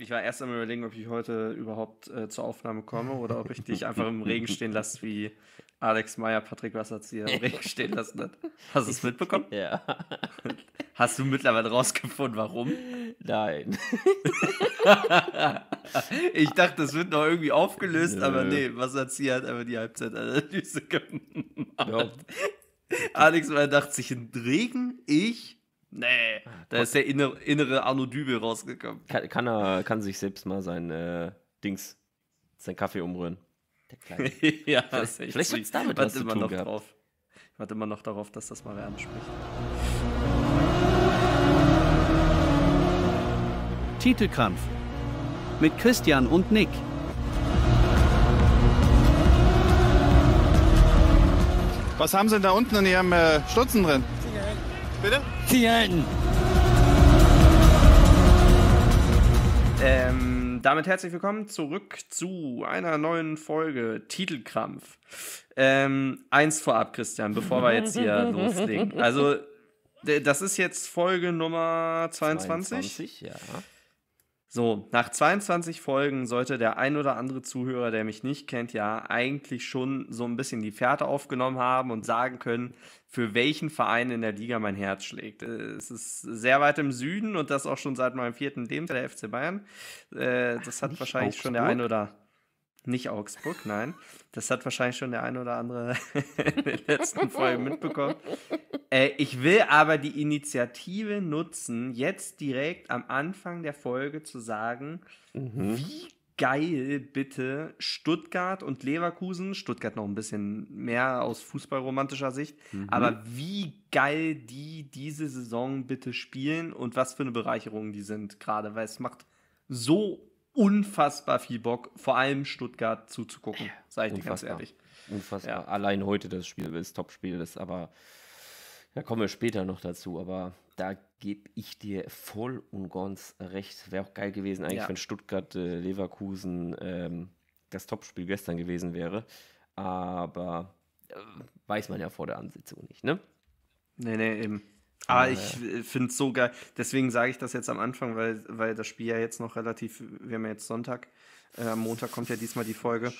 Ich war erst am überlegen, ob ich heute überhaupt äh, zur Aufnahme komme oder ob ich dich einfach im Regen stehen lasse, wie Alex Meyer Patrick Wasserzieher im Regen stehen lassen hat. Hast du es mitbekommen? Ja. Hast du mittlerweile rausgefunden, warum? Nein. ich dachte, es wird noch irgendwie aufgelöst, Nö. aber nee, Wasserzieher hat einfach die Halbzeitanalyse gemacht. Alex Meyer dachte sich, in Regen, ich Nee, da ist der innere, innere Arno Dübel rausgekommen. Kann, kann, er kann sich selbst mal sein äh, Dings, sein Kaffee umrühren. Der Kleine. ja, vielleicht vielleicht wird es damit was zu tun noch gehabt. Drauf. Ich warte immer noch darauf, dass das mal wer anspricht. Titelkampf mit Christian und Nick. Was haben Sie denn da unten in Ihrem äh, Stutzen drin? Bitte? Sie halten. Ähm, damit herzlich willkommen zurück zu einer neuen Folge Titelkrampf. Ähm, eins vorab, Christian, bevor wir jetzt hier loslegen. Also, das ist jetzt Folge Nummer 22. 22 ja. So, nach 22 Folgen sollte der ein oder andere Zuhörer, der mich nicht kennt, ja eigentlich schon so ein bisschen die Fährte aufgenommen haben und sagen können, für welchen Verein in der Liga mein Herz schlägt. Äh, es ist sehr weit im Süden und das auch schon seit meinem vierten Lebensjahr der FC Bayern. Äh, das hat wahrscheinlich Augsburg? schon der ein oder andere. Nicht Augsburg, nein. Das hat wahrscheinlich schon der eine oder andere in den letzten Folgen mitbekommen. Äh, ich will aber die Initiative nutzen, jetzt direkt am Anfang der Folge zu sagen, mhm. wie geil bitte Stuttgart und Leverkusen, Stuttgart noch ein bisschen mehr aus fußballromantischer Sicht, mhm. aber wie geil die diese Saison bitte spielen und was für eine Bereicherung die sind gerade, weil es macht so unfassbar viel Bock, vor allem Stuttgart zuzugucken, sage ich unfassbar. dir ganz ehrlich. Unfassbar. Ja. Allein heute das Spiel ist Topspiel, das aber da kommen wir später noch dazu, aber da gebe ich dir voll und ganz recht. Wäre auch geil gewesen, eigentlich, ja. wenn Stuttgart, äh, Leverkusen ähm, das Topspiel gestern gewesen wäre. Aber äh, weiß man ja vor der Ansitzung nicht, ne? Nee, nee, eben. Ah, äh, ich äh, finde es so geil. Deswegen sage ich das jetzt am Anfang, weil, weil das Spiel ja jetzt noch relativ. Wir haben ja jetzt Sonntag. Äh, am Montag kommt ja diesmal die Folge.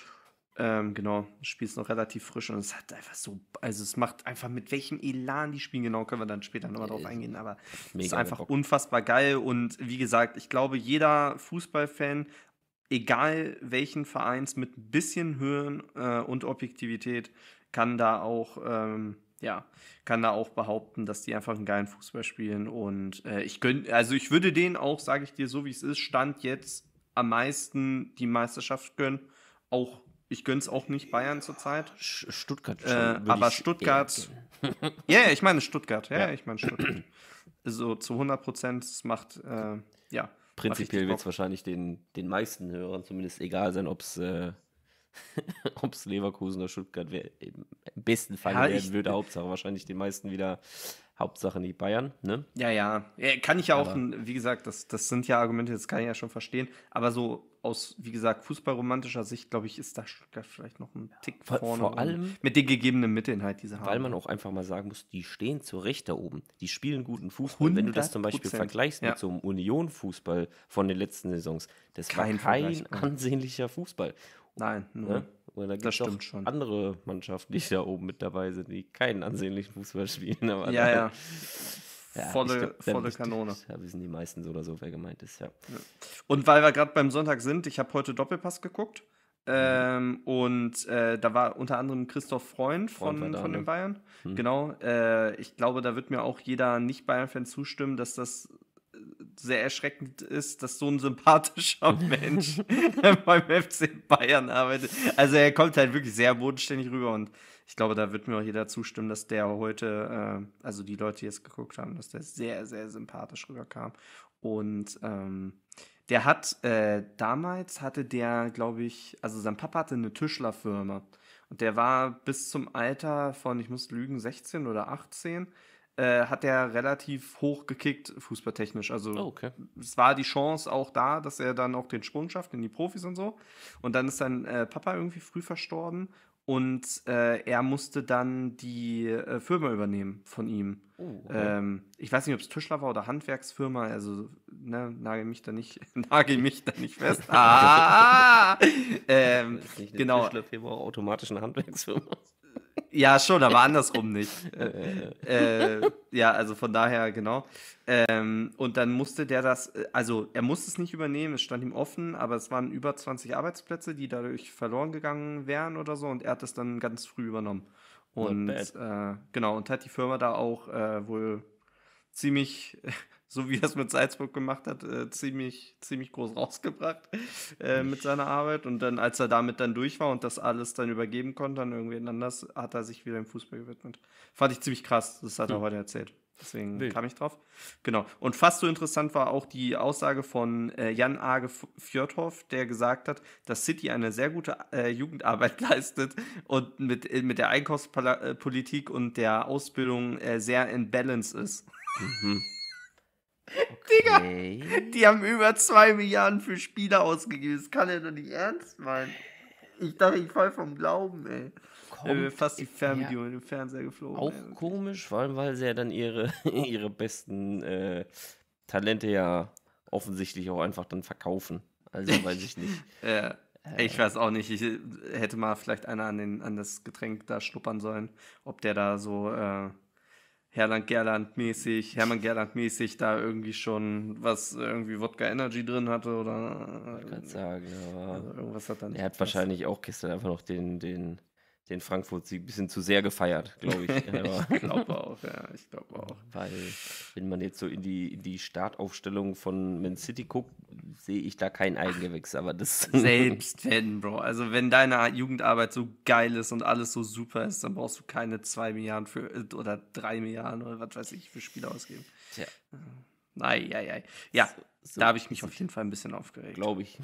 Ähm, genau, das Spiel ist noch relativ frisch und es hat einfach so, also es macht einfach mit welchem Elan die spielen, genau, können wir dann später nochmal drauf äh, eingehen, aber es ist einfach Bock. unfassbar geil und wie gesagt, ich glaube, jeder Fußballfan, egal welchen Vereins, mit ein bisschen Höhen äh, und Objektivität kann da auch ähm, ja, kann da auch behaupten, dass die einfach einen geilen Fußball spielen. Und äh, ich gönn, also ich würde denen auch, sage ich dir, so wie es ist, Stand jetzt am meisten die Meisterschaft gönnen. Auch ich gönne es auch nicht Bayern zurzeit. Stuttgart. Äh, aber Stuttgart. Ja, yeah, ich meine Stuttgart. Ja, ja. ich meine Stuttgart. So zu 100 Prozent. macht, äh, ja. Prinzipiell wird es wahrscheinlich den, den meisten Hörern zumindest egal sein, ob es äh, ob es Leverkusen oder Stuttgart wär, im besten Fall ja, werden würde, Hauptsache wahrscheinlich den meisten wieder Hauptsache nicht Bayern, ne? Ja, ja. Kann ich ja auch, aber, wie gesagt, das, das sind ja Argumente, das kann ich ja schon verstehen. Aber so aus, wie gesagt, fußballromantischer Sicht, glaube ich, ist da Stuttgart vielleicht noch ein Tick vor, vorne. Vor allem. Mit den gegebenen Mitteln halt, diese haben. Weil man auch einfach mal sagen muss, die stehen zu Recht da oben. Die spielen guten Fußball. Wenn du das zum Beispiel vergleichst ja. mit so einem Union-Fußball von den letzten Saisons, das kein war kein Vergleich. ansehnlicher Fußball. Nein, ne? Oder da gibt es auch schon. andere Mannschaften, die da oben mit dabei sind, die keinen ansehnlichen Fußball spielen. Aber ja, ja. ja. volle glaub, volle Kanone. Da ja, wissen die meisten so oder so, wer gemeint ist, ja. Und weil wir gerade beim Sonntag sind, ich habe heute Doppelpass geguckt. Mhm. Ähm, und äh, da war unter anderem Christoph Freund von, Freund von den ne? Bayern. Ne? Genau. Äh, ich glaube, da wird mir auch jeder Nicht-Bayern-Fan zustimmen, dass das sehr erschreckend ist, dass so ein sympathischer Mensch beim FC Bayern arbeitet. Also er kommt halt wirklich sehr bodenständig rüber und ich glaube, da wird mir auch jeder zustimmen, dass der heute, äh, also die Leute, die jetzt geguckt haben, dass der sehr, sehr sympathisch rüberkam. Und ähm, der hat, äh, damals hatte der, glaube ich, also sein Papa hatte eine Tischlerfirma. Und der war bis zum Alter von, ich muss lügen, 16 oder 18 äh, hat er relativ hoch gekickt, fußballtechnisch. Also oh, okay. es war die Chance auch da, dass er dann auch den Sprung schafft in die Profis und so. Und dann ist sein äh, Papa irgendwie früh verstorben und äh, er musste dann die äh, Firma übernehmen von ihm. Oh, okay. ähm, ich weiß nicht, ob es Tischler war oder Handwerksfirma, also ne, nagel mich da nicht, nagel mich da nicht fest. Ah! ähm, ist nicht eine genau. Tischlerfirma automatisch eine Handwerksfirma. Ja, schon, aber andersrum nicht. Äh, äh, äh. äh, ja, also von daher, genau. Ähm, und dann musste der das, also er musste es nicht übernehmen, es stand ihm offen, aber es waren über 20 Arbeitsplätze, die dadurch verloren gegangen wären oder so und er hat das dann ganz früh übernommen. Und äh, genau, und hat die Firma da auch wohl ziemlich so wie er es mit Salzburg gemacht hat, äh, ziemlich, ziemlich groß rausgebracht äh, hm. mit seiner Arbeit. Und dann, als er damit dann durch war und das alles dann übergeben konnte an irgendwen anders, hat er sich wieder im Fußball gewidmet. Fand ich ziemlich krass, das hat ja. er hm. heute erzählt. Deswegen Wild. kam ich drauf. Genau. Und fast so interessant war auch die Aussage von äh, Jan Age Fjordhoff, der gesagt hat, dass City eine sehr gute äh, Jugendarbeit leistet und mit, äh, mit der Einkaufspolitik äh, und der Ausbildung äh, sehr in Balance ist. Mhm. Digga, die haben über 2 Milliarden für Spieler ausgegeben. Das kann er doch nicht ernst meinen. Ich dachte, ich fall vom Glauben, ey. Kommt, fast die Fernbedienung ja. in den Fernseher geflogen. Auch ey. komisch, vor allem, weil sie ja dann ihre, ihre besten äh, Talente ja offensichtlich auch einfach dann verkaufen. Also weiß ich nicht. ja. Äh. Ich weiß auch nicht. Ich äh, hätte mal vielleicht einer an, den, an das Getränk da schnuppern sollen, ob der da so äh, Herland Gerland mäßig, Hermann Gerland mäßig da irgendwie schon was irgendwie Wodka Energy drin hatte oder ich kann sagen, aber Also irgendwas hat dann. Er hat wahrscheinlich auch gestern einfach noch den den den Frankfurt-Sieg ein bisschen zu sehr gefeiert, glaube ich. ich glaube auch, ja, ich glaube auch. Weil, wenn man jetzt so in die, in die Startaufstellung von Man City guckt, sehe ich da kein Eigengewächs, aber das. Selbst wenn, Bro. Also, wenn deine Jugendarbeit so geil ist und alles so super ist, dann brauchst du keine 2 Milliarden für, äh, oder 3 Milliarden oder was weiß ich für Spiele ausgeben. Tja. Äh, ei, ei, ei. Ja, so, so, da habe ich mich auf jeden Fall ein bisschen aufgeregt. Glaube ich.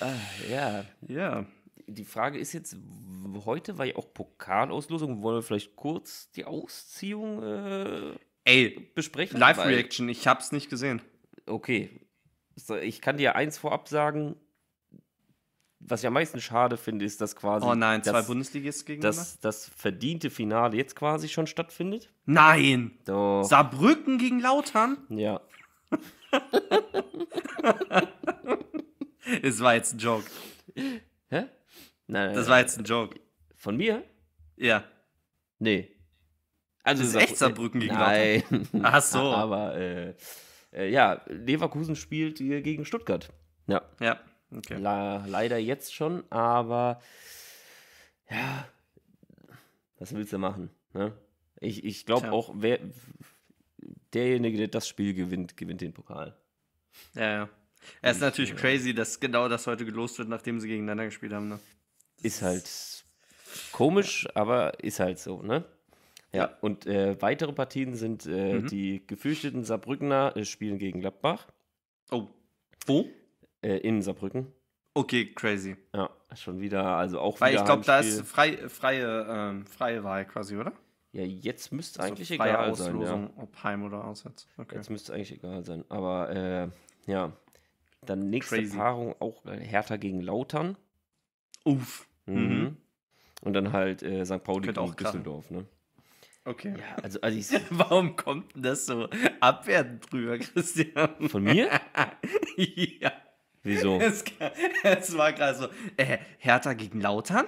ah, ja. Ja die Frage ist jetzt, heute war ja auch Pokalauslosung. Wollen wir vielleicht kurz die Ausziehung äh, Ey, besprechen? Live-Reaction, ich hab's nicht gesehen. Okay. Ich kann dir eins vorab sagen. Was ich am meisten schade finde, ist, dass quasi. Oh nein, zwei Bundesligisten gegeneinander? Dass das verdiente Finale jetzt quasi schon stattfindet. Nein! Doch. Saarbrücken gegen Lautern? Ja. es war jetzt ein Joke. Hä? Nein, nein, das war jetzt ein Joke. Von mir? Ja. Nee. Also das ist echt Saarbrücken gegen Nein. Lautern. Ach so. Aber äh, äh, ja, Leverkusen spielt äh, gegen Stuttgart. Ja. Ja. Okay. La leider jetzt schon, aber ja, was willst du machen? Ne? Ich, ich glaube auch, wer, derjenige, der das Spiel gewinnt, gewinnt den Pokal. Ja, ja. Es ist natürlich äh, crazy, dass genau das heute gelost wird, nachdem sie gegeneinander gespielt haben. Ne? ist halt komisch, aber ist halt so, ne? Ja, und äh, weitere Partien sind äh, mhm. die gefürchteten Saarbrückener äh, spielen gegen Gladbach. Oh, wo? Äh, in Saarbrücken. Okay, crazy. Ja, schon wieder, also auch Weil wieder ich glaube, da ist frei, freie, ähm, freie Wahl quasi, oder? Ja, jetzt müsste also eigentlich egal Auslosung, sein. Ja. Ob Heim oder Auswärts. Okay. Jetzt müsste eigentlich egal sein. Aber äh, ja, dann nächste crazy. Paarung auch Hertha gegen Lautern. Uff. Mhm. mhm. Und dann halt äh, St. Pauli gegen Düsseldorf, ne? Okay. Ja, also, also ich, Warum kommt denn das so abwertend drüber, Christian? Von mir? ja. Wieso? Es, es war gerade so, äh, Hertha gegen Lautern?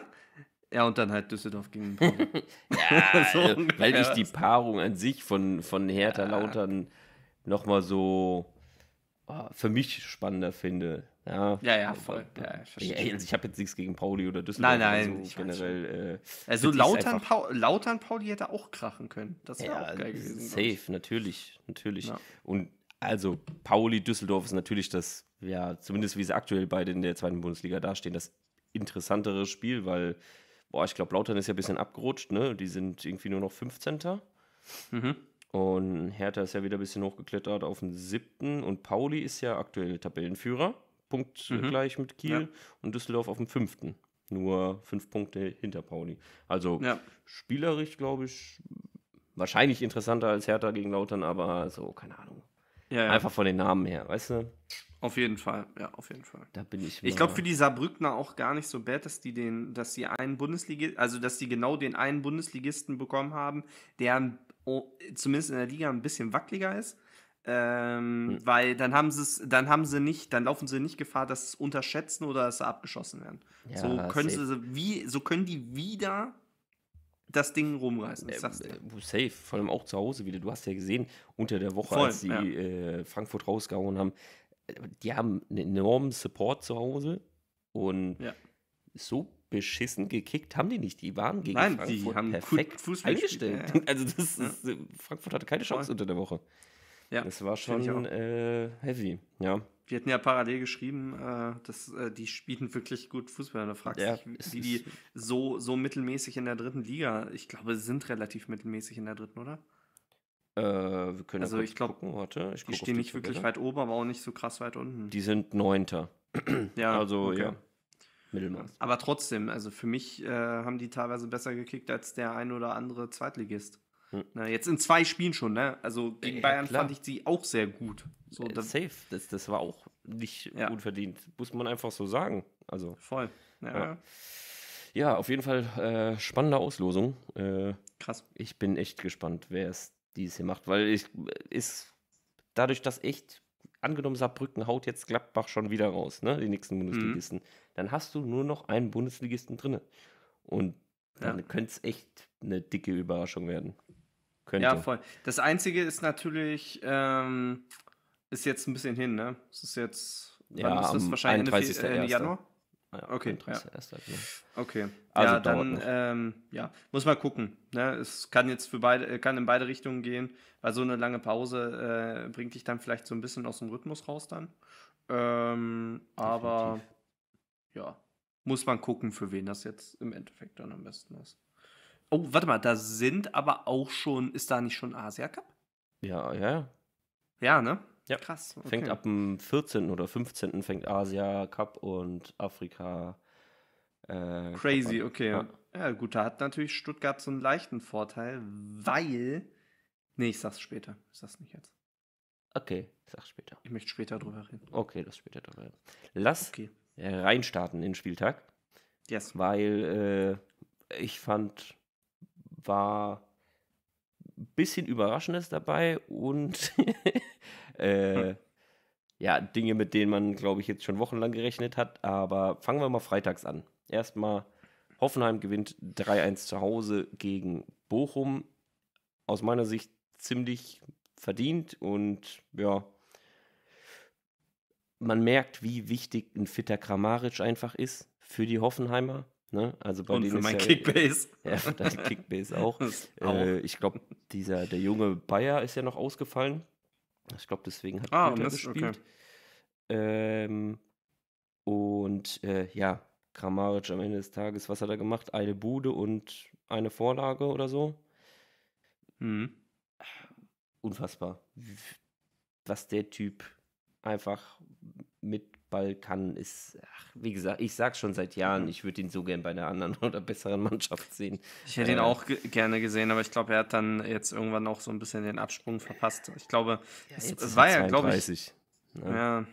Ja, und dann halt Düsseldorf gegen Pauli. ja, so weil ich die Paarung an sich von, von Hertha ja. Lautern nochmal so oh, für mich spannender finde. Ja, ja, ja voll. Äh, ja, ich, also ich habe jetzt nichts gegen Pauli oder Düsseldorf. Nein, nein, also generell. Äh, also Lautern, Paul, Lautern Pauli hätte auch krachen können. Das wäre ja, auch geil gewesen. Safe, natürlich, natürlich. Ja. Und also Pauli Düsseldorf ist natürlich das, ja, zumindest wie sie aktuell beide in der zweiten Bundesliga dastehen, das interessantere Spiel, weil, boah, ich glaube, Lautern ist ja ein bisschen abgerutscht, ne? Die sind irgendwie nur noch 15. Mhm. Und Hertha ist ja wieder ein bisschen hochgeklettert auf den siebten und Pauli ist ja aktuell Tabellenführer. Punkt mhm. gleich mit Kiel ja. und Düsseldorf auf dem fünften. Nur fünf Punkte hinter Pauli. Also ja. spielerisch, glaube ich, wahrscheinlich interessanter als Hertha gegen Lautern, aber so, keine Ahnung. Ja, ja. Einfach von den Namen her, weißt du? Auf jeden Fall, ja, auf jeden Fall. Da bin ich. Ich glaube für die Saarbrückner auch gar nicht so bad, dass die den, dass die einen Bundesligisten, also dass die genau den einen Bundesligisten bekommen haben, der oh, zumindest in der Liga ein bisschen wackeliger ist ähm, hm. Weil dann haben sie es, dann haben sie nicht, dann laufen sie nicht Gefahr, dass sie unterschätzen oder dass sie abgeschossen werden. Ja, so können safe. sie also wie, so können die wieder das Ding rumreißen. Ähm, äh, safe, vor allem auch zu Hause wieder. Du hast ja gesehen, unter der Woche, Voll, als sie ja. äh, Frankfurt rausgehauen haben, äh, die haben einen enormen Support zu Hause und ja. so beschissen gekickt haben die nicht. Die waren gegen Nein, Frankfurt perfekt eingestellt. Also das ist, äh, Frankfurt hatte keine Chance Voll. unter der Woche. Ja, das war schon äh, heavy, ja. Wir hatten ja parallel geschrieben, äh, dass äh, die spielen wirklich gut Fußball. Da fragst ja, dich, wie die so, so mittelmäßig in der dritten Liga. Ich glaube, sie sind relativ mittelmäßig in der dritten, oder? Äh, wir können also ich glaub, gucken, warte. Ich die stehen die nicht Tabelle. wirklich weit oben, aber auch nicht so krass weit unten. Die sind Neunter. ja, also okay. ja. Mittelmaß. Aber trotzdem, also für mich äh, haben die teilweise besser gekickt als der ein oder andere Zweitligist. Hm. Ne, jetzt in zwei Spielen schon, ne? Also gegen ja, Bayern klar. fand ich sie auch sehr gut. So, äh, das Safe, das, das war auch nicht ja. unverdient, muss man einfach so sagen. Also voll. Ja, ja. ja auf jeden Fall äh, spannende Auslosung. Äh, Krass. Ich bin echt gespannt, wer es dieses hier macht, weil ich ist dadurch, dass echt angenommen Saarbrücken haut jetzt Gladbach schon wieder raus, ne? Die nächsten Bundesligisten, mhm. dann hast du nur noch einen Bundesligisten drinne und dann ja. könnte es echt eine dicke Überraschung werden könnte. Ja, voll. Das Einzige ist natürlich, ähm, ist jetzt ein bisschen hin, ne? Es ist jetzt, ja, ist das? Wahrscheinlich 31. Ende, äh, Ende Januar? Ja, okay, ja. Genau. okay. Also ja, dann ähm, ja, muss man gucken. Ne? Es kann jetzt für beide, kann in beide Richtungen gehen, weil so eine lange Pause äh, bringt dich dann vielleicht so ein bisschen aus dem Rhythmus raus dann. Ähm, aber ja, muss man gucken, für wen das jetzt im Endeffekt dann am besten ist. Oh, warte mal, da sind aber auch schon, ist da nicht schon Asia Cup? Ja, ja, ja. ne? Ja. Krass. Okay. Fängt ab dem 14. oder 15. fängt Asia Cup und Afrika. Äh, Crazy, okay. Ja. ja, gut, da hat natürlich Stuttgart so einen leichten Vorteil, weil. Nee, ich sag's später. Ich sag's nicht jetzt. Okay, ich sag's später. Ich möchte später drüber reden. Okay, das später drüber reden. Lass okay. Äh, reinstarten in den Spieltag. Yes. Weil äh, ich fand war ein bisschen Überraschendes dabei und äh, hm. ja, Dinge, mit denen man, glaube ich, jetzt schon wochenlang gerechnet hat. Aber fangen wir mal freitags an. Erstmal, Hoffenheim gewinnt 3-1 zu Hause gegen Bochum. Aus meiner Sicht ziemlich verdient und ja, man merkt, wie wichtig ein fitter Kramaric einfach ist für die Hoffenheimer. Ne? Also bei und denen für mein ja, Kickbase. Ja, für dein Kickbase auch. Äh, auch. Äh, ich glaube, dieser der junge Bayer ist ja noch ausgefallen. Ich glaube, deswegen hat ah, Günther gespielt. Okay. Ähm, und äh, ja, Kramaric am Ende des Tages, was hat er gemacht? Eine Bude und eine Vorlage oder so. Mhm. Unfassbar. Was der Typ einfach mit Ball kann, ist, ach, wie gesagt, ich sag schon seit Jahren, mhm. ich würde ihn so gern bei einer anderen oder besseren Mannschaft sehen. Ich hätte äh, ihn auch gerne gesehen, aber ich glaube, er hat dann jetzt irgendwann auch so ein bisschen den Absprung verpasst. Ich glaube, ja, es, es war ja, glaube ich. Ne? Ja.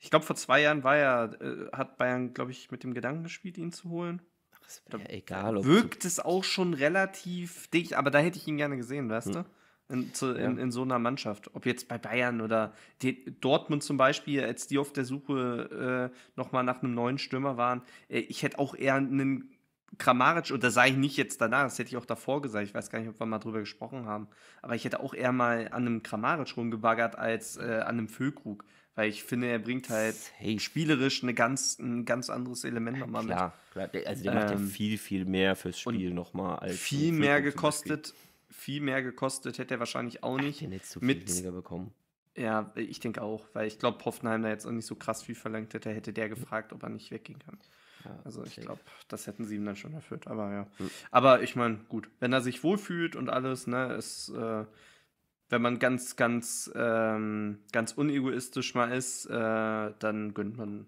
Ich glaube, vor zwei Jahren war er, äh, hat Bayern, glaube ich, mit dem Gedanken gespielt, ihn zu holen. Ach, es wäre egal. Ob wirkt es auch schon relativ dicht, aber da hätte ich ihn gerne gesehen, weißt hm. du? in, zu, ja. in, in, so einer Mannschaft. Ob jetzt bei Bayern oder die, Dortmund zum Beispiel, als die auf der Suche äh, nochmal nach einem neuen Stürmer waren, äh, ich hätte auch eher einen Kramaric, und da sage ich nicht jetzt danach, das hätte ich auch davor gesagt, ich weiß gar nicht, ob wir mal drüber gesprochen haben, aber ich hätte auch eher mal an einem Kramaric rumgebaggert als äh, an einem Füllkrug, weil ich finde, er bringt halt Safe. spielerisch eine ganz, ein ganz anderes Element nochmal klar, mit. Klar, also der ähm, macht ja ähm, viel, viel mehr fürs Spiel nochmal. Als viel mehr gekostet viel mehr gekostet hätte er wahrscheinlich auch nicht. Ach, den hättest du viel mit, weniger bekommen. Ja, ich denke auch, weil ich glaube, Hoffenheim da jetzt auch nicht so krass viel verlangt hätte, hätte der gefragt, ob er nicht weggehen kann. Ja, also ich glaube, das hätten sie ihm dann schon erfüllt. Aber ja. Mhm. Aber ich meine, gut, wenn er sich wohlfühlt und alles, ne, ist, äh, wenn man ganz, ganz, ähm, ganz unegoistisch mal ist, äh, dann gönnt man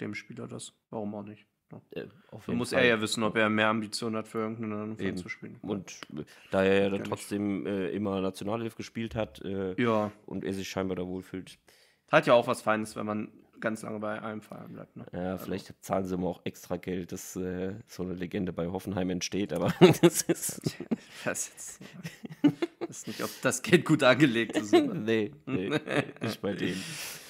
dem Spieler das. Warum auch nicht? Äh, muss Fall. er ja wissen, ob er mehr Ambitionen hat, für irgendeinen anderen Verein zu spielen. Und äh, da er ja dann trotzdem äh, immer Nationalhilfe gespielt hat äh, ja. und er sich scheinbar da wohlfühlt. Hat ja auch was Feines, wenn man ganz lange bei einem Verein bleibt. Ne? Ja, also. vielleicht also. zahlen sie immer auch extra Geld, dass äh, so eine Legende bei Hoffenheim entsteht, aber das ist. Das ist, nicht, ob das Geld gut angelegt ist. nee, nee, nicht bei dem.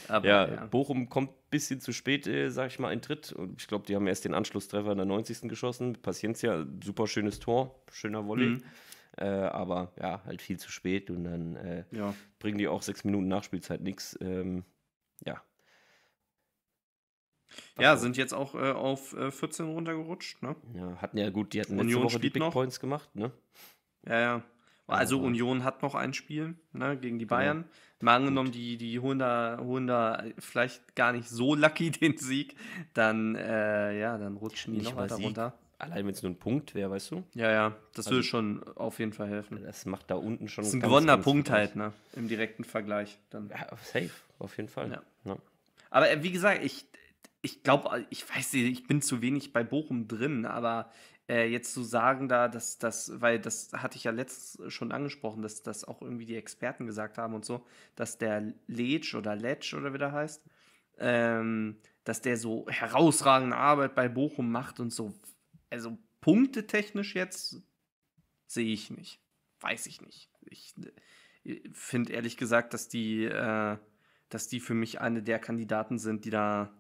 Aber, ja, ja, Bochum kommt ein bisschen zu spät, äh, sag ich mal, ein Tritt. Und ich glaube, die haben erst den Anschlusstreffer in der 90. geschossen. Paciencia, super schönes Tor, schöner Volley. Mhm. Äh, aber ja, halt viel zu spät und dann äh, ja. bringen die auch sechs Minuten Nachspielzeit nichts. Ähm, ja. Was ja, war? Also sind jetzt auch äh, auf 14 äh, runtergerutscht, ne? Ja, hatten ja gut, die hatten Union letzte Woche die Big noch. Points gemacht, ne? Ja, ja. Also Union hat noch ein Spiel ne, gegen die genau. Bayern. Ja. Mal angenommen, die, die holen da, holen, da, vielleicht gar nicht so lucky den Sieg, dann, äh, ja, dann rutschen ja, die noch weiter runter. Allein wenn es nur ein Punkt wäre, weißt du? Ja, ja, das also, würde schon auf jeden Fall helfen. Das macht da unten schon. Das ist ein ganz, gewonnener ganz Punkt halt, ne? Im direkten Vergleich. Dann. Ja, safe, auf jeden Fall. Ja. ja. Aber äh, wie gesagt, ich, ich glaube, ich weiß nicht, ich bin zu wenig bei Bochum drin, aber äh, jetzt zu sagen da, dass das, weil das hatte ich ja letztens schon angesprochen, dass das auch irgendwie die Experten gesagt haben und so, dass der Lech oder Letsch oder wie der heißt, ähm, dass der so herausragende Arbeit bei Bochum macht und so, also punktetechnisch jetzt sehe ich nicht. Weiß ich nicht. Ich äh, finde ehrlich gesagt, dass die, äh, dass die für mich eine der Kandidaten sind, die da,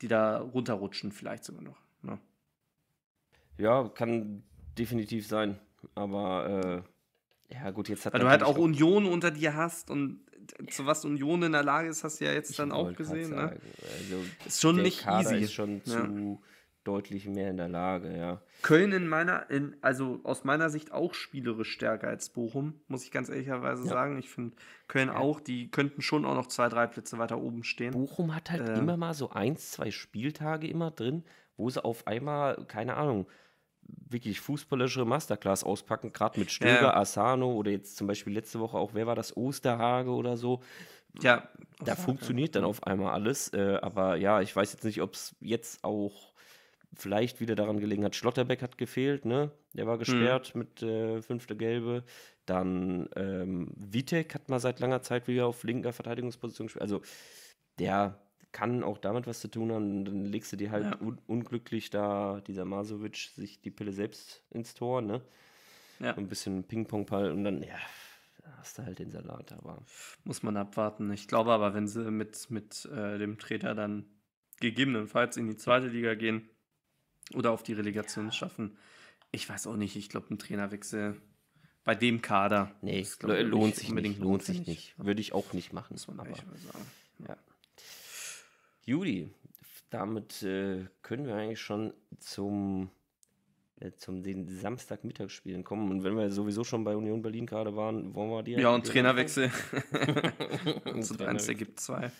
die da runterrutschen, vielleicht sogar noch. Ne? Ja, kann definitiv sein. Aber äh, ja, gut, jetzt hat Weil Du halt auch Union unter dir hast und zu was Union in der Lage ist, hast du ja jetzt ich dann auch gesehen. Ne? Also, ist schon nicht Kader easy. Ist schon ja. zu deutlich mehr in der Lage, ja. Köln in meiner, in, also aus meiner Sicht auch spielerisch stärker als Bochum, muss ich ganz ehrlicherweise ja. sagen. Ich finde Köln ja. auch, die könnten schon auch noch zwei, drei Plätze weiter oben stehen. Bochum hat halt äh, immer mal so eins, zwei Spieltage immer drin, wo sie auf einmal, keine Ahnung, wirklich fußballerische Masterclass auspacken, gerade mit Stöger, ja. Asano oder jetzt zum Beispiel letzte Woche auch, wer war das, Osterhage oder so. Ja. Da Osaka. funktioniert dann auf einmal alles. Äh, aber ja, ich weiß jetzt nicht, ob es jetzt auch vielleicht wieder daran gelegen hat. Schlotterbeck hat gefehlt, ne? Der war mhm. gesperrt hm. mit äh, fünfte Gelbe. Dann ähm, Vitek hat mal seit langer Zeit wieder auf linker Verteidigungsposition gespielt. Also der kann auch damit was zu tun haben. Dann legst du dir halt ja. un unglücklich da, dieser Masovic, sich die Pille selbst ins Tor, ne? Ja. Ein bisschen Ping-Pong-Pall und dann, ja, hast du halt den Salat, aber. Muss man abwarten. Ich glaube aber, wenn sie mit, mit äh, dem Trainer dann gegebenenfalls in die zweite Liga gehen oder auf die Relegation ja. schaffen, ich weiß auch nicht, ich glaube, ein Trainerwechsel bei dem Kader. Nee, glaub, lohnt, sich nicht, lohnt sich nicht. Würde ich auch nicht machen. Muss man aber, sagen. Ja. Judy, damit äh, können wir eigentlich schon zum, äh, zum den Samstagmittagsspielen kommen. Und wenn wir sowieso schon bei Union Berlin gerade waren, wollen wir die. Ja, und Trainerwechsel. Zu eins ergibt zwei.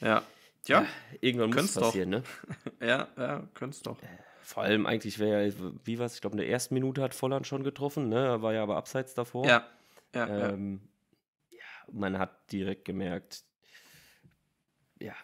Ja. Tja, ja, irgendwann muss es passieren, doch. ne? ja, ja, könnte doch. Äh, vor allem eigentlich wäre ja, wie war es, ich glaube, in der ersten Minute hat Volland schon getroffen, ne? War ja aber abseits davor. Ja. Ja, ähm, ja. ja man hat direkt gemerkt, ja,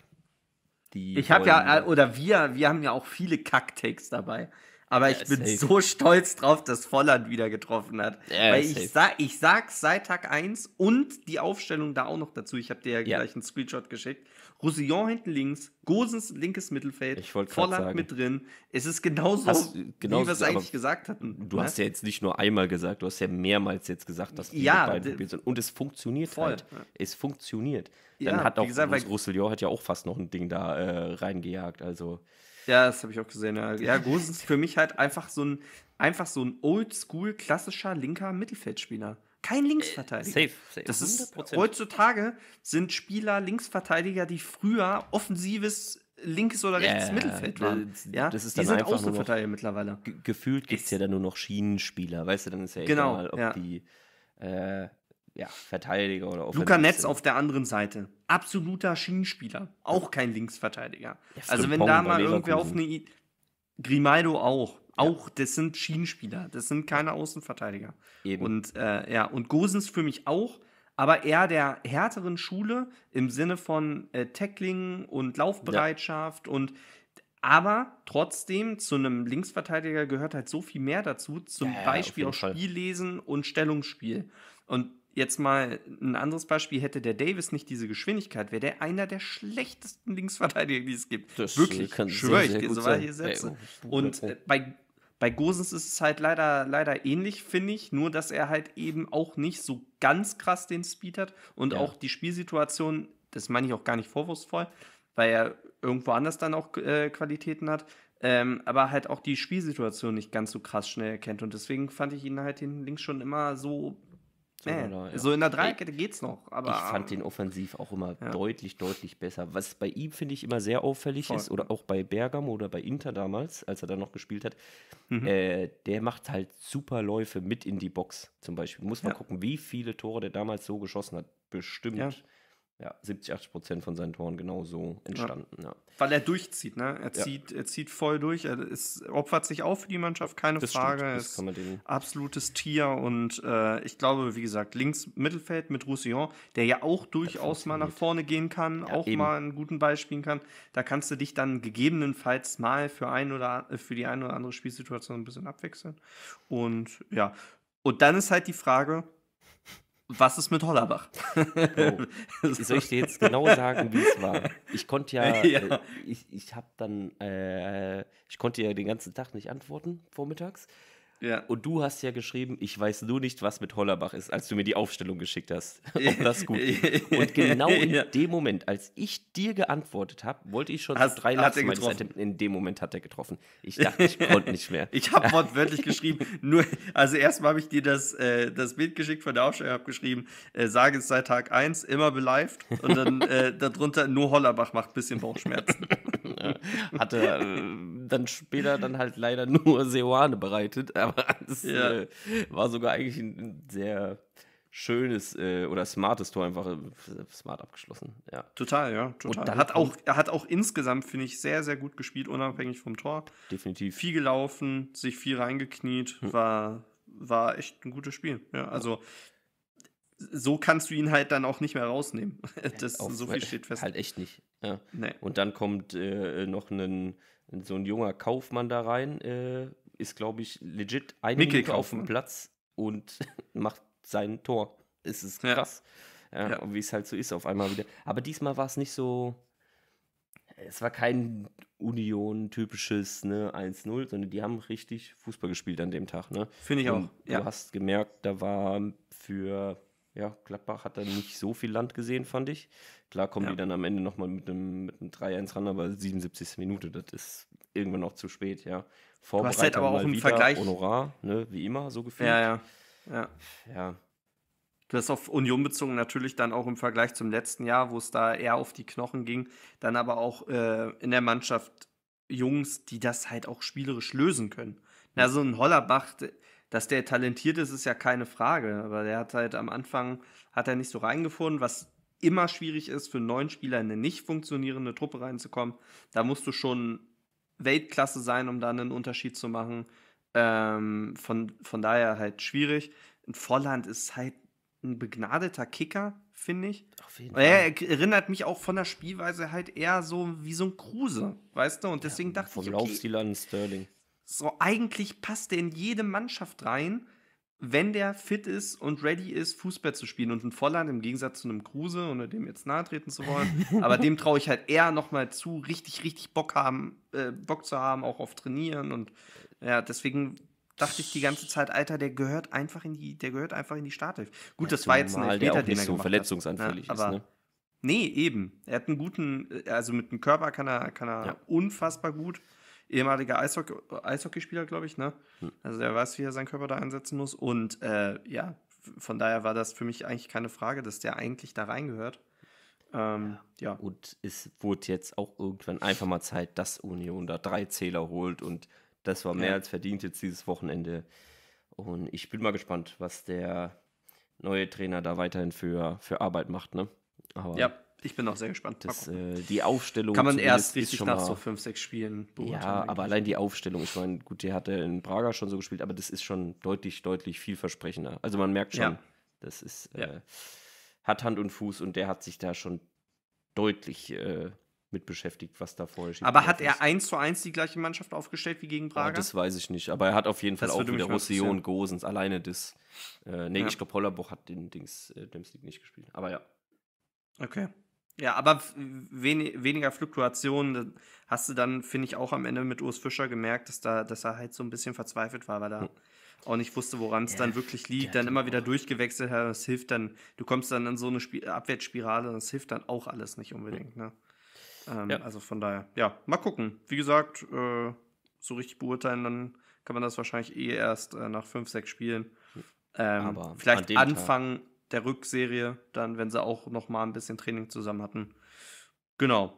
die ich habe ja, oder wir, wir haben ja auch viele Kacktakes dabei. Aber ja, ich bin safe. so stolz drauf, dass Volland wieder getroffen hat. Ja, Weil ich, sa ich sag's seit Tag 1 und die Aufstellung da auch noch dazu. Ich habe dir ja, ja. gleich einen Screenshot geschickt. Roussillon hinten links, Gosens linkes Mittelfeld, Volland sagen. mit drin. Es ist genauso, hast, genauso wie wir es eigentlich gesagt hatten. Du ne? hast ja jetzt nicht nur einmal gesagt, du hast ja mehrmals jetzt gesagt, dass die ja, beiden Spiele sind. Und es funktioniert voll. halt. Es funktioniert. Dann ja, hat auch gesagt, Roussillon hat ja auch fast noch ein Ding da äh, reingejagt. Also. Ja, das habe ich auch gesehen. Ja, ja Gosens für mich halt einfach so ein, einfach so ein oldschool klassischer linker Mittelfeldspieler. Kein äh, Linksverteidiger. safe, safe. Das ist, 100%. heutzutage sind Spieler Linksverteidiger, die früher offensives linkes oder rechtes yeah, Mittelfeld waren. Ja, das ist die sind Außenverteidiger mittlerweile. Gefühlt gibt es ja dann nur noch Schienenspieler, weißt du, dann ist ja genau, egal, ob ja. die äh, ja, Verteidiger oder Offensive. Luca Netz auf der anderen Seite. Absoluter Schienenspieler. Auch kein Linksverteidiger. Ja, also, wenn Pong da mal irgendwer auf eine. Grimaldo auch. Auch das sind Schienenspieler, das sind keine Außenverteidiger. Eben. Und äh, ja, und Gosens für mich auch, aber eher der härteren Schule im Sinne von äh, Tackling und Laufbereitschaft ja. und aber trotzdem, zu einem Linksverteidiger gehört halt so viel mehr dazu, zum ja, Beispiel auch Spiellesen und Stellungsspiel. Und jetzt mal ein anderes Beispiel, hätte der Davis nicht diese Geschwindigkeit, wäre der einer der schlechtesten Linksverteidiger, die es gibt. Das äh, Wirklich, kann schwöre ich dir, so war hier Sätze. Oh, und äh, bei, bei Gosens ist es halt leider, leider ähnlich, finde ich, nur dass er halt eben auch nicht so ganz krass den Speed hat und ja. auch die Spielsituation, das meine ich auch gar nicht vorwurfsvoll, weil er irgendwo anders dann auch äh, Qualitäten hat, ähm, aber halt auch die Spielsituation nicht ganz so krass schnell erkennt. Und deswegen fand ich ihn halt den Links schon immer so Nee. Oder, ja. So in der Dreikette geht's noch. Aber, ich fand den offensiv auch immer ja. deutlich, deutlich besser. Was bei ihm, finde ich, immer sehr auffällig Voll. ist, oder auch bei Bergamo oder bei Inter damals, als er da noch gespielt hat, mhm. äh, der macht halt super Läufe mit in die Box zum Beispiel. Muss man ja. gucken, wie viele Tore der damals so geschossen hat. Bestimmt ja, 70, 80 Prozent von seinen Toren genau so entstanden. Ja. Ja. Weil er durchzieht, ne? Er zieht, ja. er zieht voll durch, er ist, opfert sich auch für die Mannschaft, keine das Frage. Stimmt, ist kann man Absolutes Tier und äh, ich glaube, wie gesagt, links Mittelfeld mit Roussillon, der ja auch durchaus mal nach vorne gehen kann, auch eben. mal einen guten Ball spielen kann. Da kannst du dich dann gegebenenfalls mal für ein oder äh, für die eine oder andere Spielsituation ein bisschen abwechseln. Und ja. Und dann ist halt die Frage, was ist mit Hollerbach? Oh, soll ich dir jetzt genau sagen, wie es war? Ich konnte ja, ja. Äh, ich, ich habe dann, äh, ich konnte ja den ganzen Tag nicht antworten vormittags. Ja. Und du hast ja geschrieben, ich weiß nur nicht, was mit Hollerbach ist, als du mir die Aufstellung geschickt hast. Ob das gut. Und genau in ja. dem Moment, als ich dir geantwortet habe, wollte ich schon hast, drei Latzen In dem Moment hat er getroffen. Ich dachte, ich konnte nicht mehr. Ich habe wortwörtlich geschrieben, nur, also erstmal habe ich dir das, äh, das Bild geschickt von der Aufstellung, habe geschrieben, äh, sage es seit Tag 1, immer beleift und dann äh, darunter nur Hollerbach macht ein bisschen Bauchschmerzen. Hatte äh, dann später dann halt leider nur Seoane bereitet, aber es ja. äh, war sogar eigentlich ein sehr schönes äh, oder smartes Tor einfach äh, smart abgeschlossen. Ja. Total, ja. Total. Und hat auch, er hat auch insgesamt, finde ich, sehr, sehr gut gespielt, unabhängig vom Tor. Definitiv. Viel gelaufen, sich viel reingekniet, hm. war, war echt ein gutes Spiel. Ja, also so kannst du ihn halt dann auch nicht mehr rausnehmen. Das, Auf, so viel steht fest. Halt echt nicht. Ja. Nee. Und dann kommt äh, noch ein, so ein junger Kaufmann da rein, äh, ist, glaube ich, legit eine Mikkel Minute auf dem Platz und macht sein Tor. Es ist krass. Ja. Ja, wie es halt so ist, auf einmal wieder. Aber diesmal war es nicht so. Es war kein Union-typisches ne, 1-0, sondern die haben richtig Fußball gespielt an dem Tag. Ne? Finde ich und auch. Du hast gemerkt, da war für ja, Gladbach hat da nicht so viel Land gesehen, fand ich. Klar kommen ja. die dann am Ende nochmal mit einem, mit einem 3-1 ran, aber 77. Minute, das ist irgendwann auch zu spät, ja. Vorbereitung halt aber auch im wieder, Vergleich. Honorar, ne, wie immer, so gefühlt. Ja, ja, ja. ja. Du hast auf Union bezogen natürlich dann auch im Vergleich zum letzten Jahr, wo es da eher auf die Knochen ging, dann aber auch äh, in der Mannschaft Jungs, die das halt auch spielerisch lösen können. Na, so ein Hollerbach, dass der talentiert ist, ist ja keine Frage, aber der hat halt am Anfang, hat er nicht so reingefunden, was immer schwierig ist, für einen neuen Spieler in eine nicht funktionierende Truppe reinzukommen. Da musst du schon Weltklasse sein, um da einen Unterschied zu machen. Ähm, von, von daher halt schwierig. In Volland ist halt ein begnadeter Kicker, finde ich. Auf jeden Fall. Er erinnert mich auch von der Spielweise halt eher so wie so ein Kruse, weißt du? Und deswegen ja, dachte vom ich. Vom okay, Laufstil an Sterling so eigentlich passt der in jede Mannschaft rein, wenn der fit ist und ready ist, Fußball zu spielen. Und ein Volland im Gegensatz zu einem Kruse, ohne dem jetzt nahe treten zu wollen, aber dem traue ich halt eher nochmal zu, richtig, richtig Bock haben, äh, Bock zu haben, auch auf Trainieren. Und ja, deswegen dachte ich die ganze Zeit, Alter, der gehört einfach in die, der gehört einfach in die Startelf. Gut, ja, das war jetzt ein Elfmeter, der auch nicht den er so verletzungsanfällig hat, ne, ja, ist, ne? Nee, eben. Er hat einen guten, äh, also mit dem Körper kann er, kann er ja. unfassbar gut ehemaliger Eishockeyspieler, glaube ich, ne? Hm. Also der weiß, wie er seinen Körper da einsetzen muss. Und äh, ja, von daher war das für mich eigentlich keine Frage, dass der eigentlich da reingehört. Ähm, ja. ja. Und es wurde jetzt auch irgendwann einfach mal Zeit, dass Union da drei Zähler holt und das war mehr ja. als verdient jetzt dieses Wochenende. Und ich bin mal gespannt, was der neue Trainer da weiterhin für, für Arbeit macht, ne? Aber ja, ich bin auch sehr gespannt. Das, äh, die Aufstellung. Kann man erst richtig nach mal, so fünf, sechs Spielen beurteilen. Ja, aber allein die Aufstellung. Ich meine, gut, der hatte in Braga schon so gespielt, aber das ist schon deutlich, deutlich vielversprechender. Also man merkt schon, ja. das ist, äh, ja. hat Hand und Fuß und der hat sich da schon deutlich äh, mit beschäftigt, was da vorher steht. Aber hat er eins zu eins die gleiche Mannschaft aufgestellt wie gegen Braga? Ah, ja, das weiß ich nicht, aber er hat auf jeden Fall das auch wieder Roussillon, Gosens, alleine das. Äh, nee, ich glaube, Hollerbuch hat den Dings, äh, Dings League nicht gespielt. Aber ja. Okay. Ja, aber wen weniger Fluktuationen hast du dann, finde ich, auch am Ende mit Urs Fischer gemerkt, dass, da, dass er halt so ein bisschen verzweifelt war, weil er hm. auch nicht wusste, woran es ja, dann wirklich liegt. Dann immer wieder durchgewechselt, hat, das hilft dann, du kommst dann in so eine Sp Abwärtsspirale, das hilft dann auch alles nicht unbedingt. Ne? Ähm, ja. Also von daher, ja, mal gucken. Wie gesagt, äh, so richtig beurteilen, dann kann man das wahrscheinlich eh erst äh, nach fünf, sechs Spielen. Ähm, vielleicht an anfangen. Tag der Rückserie, dann, wenn sie auch noch mal ein bisschen Training zusammen hatten. Genau.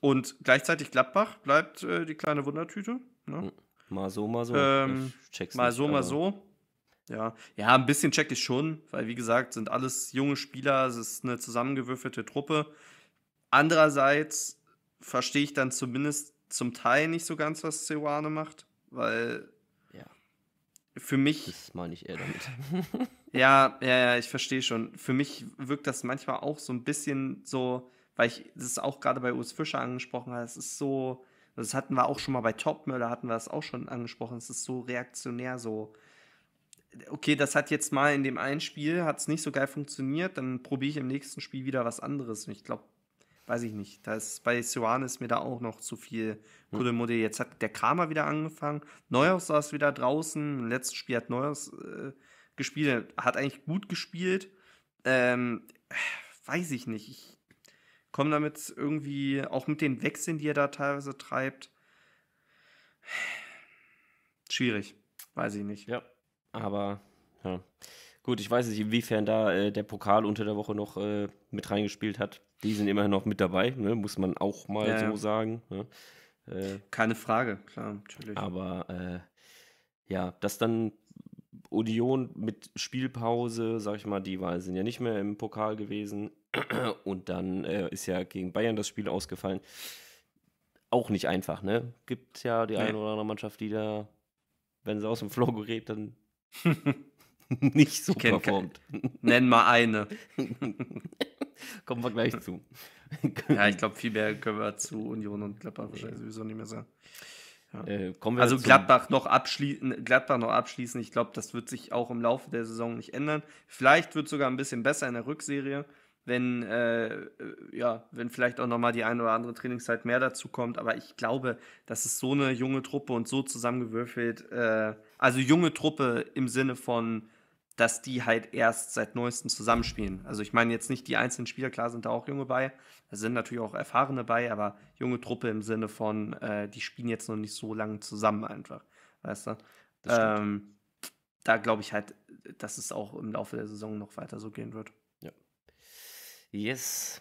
Und gleichzeitig Gladbach bleibt äh, die kleine Wundertüte. Ne? Hm. Mal so, mal so. Ähm, mal so, mal so. Ja. ja, ein bisschen check ich schon, weil wie gesagt, sind alles junge Spieler, es ist eine zusammengewürfelte Truppe. Andererseits verstehe ich dann zumindest zum Teil nicht so ganz, was Ceruane macht, weil ja. für mich. Das meine ich eher damit. Ja, ja, ja, ich verstehe schon. Für mich wirkt das manchmal auch so ein bisschen so, weil ich das auch gerade bei Urs Fischer angesprochen habe, es ist so, das hatten wir auch schon mal bei Topmöller, hatten wir das auch schon angesprochen, es ist so reaktionär, so, okay, das hat jetzt mal in dem einen Spiel, hat es nicht so geil funktioniert, dann probiere ich im nächsten Spiel wieder was anderes. Und ich glaube, weiß ich nicht, das, bei Suan ist mir da auch noch zu viel hm. Kuddelmuddel. Jetzt hat der Kramer wieder angefangen, Neuhaus saß wieder draußen, im letzten Spiel hat Neuhaus... Äh, gespielt hat. Hat eigentlich gut gespielt. Ähm, weiß ich nicht. Ich komme damit irgendwie, auch mit den Wechseln, die er da teilweise treibt. Schwierig. Weiß ich nicht. Ja, aber ja. Gut, ich weiß nicht, inwiefern da äh, der Pokal unter der Woche noch äh, mit reingespielt hat. Die sind immerhin noch mit dabei, ne? muss man auch mal ja, so ja. sagen. Ne? Äh, Keine Frage, klar, natürlich. Aber äh, ja, dass dann Union mit Spielpause, sag ich mal, die war, sind ja nicht mehr im Pokal gewesen. Und dann äh, ist ja gegen Bayern das Spiel ausgefallen. Auch nicht einfach, ne? Gibt ja die eine oder andere Mannschaft, die da, wenn sie aus dem Flow gerät, dann nicht so performt. Nenn mal eine. Kommen wir gleich zu. ja, ich glaube, viel mehr können wir zu Union und Klapper wahrscheinlich sowieso nicht mehr sagen. Äh, also Gladbach noch, abschließen, Gladbach noch abschließen. Ich glaube, das wird sich auch im Laufe der Saison nicht ändern. Vielleicht wird es sogar ein bisschen besser in der Rückserie, wenn, äh, ja, wenn vielleicht auch nochmal die eine oder andere Trainingszeit mehr dazu kommt. Aber ich glaube, das ist so eine junge Truppe und so zusammengewürfelt. Äh, also junge Truppe im Sinne von dass die halt erst seit neuestem zusammenspielen. Also ich meine jetzt nicht die einzelnen Spieler, klar sind da auch junge bei, da sind natürlich auch Erfahrene bei, aber junge Truppe im Sinne von, äh, die spielen jetzt noch nicht so lange zusammen einfach. Weißt du? Ähm, da glaube ich halt, dass es auch im Laufe der Saison noch weiter so gehen wird. Ja. Yes.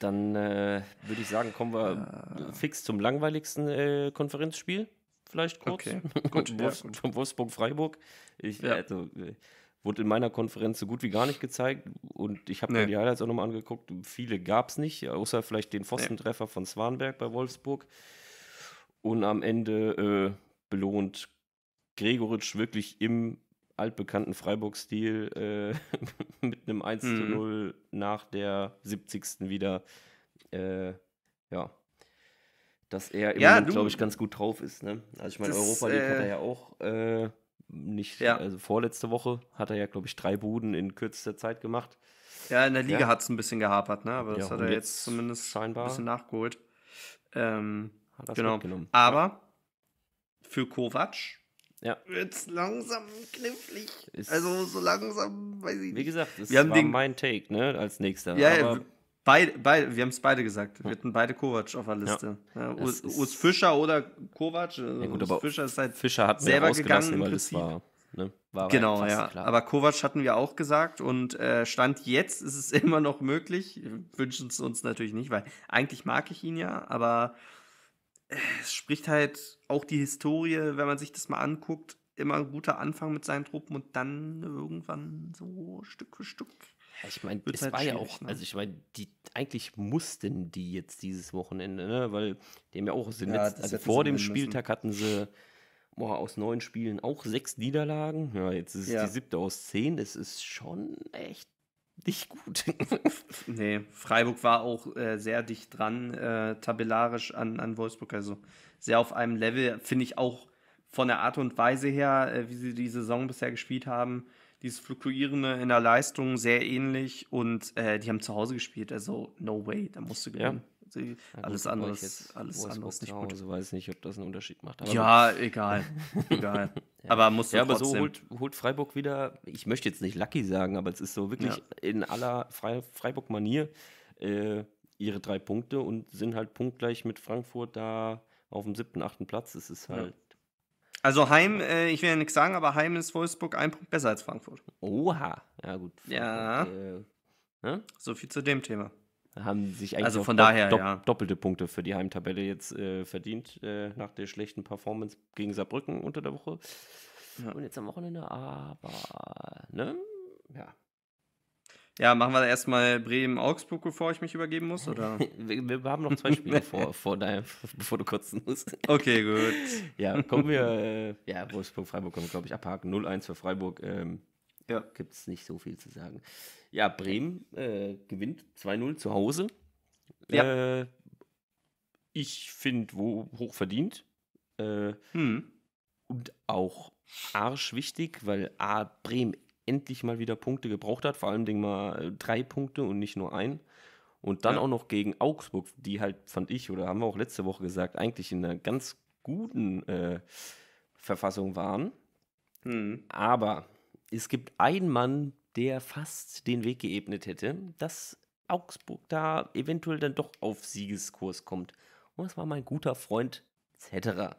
Dann äh, würde ich sagen, kommen wir äh, fix zum langweiligsten äh, Konferenzspiel vielleicht kurz. Okay, gut, ja, gut. Wolfsburg, Freiburg. Ich, ja. also, äh, Wurde in meiner Konferenz so gut wie gar nicht gezeigt und ich habe nee. mir die Highlights auch nochmal angeguckt. Viele gab es nicht, außer vielleicht den Pfostentreffer nee. von Swanberg bei Wolfsburg. Und am Ende äh, belohnt Gregoritsch wirklich im altbekannten Freiburg-Stil äh, mit einem 1 zu 0 mhm. nach der 70. wieder. Äh, ja. Dass er im ja, glaube ich, ganz gut drauf ist. Ne? Also ich meine, Europa League äh, hat er äh, ja auch äh, nicht, ja. also vorletzte Woche hat er ja, glaube ich, drei Buden in kürzester Zeit gemacht. Ja, in der Liga ja. hat es ein bisschen gehapert, ne? Aber das ja, hat er jetzt, jetzt zumindest scheinbar ein bisschen nachgeholt. Ähm, hat das genau. mitgenommen. Aber für Kovac ja. wird es langsam knifflig. Ist also so langsam, weiß ich nicht. Wie gesagt, das wir haben war den, mein Take, ne? Als nächster. Ja, aber Beide, beide, wir haben es beide gesagt. Wir hatten beide Kovac auf der Liste. Ja. Urs, Urs Fischer oder Kovac. Ja, gut, Urs Fischer ist halt Fischer hat selber gegangen im Prinzip. War, ne? war genau, ja. Klar. Aber Kovac hatten wir auch gesagt und äh, Stand jetzt ist es immer noch möglich. Wünschen es uns natürlich nicht, weil eigentlich mag ich ihn ja, aber äh, es spricht halt auch die Historie, wenn man sich das mal anguckt, immer ein guter Anfang mit seinen Truppen und dann irgendwann so Stück für Stück ja, ich meine, es halt war ja auch, ne? also ich meine, die eigentlich mussten die jetzt dieses Wochenende, ne? weil die haben ja auch ja, letzten, also vor dem Spieltag müssen. hatten sie boah, aus neun Spielen auch sechs Niederlagen. Ja, jetzt ist ja. die siebte aus zehn. Es ist schon echt nicht gut. nee, Freiburg war auch äh, sehr dicht dran, äh, tabellarisch an, an Wolfsburg. Also sehr auf einem Level, finde ich auch von der Art und Weise her, äh, wie sie die Saison bisher gespielt haben dieses Fluktuierende in der Leistung sehr ähnlich und äh, die haben zu Hause gespielt, also no way, da musst du gewinnen. Also, ja. Sie, alles andere jetzt, alles andere nicht gut. Also weiß nicht, ob das einen Unterschied macht. Aber ja, egal, egal. ja. Aber muss ja, aber trotzdem. so holt, holt, Freiburg wieder. Ich möchte jetzt nicht lucky sagen, aber es ist so wirklich ja. in aller Fre Freiburg-Manier äh, ihre drei Punkte und sind halt punktgleich mit Frankfurt da auf dem siebten, achten Platz. Es ist halt also Heim, äh, ich will ja nichts sagen, aber Heim ist Wolfsburg ein Punkt besser als Frankfurt. Oha, ja gut. Ja. Äh, ne? So viel zu dem Thema. haben sich eigentlich also von daher, do ja. doppelte Punkte für die Heimtabelle jetzt äh, verdient äh, nach der schlechten Performance gegen Saarbrücken unter der Woche. Ja. Und jetzt am Wochenende, aber ne? Ja. Ja, machen wir erstmal Bremen-Augsburg, bevor ich mich übergeben muss, oder? wir, wir haben noch zwei Spiele vor, vor deinem, bevor du kotzen musst. Okay, gut. ja, kommen wir, äh, ja, Wolfsburg-Freiburg können wir, glaube ich, abhaken. 0-1 für Freiburg, ähm, ja. gibt es nicht so viel zu sagen. Ja, Bremen äh, gewinnt 2-0 zu Hause. Ja. Äh, ich finde, wo hoch verdient. Äh, hm. Und auch arschwichtig, weil A, Bremen endlich mal wieder Punkte gebraucht hat, vor allem Dingen mal äh, drei Punkte und nicht nur ein. Und dann ja. auch noch gegen Augsburg, die halt, fand ich, oder haben wir auch letzte Woche gesagt, eigentlich in einer ganz guten äh, Verfassung waren. Hm. Aber es gibt einen Mann, der fast den Weg geebnet hätte, dass Augsburg da eventuell dann doch auf Siegeskurs kommt. Und das war mein guter Freund Zetterer.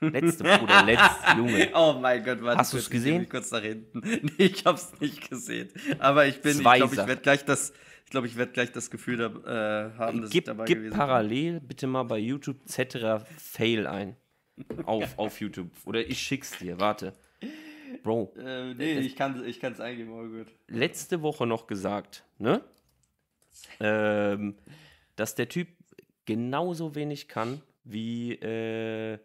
Letzte Bruder, letzte Junge. Oh mein Gott, warte. Hast du es gesehen? Ich kurz nach hinten. Nee, ich hab's nicht gesehen. Aber ich bin, Zweiser. ich glaube, ich werde gleich das, ich glaube, ich werde gleich das Gefühl äh, haben, dass gib, ich dabei gib gewesen parallel bin. bitte mal bei YouTube Cetera Fail ein. Auf, auf YouTube. Oder ich schick's dir, warte. Bro. Äh, nee, äh, äh, ich kann ich kann's eingeben, aber gut. Letzte Woche noch gesagt, ne? Ähm, dass der Typ genauso wenig kann wie äh,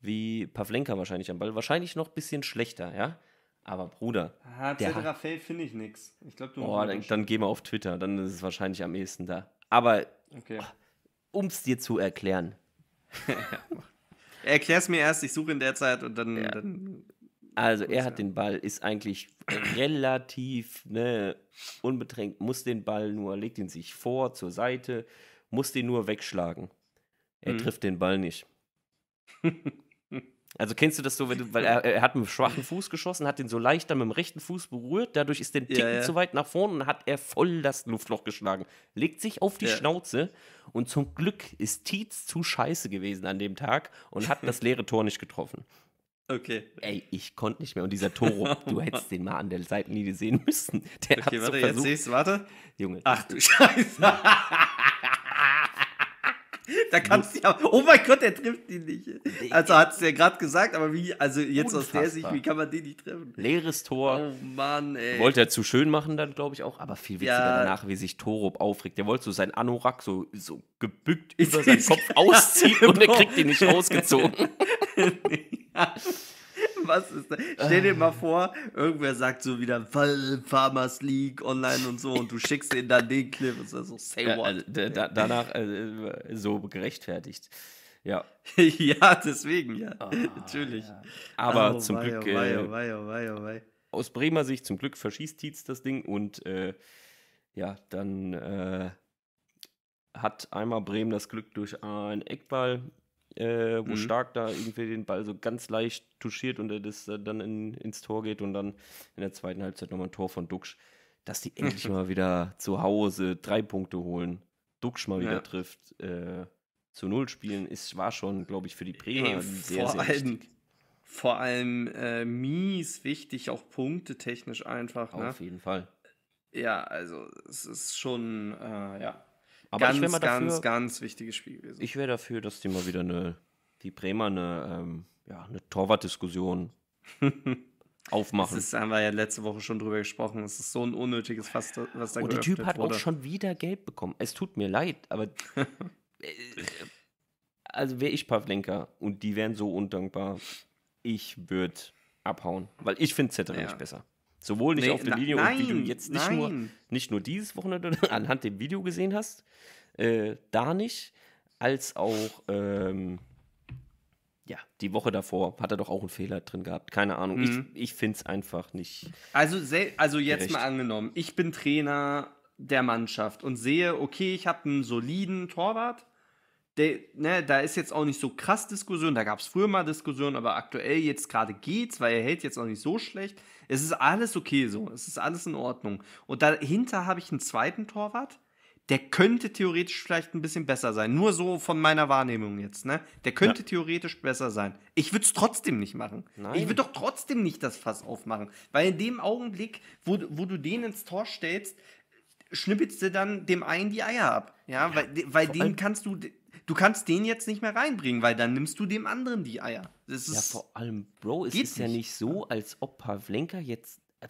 wie Pavlenka wahrscheinlich am Ball. Wahrscheinlich noch ein bisschen schlechter, ja? Aber Bruder. Aha, der hat finde ich nichts. Ich glaube, du Oh, dann, dann gehen wir auf Twitter, dann ist es wahrscheinlich am ehesten da. Aber okay. Oh, um es dir zu erklären. Erklär's mir erst, ich suche in der Zeit und dann. Ja. dann also er hat den Ball, ist eigentlich relativ ne, unbedrängt, muss den Ball nur, legt ihn sich vor, zur Seite, muss den nur wegschlagen. Er mhm. trifft den Ball nicht. Also kennst du das so, du, weil er, er, hat mit dem schwachen Fuß geschossen, hat den so leichter mit dem rechten Fuß berührt, dadurch ist der Ticken ja, ja. zu weit nach vorne und hat er voll das Luftloch geschlagen. Legt sich auf die ja. Schnauze und zum Glück ist Tietz zu scheiße gewesen an dem Tag und hat das leere Tor nicht getroffen. Okay. Ey, ich konnte nicht mehr. Und dieser Toro, du hättest den mal an der Seitenlinie sehen müssen. Der okay, hat so warte, versucht, jetzt siehst, warte. Junge. Ach du Scheiße. Da kannst du ja. Oh mein Gott, der trifft ihn nicht. Also hat es ja gerade gesagt, aber wie, also jetzt Unfassbar. aus der Sicht, wie kann man den nicht treffen? Leeres Tor. Oh Mann, ey. Wollte er zu schön machen, dann glaube ich auch, aber viel witziger ja. danach, wie sich Torup aufregt. Der wollte so seinen Anorak so, so gebückt über seinen Kopf ausziehen und er genau. kriegt ihn nicht rausgezogen. ja. Was ist das? Stell dir mal ah. vor, irgendwer sagt so wieder Farmers League online und so und du schickst denen dann den Clip und so, say what? Ja, also, da, danach also, so gerechtfertigt. Ja. ja, deswegen, ja. Ah, Natürlich. Ja. Aber oh, zum wei, Glück. Oh, äh, oh, wei, oh, wei, oh, wei, Aus Bremer Sicht zum Glück verschießt Tietz das Ding und äh, ja, dann äh, hat einmal Bremen das Glück durch einen Eckball äh, wo mhm. Stark da irgendwie den Ball so ganz leicht touchiert und er das äh, dann in, ins Tor geht und dann in der zweiten Halbzeit nochmal ein Tor von Duxch, dass die endlich mal wieder zu Hause drei Punkte holen, Duxch mal wieder ja. trifft, äh, zu Null spielen, ist, war schon, glaube ich, für die Bremer Ey, sehr, sehr allem, wichtig. Vor allem äh, mies wichtig, auch punktetechnisch einfach. Ne? Auf ne? jeden Fall. Ja, also es ist schon, äh, ja, aber ganz, ich mal dafür, ganz, ganz wichtiges Spiel gewesen. Ich wäre dafür, dass die mal wieder eine, die Bremer eine, ähm, ja, eine torwart aufmachen. Das ist, haben wir ja letzte Woche schon drüber gesprochen. Es ist so ein unnötiges Fass, was da Und oh, der Typ hat wurde. auch schon wieder Geld bekommen. Es tut mir leid, aber äh, also wäre ich Pavlenka und die wären so undankbar, ich würde abhauen, weil ich finde Zetterer ja. nicht besser. Sowohl nicht nee, auf dem Video nein, und wie du jetzt nicht nur, nicht nur dieses Wochenende anhand dem Video gesehen hast, äh, da nicht, als auch ähm, ja, die Woche davor hat er doch auch einen Fehler drin gehabt. Keine Ahnung. Mhm. Ich, ich finde es einfach nicht. Also, also jetzt gerecht. mal angenommen, ich bin Trainer der Mannschaft und sehe, okay, ich habe einen soliden Torwart der, ne, da ist jetzt auch nicht so krass Diskussion, da gab es früher mal Diskussionen, aber aktuell jetzt gerade geht's, weil er hält jetzt auch nicht so schlecht. Es ist alles okay so, es ist alles in Ordnung. Und dahinter habe ich einen zweiten Torwart, der könnte theoretisch vielleicht ein bisschen besser sein. Nur so von meiner Wahrnehmung jetzt, ne? Der könnte ja. theoretisch besser sein. Ich würde es trotzdem nicht machen. Nein. Ich würde doch trotzdem nicht das Fass aufmachen. Weil in dem Augenblick, wo, wo du den ins Tor stellst, schnippelst du dann dem einen die Eier ab. Ja, ja. weil, weil dem kannst du Du kannst den jetzt nicht mehr reinbringen, weil dann nimmst du dem anderen die Eier. Das ja, vor allem, Bro, es ist nicht. ja nicht so, als ob Pavlenka jetzt äh,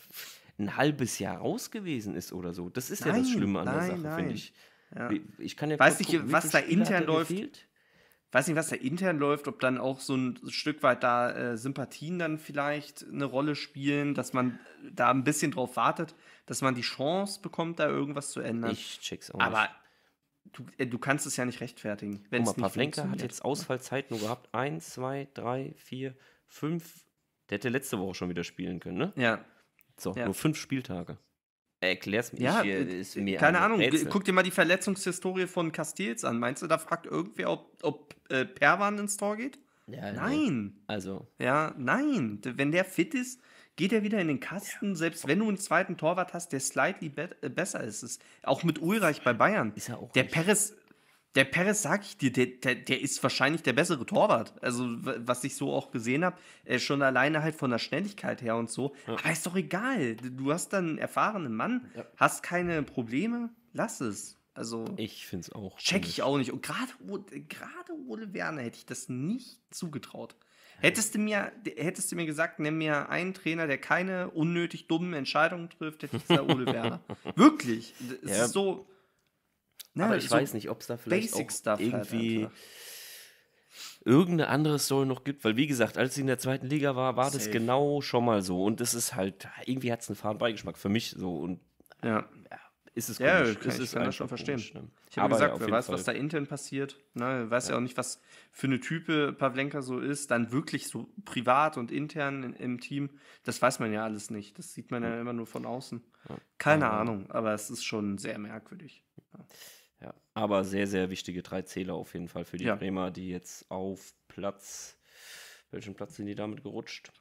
ein halbes Jahr raus gewesen ist oder so. Das ist nein, ja das Schlimme an nein, der Sache, finde ich. Ja. Ich kann ja Weiß nicht, gucken, was da intern läuft. Gefehlt? Weiß nicht, was da intern läuft, ob dann auch so ein Stück weit da äh, Sympathien dann vielleicht eine Rolle spielen, dass man da ein bisschen drauf wartet, dass man die Chance bekommt, da irgendwas zu ändern. Ich check's auch. Aber nicht. Du, äh, du, kannst es ja nicht rechtfertigen. Wenn Guck mal, Pavlenka hat jetzt Ausfallzeit nur gehabt. Eins, zwei, drei, vier, fünf. Der hätte letzte Woche schon wieder spielen können, ne? Ja. So, ja. nur fünf Spieltage. Erklär's mir. Ja, ich, äh, äh, mir keine Ahnung. Rätsel. Guck dir mal die Verletzungshistorie von Castils an. Meinst du, da fragt irgendwer, ob, ob äh, Perwan ins Tor geht? Ja, nein. nein. Also. Ja, nein. Wenn der fit ist, geht er wieder in den Kasten, ja. selbst wenn du einen zweiten Torwart hast, der slightly be äh, besser ist. ist. Auch mit Ulreich bei Bayern. Ist er auch. Der Peres, der Perez, sag ich dir, der, der, der, ist wahrscheinlich der bessere Torwart. Also, was ich so auch gesehen habe, äh, schon alleine halt von der Schnelligkeit her und so. Ja. Aber ist doch egal. Du hast dann einen erfahrenen Mann, ja. hast keine Probleme, lass es. Also, ich finde es auch. Check komisch. ich auch nicht. Und gerade Ole Werner hätte ich das nicht zugetraut. Hättest du mir, hättest du mir gesagt, nimm mir einen Trainer, der keine unnötig dummen Entscheidungen trifft, hätte ich gesagt, Ole Werner. Wirklich. Das ja. ist so. Na, Aber ich so weiß nicht, ob es da vielleicht auch halt irgendwie irgendeine andere Story noch gibt, weil wie gesagt, als sie in der zweiten Liga war, war Safe. das genau schon mal so und das ist halt irgendwie hat es einen faden Beigeschmack für mich so und ja. ja ist es ja, komisch. Ja, ich, ich kann das schon verstehen. Komisch, ne? Ich habe gesagt, ja, wer weiß, Fall. was da intern passiert. Ne? Weiß ja. ja. auch nicht, was für eine Type Pavlenka so ist. Dann wirklich so privat und intern in, im Team. Das weiß man ja alles nicht. Das sieht man ja, immer nur von außen. Keine Ahnung, aber es ist schon sehr merkwürdig. Ja. aber sehr, sehr wichtige drei Zähler auf jeden Fall für die Bremer, die jetzt auf Platz. Welchen Platz sind die damit gerutscht?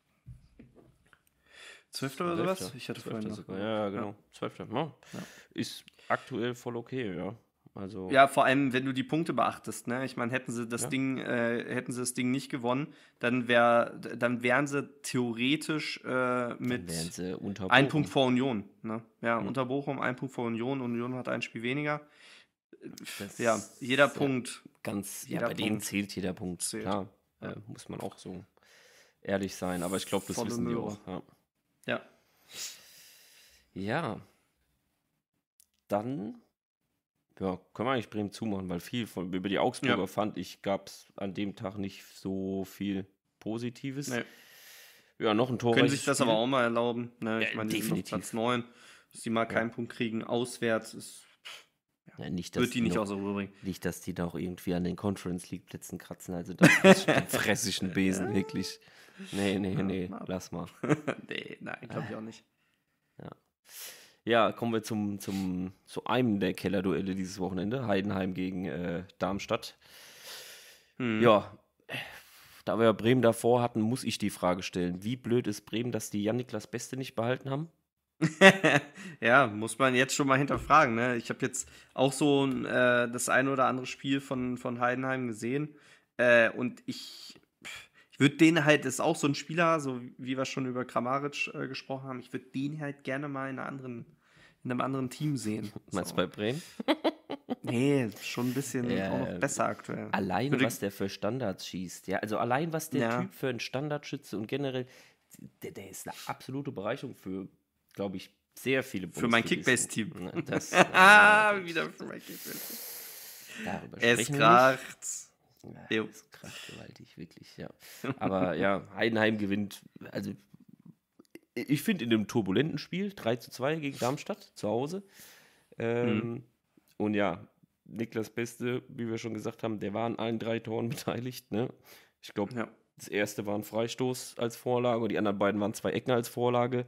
12. oder sowas? Ich hatte vorhin Sogar. Ja, genau. Ja. 12. Ne? Ja. Ist aktuell voll okay, ja. Also ja, vor allem, wenn du die Punkte beachtest, ne? Ich meine, hätten sie das ja. Ding, äh, hätten sie das Ding nicht gewonnen, dann wär, dann wären sie theoretisch äh, mit ein Punkt vor Union. Ne? Ja, mhm. unter Bochum, ein Punkt vor Union, Union hat ein Spiel weniger. Das ja, jeder Punkt. ganz, jeder ja, bei Punkt denen zählt jeder Punkt. Zählt. Klar, äh, muss man auch so ehrlich sein, aber ich glaube, das Volle wissen Möhre. die auch. Ja. Ja. Dann ja, können wir eigentlich Bremen zumachen, weil viel von, über die Augsburger ja. fand ich, gab es an dem Tag nicht so viel Positives. Nee. Ja, noch ein Tor. Können sich das Spiel. aber auch mal erlauben. Ne? Ich ja, meine, die definitiv. sind auf Platz 9. Dass die mal keinen Punkt kriegen, auswärts ist. Ja, nicht, wird die nicht auch so rüberbringen. Nicht, dass die da auch irgendwie an den Conference League Plätzen kratzen. Also da ist ein fressischen Besen, wirklich. Nee, nee, nee, lass mal. nee, nein, glaube ich auch nicht. Ja. ja, kommen wir zum, zum, zu einem der Kellerduelle dieses Wochenende. Heidenheim gegen äh, Darmstadt. Hm. Ja, da wir Bremen davor hatten, muss ich die Frage stellen. Wie blöd ist Bremen, dass die Janiklas Beste nicht behalten haben? ja, muss man jetzt schon mal hinterfragen. Ne? Ich habe jetzt auch so äh, das ein oder andere Spiel von, von Heidenheim gesehen. Äh, und ich ich würde den halt, das ist auch so ein Spieler, so wie wir schon über Kramaric äh, gesprochen haben, ich würde den halt gerne mal in, anderen, in einem anderen Team sehen. Meinst so. du bei Bremen? nee, schon ein bisschen äh, auch noch äh, besser aktuell. Allein, würde was der für Standards schießt, ja. Also allein, was der ja. Typ für einen Standardschütze und generell, der, der ist eine absolute Bereicherung für, glaube ich, sehr viele Für mein Kickbase-Team. Ah, äh, wieder für mein Kickbase-Team. Darüber es kracht. Nicht. Ja, ist krass gewaltig, wirklich, ja. Aber ja, Heidenheim gewinnt, also ich finde in dem turbulenten Spiel 3 zu 2 gegen Darmstadt zu Hause. Ähm, hm. Und ja, Niklas Beste, wie wir schon gesagt haben, der war an allen drei Toren beteiligt. Ne? Ich glaube, ja. das erste war ein Freistoß als Vorlage und die anderen beiden waren zwei Ecken als Vorlage.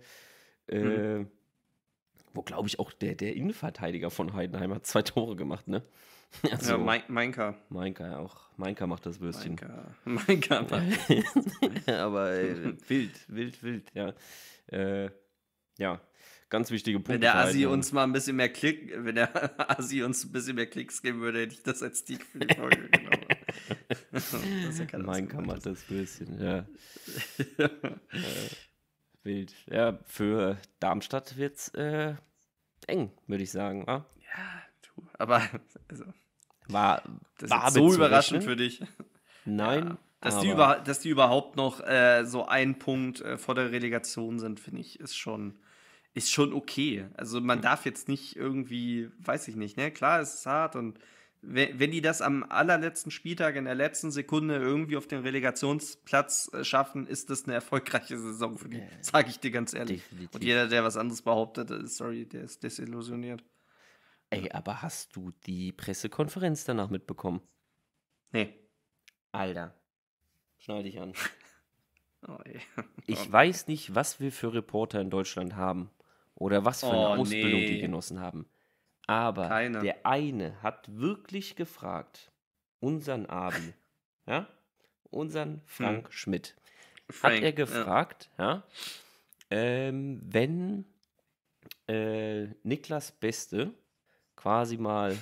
Äh, mhm. Wo, glaube ich, auch der, der Innenverteidiger von Heidenheim hat zwei Tore gemacht, ne? Also, ja, mein, Meinka. Meinka auch. Meinka macht das Würstchen. Meinka, Meinka macht das. Aber äh, wild, wild, wild, ja. Äh, ja, ganz wichtige Punkte. Wenn der Asi halt, uns mal ein bisschen mehr Klick, wenn der Asi uns ein bisschen mehr Klicks geben würde, hätte ich das als Stick für die Folge genommen. das Meinka macht das Würstchen, ja. Äh, wild. Ja, für Darmstadt wird wird's äh, eng, würde ich sagen. Wa? Ja aber also, war, das war ist so überraschend ne? für dich. Nein. Ja. Dass die, über, dass die überhaupt noch äh, so ein Punkt äh, vor der Relegation sind, finde ich, ist schon, ist schon okay. Also man darf jetzt nicht irgendwie, weiß ich nicht, ne? Klar, es ist hart und wenn, wenn die das am allerletzten Spieltag in der letzten Sekunde irgendwie auf den Relegationsplatz äh, schaffen, ist das eine erfolgreiche Saison für die, sage ich dir ganz ehrlich. Definitiv. Und jeder, der was anderes behauptet, äh, sorry, der ist desillusioniert. Ey, aber hast du die Pressekonferenz danach mitbekommen? Nee. Alter. Schnall dich an. oh, ich weiß nicht, was wir für Reporter in Deutschland haben oder was für eine oh, Ausbildung nee. die genossen haben. Aber Keine. der eine hat wirklich gefragt, unseren Abi, ja, unseren hm. Frank hm. Schmidt, Frank, hat er gefragt, ja, ja ähm, wenn äh, Niklas Beste quasi mal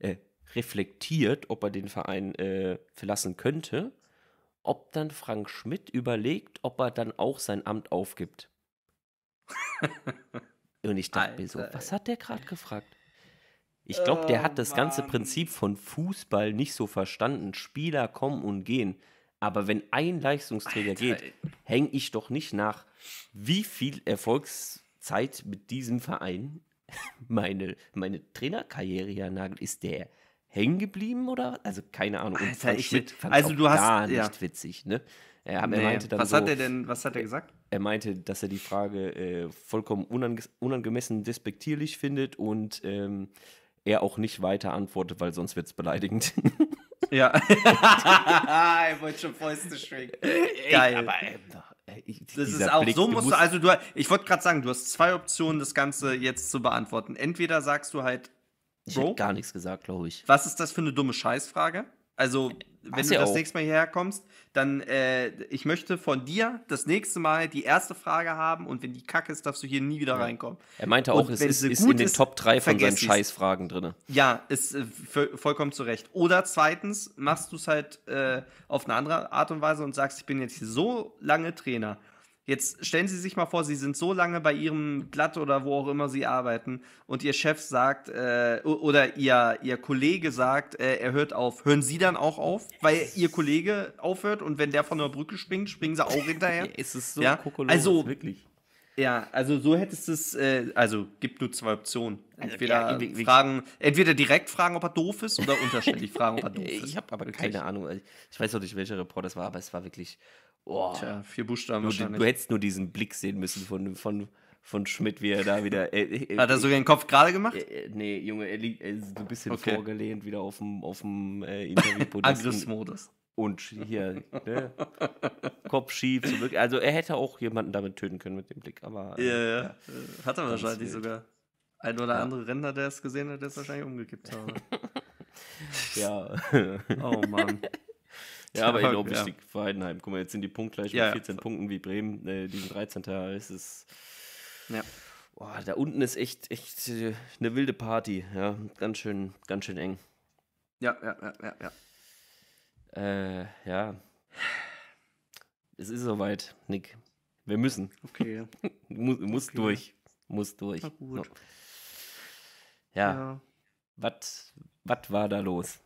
äh, reflektiert, ob er den Verein äh, verlassen könnte, ob dann Frank Schmidt überlegt, ob er dann auch sein Amt aufgibt. Und ich dachte Alter, mir so, was hat der gerade gefragt? Ich glaube, der hat das oh, ganze Prinzip von Fußball nicht so verstanden. Spieler kommen und gehen. Aber wenn ein Leistungsträger Alter. geht, hänge ich doch nicht nach, wie viel Erfolgszeit mit diesem Verein meine, meine Trainerkarriere hier nagelt. ist der hängen geblieben oder? Also keine Ahnung. Alter, ich, Schmidt fand also du hast gar ja. nicht witzig, ne? Er, nee. meinte dann was so, hat er denn, was hat er gesagt? Er meinte, dass er die Frage äh, vollkommen unange unangemessen despektierlich findet und ähm, er auch nicht weiter antwortet, weil sonst wird es beleidigend. Ja. er wollte schon Fäuste schwingen. Geil. Ey, aber, ey, äh, ich, das ist auch Blick, so musst du, musst also du, ich wollte gerade sagen, du hast zwei Optionen, das Ganze jetzt zu beantworten. Entweder sagst du halt, Bro, ich hätte gar nichts gesagt, glaube ich. Was ist das für eine dumme Scheißfrage? Also, äh, wenn Ach, du das nächste Mal hierher kommst, dann, äh, ich möchte von dir das nächste Mal die erste Frage haben und wenn die kacke ist, darfst du hier nie wieder ja. reinkommen. Er meinte und auch, es ist, ist in den ist, Top 3 von seinen Scheißfragen drin. Ja, ist äh, vollkommen zu Recht. Oder zweitens machst du es halt äh, auf eine andere Art und Weise und sagst, ich bin jetzt so lange Trainer Jetzt stellen Sie sich mal vor, Sie sind so lange bei Ihrem Blatt oder wo auch immer Sie arbeiten und Ihr Chef sagt äh, oder Ihr, Ihr Kollege sagt, äh, er hört auf. Hören Sie dann auch auf, weil Ihr Kollege aufhört und wenn der von der Brücke springt, springen Sie auch hinterher? ist es so ja? Kokolores, also, wirklich? Ja, also so hättest du es, äh, also gibt nur zwei Optionen. Also, entweder, also, ja, fragen, entweder direkt fragen, ob er doof ist, oder unterschiedlich fragen, ob er doof ist. Ich habe aber wirklich. keine Ahnung. Also, ich weiß auch nicht, welcher Reporter es war, aber es war wirklich. Oh. Tja, vier Buchstaben. Du, du, hättest nur diesen Blick sehen müssen von, von, von Schmidt, wie er da wieder. Äh, äh, Hat er sogar den Kopf gerade gemacht? Äh, äh nee, Junge, er liegt so ein bisschen okay. vorgelehnt wieder auf dem, auf dem äh, Angriffsmodus und hier ne, Kopf schief. Also er hätte auch jemanden damit töten können mit dem Blick, aber. ja, äh, ja, ja. Hat er wahrscheinlich sogar. Ein oder ja. andere Render, der es gesehen hat, der es wahrscheinlich umgekippt hat. ja. oh Mann. Ja, aber ich enorm ja. wichtig für Heidenheim. Guck mal, jetzt sind die Punkte gleich ja, mit 14 ja. Punkten wie Bremen, äh, die sind 13. Es ist. Ja. Boah, da unten ist echt, echt äh, eine wilde Party. Ja, ganz schön, ganz schön eng. Ja, ja, ja, ja, ja. Äh, ja. Es ist soweit, Nick. Wir müssen. Okay. muss, muss okay. durch. Muss durch. Na gut. Ja. ja. Was war da los?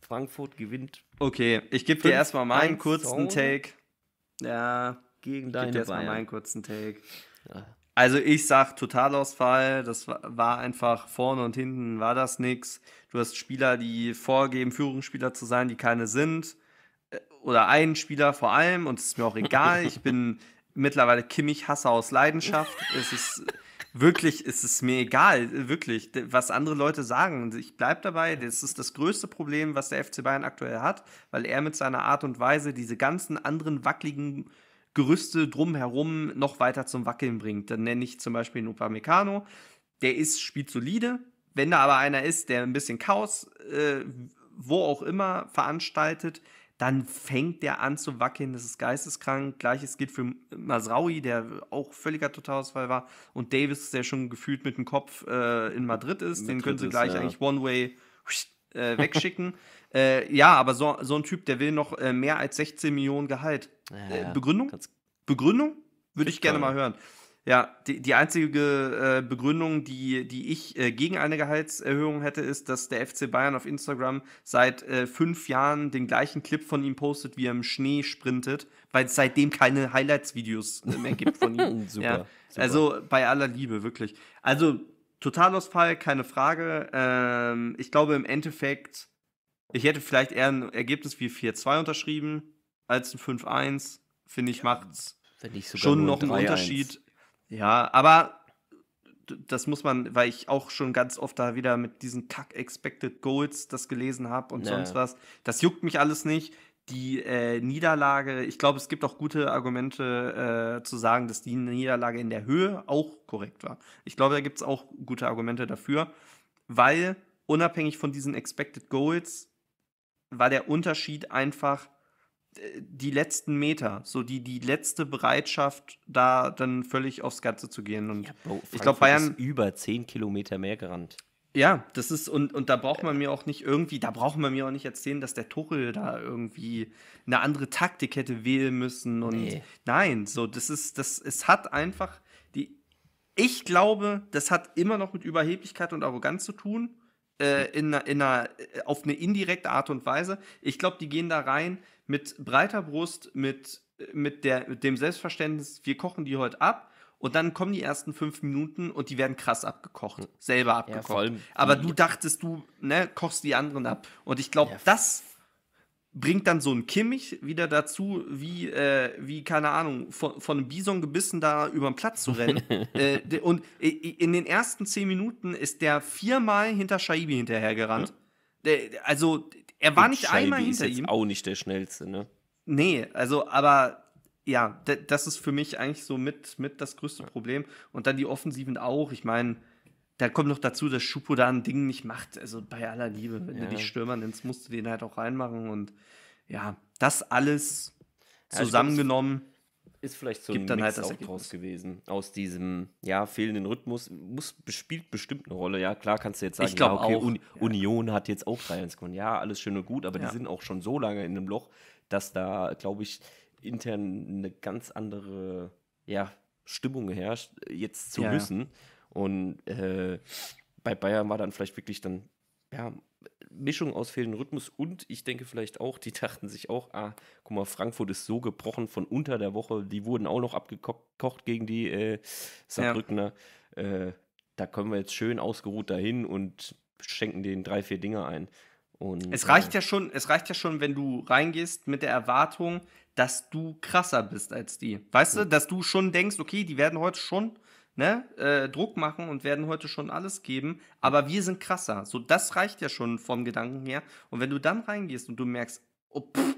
Frankfurt gewinnt. Okay, ich gebe dir erstmal meinen kurzen Zone. Take. Ja, gegen deinen. ich gebe dir erstmal meinen kurzen Take. Ja. Also ich sag Totalausfall, das war einfach vorne und hinten war das nix. Du hast Spieler, die vorgeben, Führungsspieler zu sein, die keine sind. Äh, oder einen Spieler vor allem, und es ist mir auch egal. Ich bin mittlerweile Kimmich-Hasser aus Leidenschaft. Es ist wirklich, es ist mir egal, wirklich, was andere Leute sagen. Ich bleibe dabei, das ist das größte Problem, was der FC Bayern aktuell hat, weil er mit seiner Art und Weise diese ganzen anderen wackeligen Gerüste drumherum noch weiter zum Wackeln bringt. Dann nenne ich zum Beispiel einen Upamecano. Der ist, spielsolide. Wenn da aber einer ist, der ein bisschen Chaos, äh, wo auch immer, veranstaltet, dann fängt der an zu wackeln. Das ist geisteskrank. Gleiches gilt für Masraui, der auch völliger Totalausfall war. Und Davis, der schon gefühlt mit dem Kopf äh, in Madrid ist. Madrid Den können sie gleich ist, ja. eigentlich One-Way äh, wegschicken. äh, ja, aber so, so ein Typ, der will noch äh, mehr als 16 Millionen Gehalt. Äh, ja, Begründung? Begründung? Würde ich, ich gerne mal hören. Ja, die, die einzige äh, Begründung, die, die ich äh, gegen eine Gehaltserhöhung hätte, ist, dass der FC Bayern auf Instagram seit äh, fünf Jahren den gleichen Clip von ihm postet, wie er im Schnee sprintet, weil es seitdem keine Highlights-Videos äh, mehr gibt von ihm. super, ja. super, Also bei aller Liebe, wirklich. Also Totalausfall, keine Frage. Ähm, ich glaube im Endeffekt, ich hätte vielleicht eher ein Ergebnis wie 4-2 unterschrieben als ein 5-1, finde ich, ja, es schon noch einen Unterschied. Ja, aber das muss man, weil ich auch schon ganz oft da wieder mit diesen Kack-Expected Goals das gelesen habe und nee. sonst was. Das juckt mich alles nicht. Die äh, Niederlage, ich glaube, es gibt auch gute Argumente äh, zu sagen, dass die Niederlage in der Höhe auch korrekt war. Ich glaube, da gibt es auch gute Argumente dafür, weil unabhängig von diesen Expected Goals war der Unterschied einfach, die letzten Meter, so die, die letzte Bereitschaft, da dann völlig aufs Ganze zu gehen. Und ja, Bro, ich glaube, Bayern. Ist über zehn Kilometer mehr gerannt. Ja, das ist, und, und da braucht man mir auch nicht irgendwie, da braucht man mir auch nicht erzählen, dass der Tuchel da irgendwie eine andere Taktik hätte wählen müssen. Und nee. nein, so, das ist, das, es hat einfach die, ich glaube, das hat immer noch mit Überheblichkeit und Arroganz zu tun, äh, in, in einer, äh, auf eine indirekte Art und Weise. Ich glaube, die gehen da rein, mit breiter Brust, mit, mit, der, mit dem Selbstverständnis, wir kochen die heute ab. Und dann kommen die ersten fünf Minuten und die werden krass abgekocht. Hm. Selber abgekocht. Ja, Aber du dachtest, du ne, kochst die anderen ab. Und ich glaube, ja. das bringt dann so ein Kimmich wieder dazu, wie, äh, wie keine Ahnung, von, von einem Bison gebissen da über den Platz zu rennen. äh, und in den ersten zehn Minuten ist der viermal hinter Shaibi hinterhergerannt. Mhm. Also er war nicht Scheibe einmal hinter ist jetzt ihm. auch nicht der schnellste, ne? Nee, also, aber ja, das ist für mich eigentlich so mit, mit das größte Problem. Und dann die Offensiven auch. Ich meine, da kommt noch dazu, dass Schupo da ein Ding nicht macht. Also bei aller Liebe, wenn ja. du dich Stürmer nimmst, musst du den halt auch reinmachen. Und ja, das alles zusammengenommen. Ja, ist vielleicht so Gibt ein dann Mix halt das draus gewesen aus diesem ja fehlenden Rhythmus muss spielt bestimmt eine Rolle ja klar kannst du jetzt sagen ich ja, okay auch. Un ja. Union hat jetzt auch 3-1 gewonnen ja alles schön und gut aber ja. die sind auch schon so lange in einem Loch dass da glaube ich intern eine ganz andere ja Stimmung herrscht jetzt zu müssen und äh, bei Bayern war dann vielleicht wirklich dann ja Mischung aus fehlendem Rhythmus und ich denke vielleicht auch, die dachten sich auch, ah, guck mal, Frankfurt ist so gebrochen von unter der Woche, die wurden auch noch abgekocht gegen die äh, Saarbrückner. Ja. Äh, da kommen wir jetzt schön ausgeruht dahin und schenken denen drei, vier Dinge ein. Und, es reicht äh, ja schon, es reicht ja schon, wenn du reingehst mit der Erwartung, dass du krasser bist als die. Weißt ja. du, dass du schon denkst, okay, die werden heute schon ne, äh, Druck machen und werden heute schon alles geben, aber wir sind krasser. So, das reicht ja schon vom Gedanken her. Und wenn du dann reingehst und du merkst, oh, pff,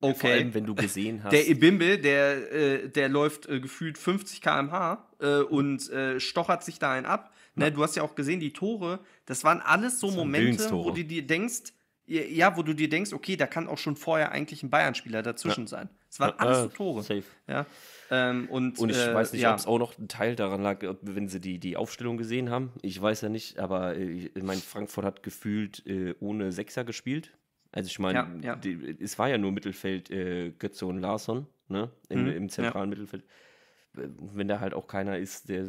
okay. Ja, vor allem, wenn du gesehen hast. Der Ibimbe, der, äh, der läuft äh, gefühlt 50 km/h äh, und äh, stochert sich da einen ab. Ne, du hast ja auch gesehen, die Tore, das waren alles so Momente, wo du dir denkst, ja, wo du dir denkst, okay, da kann auch schon vorher eigentlich ein Bayern-Spieler dazwischen ja. sein. Es waren alles äh, so Tore. Safe. Ja. Ähm, und, und ich äh, weiß nicht, ja. ob es auch noch ein Teil daran lag, wenn sie die, die Aufstellung gesehen haben. Ich weiß ja nicht, aber äh, ich mein Frankfurt hat gefühlt äh, ohne Sechser gespielt. Also ich meine, ja, ja. es war ja nur Mittelfeld äh, Götze und Larsson ne? Im, mhm, im zentralen Mittelfeld. Äh, wenn da halt auch keiner ist, der,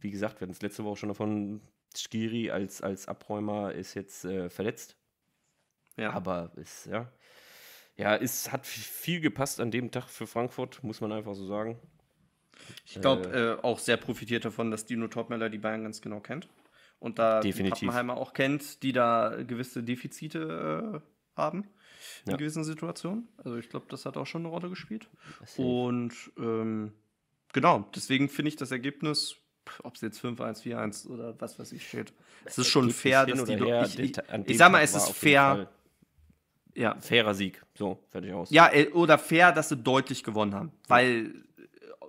wie gesagt, wir hatten es letzte Woche schon davon, Skiri als, als Abräumer ist jetzt äh, verletzt. Ja. Aber ist, ja ja, es hat viel gepasst an dem Tag für Frankfurt, muss man einfach so sagen. Ich glaube, äh. äh, auch sehr profitiert davon, dass Dino Topmeller die Bayern ganz genau kennt. Und da Definitiv. die Pappenheimer auch kennt, die da gewisse Defizite äh, haben in ja. gewissen Situationen. Also ich glaube, das hat auch schon eine Rolle gespielt. Und ähm, genau, deswegen finde ich das Ergebnis, ob es jetzt 5-1, 4-1 oder was weiß ich steht, es ist schon fair, dass die... Her, ich, ich, ich sag mal, es ist fair ja. fairer Sieg. So, fertig aus. Ja, äh, oder fair, dass sie deutlich gewonnen haben. Ja. Weil äh,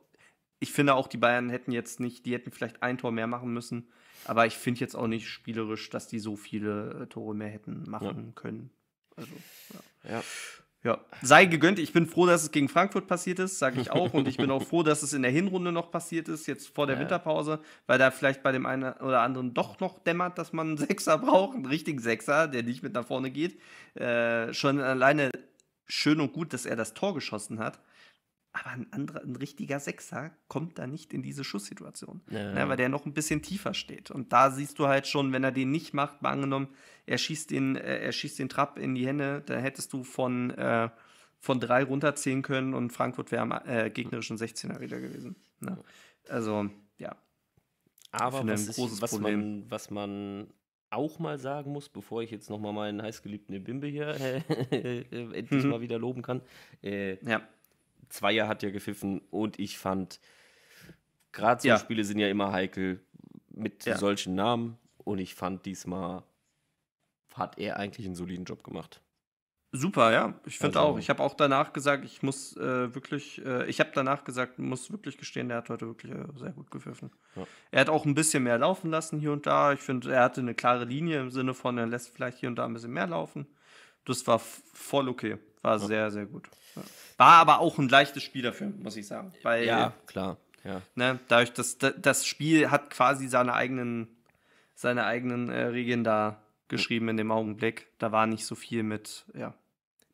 ich finde auch, die Bayern hätten jetzt nicht, die hätten vielleicht ein Tor mehr machen müssen. Aber ich finde jetzt auch nicht spielerisch, dass die so viele äh, Tore mehr hätten machen ja. können. Also, ja. ja. Ja, sei gegönnt. Ich bin froh, dass es gegen Frankfurt passiert ist, sage ich auch. Und ich bin auch froh, dass es in der Hinrunde noch passiert ist, jetzt vor der ja. Winterpause, weil da vielleicht bei dem einen oder anderen doch noch dämmert, dass man einen Sechser braucht, einen richtigen Sechser, der nicht mit nach vorne geht. Äh, schon alleine schön und gut, dass er das Tor geschossen hat. Aber ein, anderer, ein richtiger Sechser kommt da nicht in diese Schusssituation, ja. ne, weil der noch ein bisschen tiefer steht. Und da siehst du halt schon, wenn er den nicht macht, mal angenommen, er schießt den, äh, er schießt den Trapp in die Hände, da hättest du von, äh, von drei runterziehen können und Frankfurt wäre am äh, gegnerischen 16er wieder gewesen. Ne? Also, ja. Aber was, ist, was, man, was man auch mal sagen muss, bevor ich jetzt nochmal meinen heißgeliebten Bimbe hier äh, endlich mhm. mal wieder loben kann. Äh, ja Zweier hat ja gepfiffen und ich fand, gerade ja. Spiele sind ja immer heikel mit ja. solchen Namen und ich fand diesmal hat er eigentlich einen soliden Job gemacht. Super, ja. Ich finde also, auch. Ich habe auch danach gesagt, ich muss äh, wirklich, äh, ich habe danach gesagt, muss wirklich gestehen, der hat heute wirklich äh, sehr gut gepfiffen. Ja. Er hat auch ein bisschen mehr laufen lassen hier und da. Ich finde, er hatte eine klare Linie im Sinne von, er lässt vielleicht hier und da ein bisschen mehr laufen. Das war voll okay. War ja. sehr, sehr gut. War aber auch ein leichtes Spiel dafür, muss ich sagen. Weil, ja, klar. Ja. Ne, dadurch, dass das Spiel hat quasi seine eigenen, seine eigenen äh, Regeln da geschrieben in dem Augenblick. Da war nicht so viel mit, ja.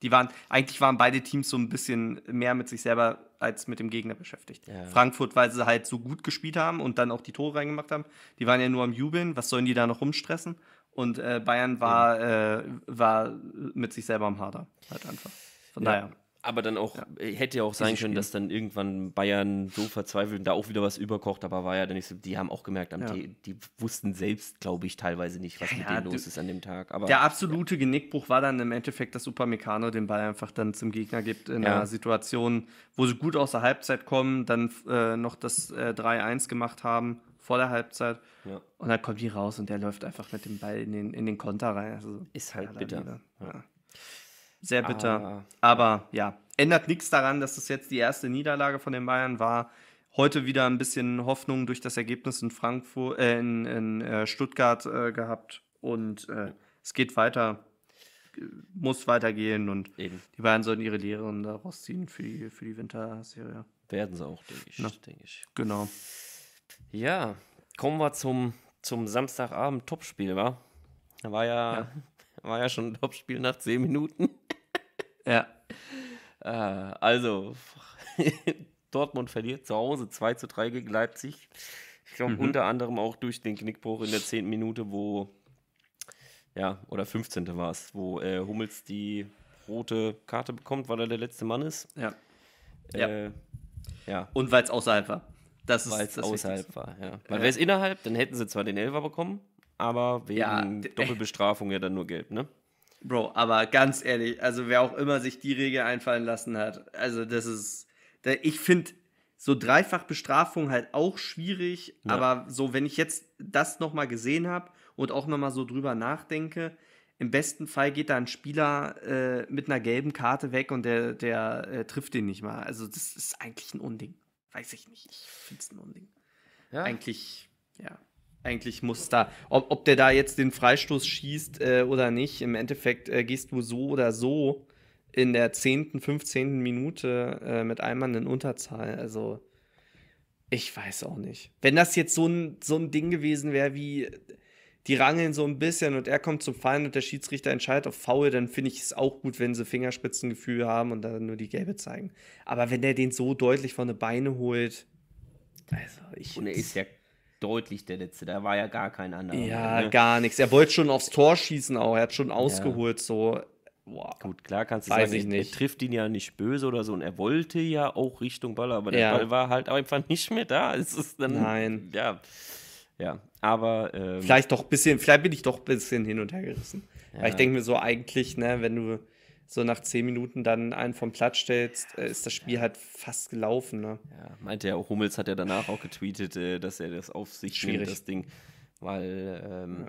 Die waren, eigentlich waren beide Teams so ein bisschen mehr mit sich selber als mit dem Gegner beschäftigt. Ja. Frankfurt, weil sie halt so gut gespielt haben und dann auch die Tore reingemacht haben, die waren ja nur am Jubeln. Was sollen die da noch rumstressen? Und äh, Bayern war, ja. äh, war mit sich selber am Harder. Halt einfach. Von ja. daher. Aber dann auch, ja. Äh, hätte ja auch sein können, dass dann irgendwann Bayern so verzweifelt und da auch wieder was überkocht, aber war ja dann nicht so, die haben auch gemerkt, ja. die, die, wussten selbst, glaube ich, teilweise nicht, was ja, mit denen du, los ist an dem Tag. Aber, der absolute Genickbruch war dann im Endeffekt, dass Upamecano den Ball einfach dann zum Gegner gibt, in einer Situation, wo sie gut aus der Halbzeit kommen, dann äh, noch das äh, 3-1 gemacht haben vor der Halbzeit. Ja. Und dann kommt die raus und der läuft einfach mit dem Ball in den, in den Konter rein. Also, ist halt bitter. Ja. Sehr ah. bitter. Ah. Aber ja, ändert nichts daran, dass das jetzt die erste Niederlage von den Bayern war. Heute wieder ein bisschen Hoffnung durch das Ergebnis in Frankfurt, äh, in, in äh, Stuttgart äh, gehabt. Und äh, es geht weiter, muss weitergehen und Eben. die Bayern sollen ihre Lehren daraus ziehen für die, für die Winterserie. Werden sie auch, denke ich, ja. denke ich. Genau. Ja, kommen wir zum, zum Samstagabend Topspiel, wa? Da war ja, ja, war ja schon ein Topspiel nach zehn Minuten. ja. Äh, also, Dortmund verliert zu Hause 2 zu 3 gegen Leipzig. Ich glaube, mhm. unter anderem auch durch den Knickbruch in der 10. Minute, wo, ja, oder 15. war es, wo äh, Hummels die rote Karte bekommt, weil er der letzte Mann ist. Ja. Äh, ja. ja. Und weil es außerhalb war dass Weil's es außerhalb war. Ja. Weil wäre es innerhalb, dann hätten sie zwar den Elfer bekommen, aber wegen ja, Doppelbestrafung ja dann nur gelb, ne? Bro, aber ganz ehrlich, also wer auch immer sich die Regel einfallen lassen hat, also das ist, ich finde so dreifach Bestrafung halt auch schwierig, ja. aber so, wenn ich jetzt das nochmal gesehen habe und auch nochmal so drüber nachdenke, im besten Fall geht da ein Spieler äh, mit einer gelben Karte weg und der, der äh, trifft den nicht mal. Also das ist eigentlich ein Unding weiß ich nicht. Ich finde es ein Unding. Ja. Eigentlich, ja. Eigentlich muss da, ob, ob der da jetzt den Freistoß schießt äh, oder nicht, im Endeffekt äh, gehst du so oder so in der 10., 15. Minute äh, mit einem Mann in Unterzahl. Also, ich weiß auch nicht. Wenn das jetzt so ein, so ein Ding gewesen wäre wie die rangeln so ein bisschen und er kommt zum Fallen und der Schiedsrichter entscheidet auf Foul, dann finde ich es auch gut, wenn sie Fingerspitzengefühl haben und dann nur die gelbe zeigen. Aber wenn der den so deutlich von den Beine holt, also ich. Und er ist ja deutlich der Letzte, da war ja gar kein anderer. Ja, ne? gar nichts. Er wollte schon aufs Tor schießen auch, er hat schon ausgeholt, ja. so. Boah, Gut, klar kannst du Weiß sagen, er, er trifft ihn ja nicht böse oder so und er wollte ja auch Richtung Ball, aber der Ball war halt einfach nicht mehr da. Es ist dann, Nein. Ja. Ja, aber. Ähm, vielleicht doch ein bisschen, vielleicht bin ich doch ein bisschen hin und her gerissen. Ja. Weil ich denke mir so eigentlich, ne, wenn du so nach zehn Minuten dann einen vom Platz stellst, äh, ist das Spiel ja. halt fast gelaufen. Ne? Ja, meinte ja auch Hummels, hat ja danach auch getweetet, äh, dass er das auf sich Schwierig. nimmt, das Ding. Weil ähm,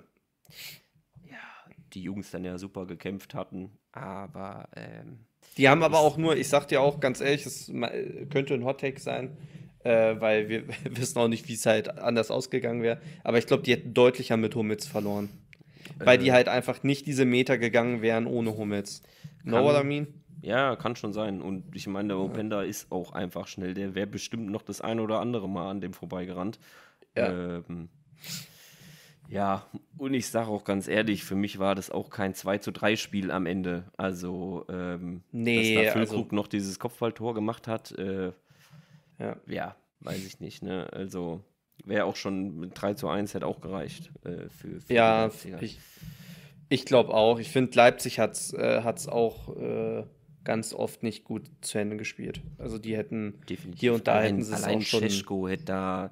ja. ja. die Jungs dann ja super gekämpft hatten, aber. Ähm, die haben aber auch nur, ich sag dir auch ganz ehrlich, es könnte ein Hottake sein, äh, weil wir wissen auch nicht, wie es halt anders ausgegangen wäre. Aber ich glaube, die hätten deutlicher mit Hummels verloren. Äh, weil die äh. halt einfach nicht diese Meter gegangen wären ohne Hummels. Kann, know what I mean? Ja, kann schon sein. Und ich meine, der Openda ja. ist auch einfach schnell. Der wäre bestimmt noch das ein oder andere Mal an dem vorbeigerannt. Ja. Ähm, ja, und ich sage auch ganz ehrlich, für mich war das auch kein 2 zu 3 Spiel am Ende. Also, ähm, nee, dass da Füllkrug also, noch dieses Kopfballtor gemacht hat, äh, ja, ja weiß ich nicht, ne? Also wäre auch schon mit 3 zu 1 hätte auch gereicht äh, für, für Ja, ich, ich glaube auch. Ich finde, Leipzig hat es äh, auch äh, ganz oft nicht gut zu Ende gespielt. Also die hätten Definitiv. hier und da allein, hätten sie es auch schon... Scheschko hätte da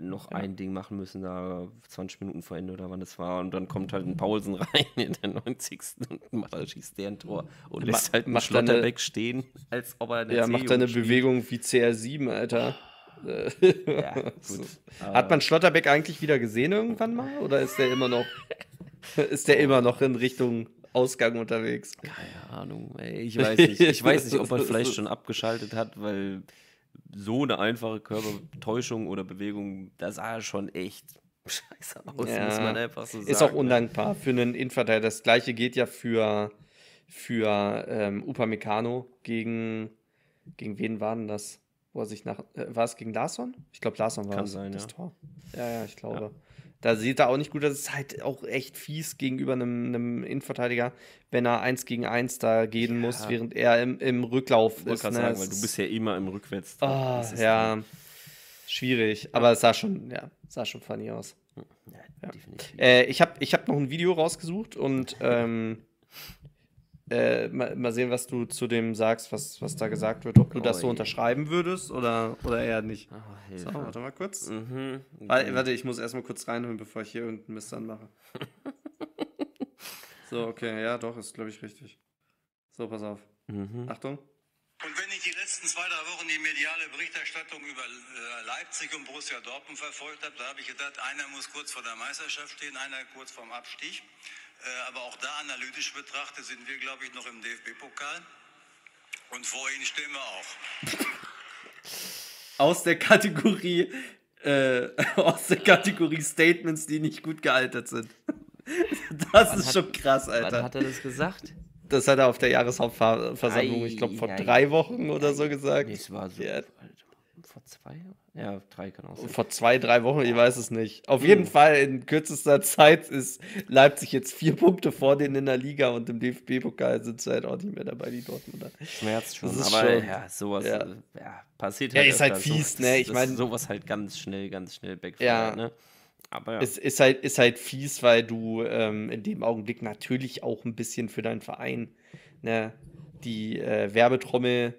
noch ja. ein Ding machen müssen, da 20 Minuten vor Ende oder wann es war. Und dann kommt halt ein mhm. Paulsen rein in der 90. und macht halt, schießt der ein Tor und lässt halt einen Schlotterbeck stehen, als ob er Ja, macht eine spielt. Bewegung wie CR7, Alter. Ja, gut. Hat man Schlotterbeck eigentlich wieder gesehen irgendwann mal? Oder ist der immer noch, ist der immer noch in Richtung Ausgang unterwegs? Keine Ahnung, ey, ich weiß nicht. Ich weiß nicht, ob man vielleicht schon abgeschaltet hat, weil so eine einfache Körpertäuschung oder Bewegung, da sah er schon echt scheiße aus, ja. muss man einfach so sagen. Ist auch ne? undankbar für einen Innenverteidiger. Das gleiche geht ja für, für ähm, Upamecano gegen, gegen wen war denn das? Wo er sich nach, äh, war es gegen Larson? Ich glaube, Larson war Kann das, sein, das ja. Tor. Ja, ja, ich glaube. Ja. Da sieht er auch nicht gut, das ist halt auch echt fies gegenüber einem, einem Innenverteidiger, wenn er eins gegen eins da gehen ja. muss, während er im, im Rücklauf ich ist. Ne? Sagen, weil du bist ja immer im Rückwärts. Oh, ja. Dann. Schwierig, aber es sah schon, ja, sah schon funny aus. Ja, ja. Äh, ich habe ich hab noch ein Video rausgesucht und ähm, äh, mal, sehen, was du zu dem sagst, was, was da gesagt wird. Ob du das so unterschreiben würdest oder, oder eher nicht. Oh, so, warte mal kurz. Mhm. Warte, warte, ich muss erstmal kurz reinhören, bevor ich hier irgendeinen Mist anmache. so, okay, ja, doch, ist glaube ich richtig. So, pass auf. Mhm. Achtung. Und wenn ich die letzten zwei, drei Wochen die mediale Berichterstattung über äh, Leipzig und Borussia Dortmund verfolgt habe, da habe ich gedacht, einer muss kurz vor der Meisterschaft stehen, einer kurz vorm Abstieg. Äh, aber auch da analytisch betrachtet sind wir, glaube ich, noch im DFB-Pokal. Und vor ihnen stehen wir auch. Aus der Kategorie, äh, aus der Kategorie Statements, die nicht gut gealtert sind. Das wann ist hat, schon krass, Alter. Wann hat er das gesagt? Das hat er auf der Jahreshauptversammlung, ich glaube, vor ei, drei Wochen ei, oder so gesagt. Nee, es war so ja. vor zwei Jahren. Ja, drei kann auch sein. Vor zwei, drei Wochen, ich weiß es nicht. Auf mhm. jeden Fall in kürzester Zeit ist Leipzig jetzt vier Punkte vor denen in der Liga und im DFB-Pokal sind sie halt auch nicht mehr dabei, die Dortmunder. Schmerzt schon, aber schon, ja, sowas ja. Ja, passiert halt. Ja, ist halt fies, so, ne? Ich meine. Sowas halt ganz schnell, ganz schnell backfire, ja. ne? Aber ja. Es ist halt, ist halt fies, weil du ähm, in dem Augenblick natürlich auch ein bisschen für deinen Verein ne, die äh, Werbetrommel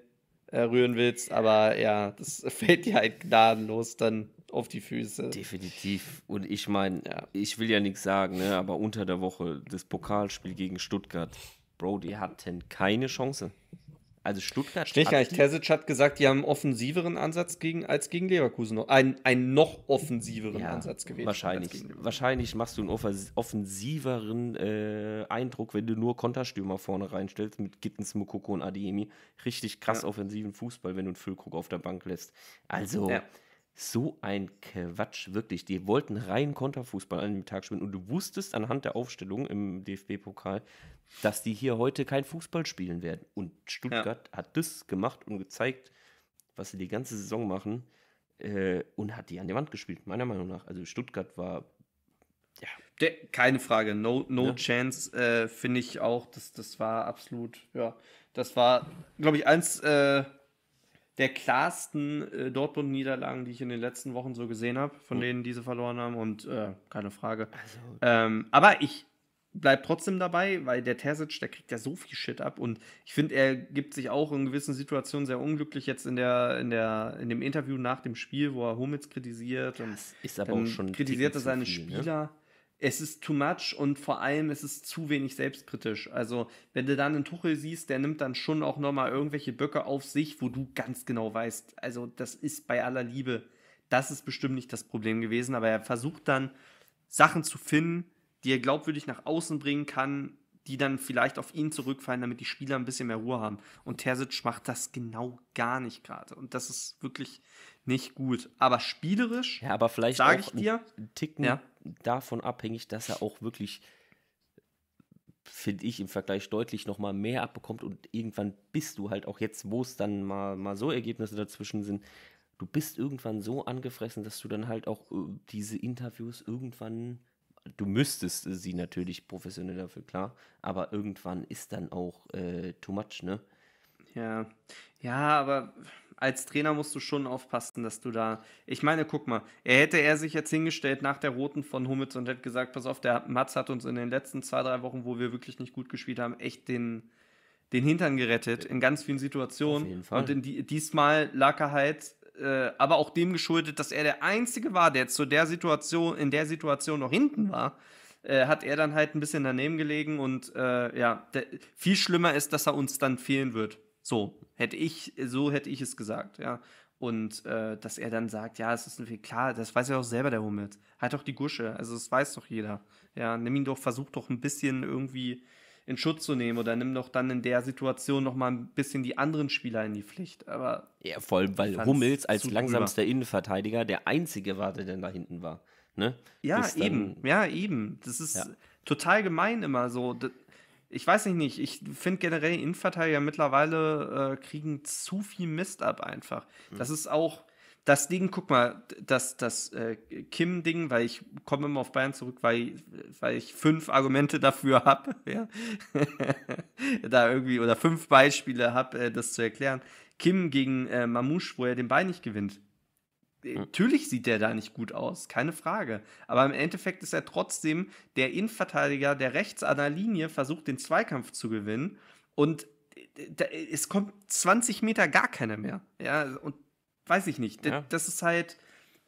äh, rühren willst, aber ja, das fällt dir halt gnadenlos dann auf die Füße. Definitiv. Und ich meine, ja. ich will ja nichts sagen, ne, aber unter der Woche das Pokalspiel gegen Stuttgart, Bro, die hatten keine Chance. Also Stuttgart. Stehe gar nicht. Terzic hat gesagt, die haben einen offensiveren Ansatz gegen, als gegen Leverkusen. Ein, einen noch offensiveren ja, Ansatz gewesen. Wahrscheinlich, wahrscheinlich machst du einen offensiveren äh, Eindruck, wenn du nur Konterstürmer vorne reinstellst mit Gittens, Mukoko und Ademi. Richtig krass ja. offensiven Fußball, wenn du einen Füllkrug auf der Bank lässt. Also, ja. So ein Quatsch, wirklich. Die wollten rein Konterfußball an dem Tag spielen. Und du wusstest anhand der Aufstellung im DFB-Pokal, dass die hier heute kein Fußball spielen werden. Und Stuttgart ja. hat das gemacht und gezeigt, was sie die ganze Saison machen. Äh, und hat die an die Wand gespielt, meiner Meinung nach. Also Stuttgart war. Ja. De keine Frage. No, no ja. chance, äh, finde ich auch. Das, das war absolut, ja. Das war, glaube ich, eins. Äh der klarsten äh, Dortmund-Niederlagen, die ich in den letzten Wochen so gesehen habe, von mhm. denen diese verloren haben und äh, keine Frage. Also, ähm, aber ich bleibe trotzdem dabei, weil der Terzic, der kriegt ja so viel Shit ab und ich finde, er gibt sich auch in gewissen Situationen sehr unglücklich jetzt in der in der in dem Interview nach dem Spiel, wo er Hummels kritisiert das und ist aber auch schon kritisiert er seine viel, ne? Spieler. Ne? es ist too much und vor allem es ist zu wenig selbstkritisch. Also, wenn du dann einen Tuchel siehst, der nimmt dann schon auch nochmal irgendwelche Böcke auf sich, wo du ganz genau weißt, also das ist bei aller Liebe, das ist bestimmt nicht das Problem gewesen, aber er versucht dann Sachen zu finden, die er glaubwürdig nach außen bringen kann, die dann vielleicht auf ihn zurückfallen, damit die Spieler ein bisschen mehr Ruhe haben. Und Terzic macht das genau gar nicht gerade. Und das ist wirklich, nicht gut. Aber spielerisch, ja, aber vielleicht sage ich dir, einen Ticken ja. davon abhängig, dass er auch wirklich, finde ich, im Vergleich deutlich nochmal mehr abbekommt und irgendwann bist du halt auch jetzt, wo es dann mal, mal so Ergebnisse dazwischen sind, du bist irgendwann so angefressen, dass du dann halt auch äh, diese Interviews irgendwann, du müsstest sie natürlich professionell dafür, klar, aber irgendwann ist dann auch äh, too much, ne? Ja, ja, aber als Trainer musst du schon aufpassen, dass du da. Ich meine, guck mal, er hätte er sich jetzt hingestellt nach der roten von Hummels und hätte gesagt, pass auf, der Matz hat uns in den letzten zwei, drei Wochen, wo wir wirklich nicht gut gespielt haben, echt den, den Hintern gerettet in ganz vielen Situationen. Und in die, diesmal lag er halt, äh, aber auch dem geschuldet, dass er der Einzige war, der zu der Situation, in der Situation noch hinten war. Äh, hat er dann halt ein bisschen daneben gelegen und äh, ja, der, viel schlimmer ist, dass er uns dann fehlen wird so hätte ich, so hätte ich es gesagt, ja. Und äh, dass er dann sagt, ja, es ist ein Fehler. Klar, das weiß ja auch selber der Hummels. Hat doch die Gusche, also das weiß doch jeder. Ja, nimm ihn doch, versuch doch ein bisschen irgendwie in Schutz zu nehmen oder nimm doch dann in der Situation noch mal ein bisschen die anderen Spieler in die Pflicht. Aber ja, voll, weil Hummels als langsamster drüber. Innenverteidiger der einzige war, der denn da hinten war. Ne? Ja, eben. Ja, eben. Das ist ja. total gemein immer so ich weiß nicht, nicht. ich finde generell Innenverteidiger mittlerweile äh, kriegen zu viel Mist ab einfach. Mhm. Das ist auch das Ding, guck mal, das, das äh, Kim-Ding, weil ich komme immer auf Bayern zurück, weil, weil ich fünf Argumente dafür habe, ja? da irgendwie, oder fünf Beispiele habe, äh, das zu erklären. Kim gegen äh, Mamouche, wo er den Ball nicht gewinnt. Äh, hm. Natürlich sieht der da nicht gut aus, keine Frage. Aber im Endeffekt ist er trotzdem der Innenverteidiger, der rechts an der Linie versucht, den Zweikampf zu gewinnen. Und äh, es kommt 20 Meter gar keiner mehr. Ja, und weiß ich nicht. Ja. Das ist halt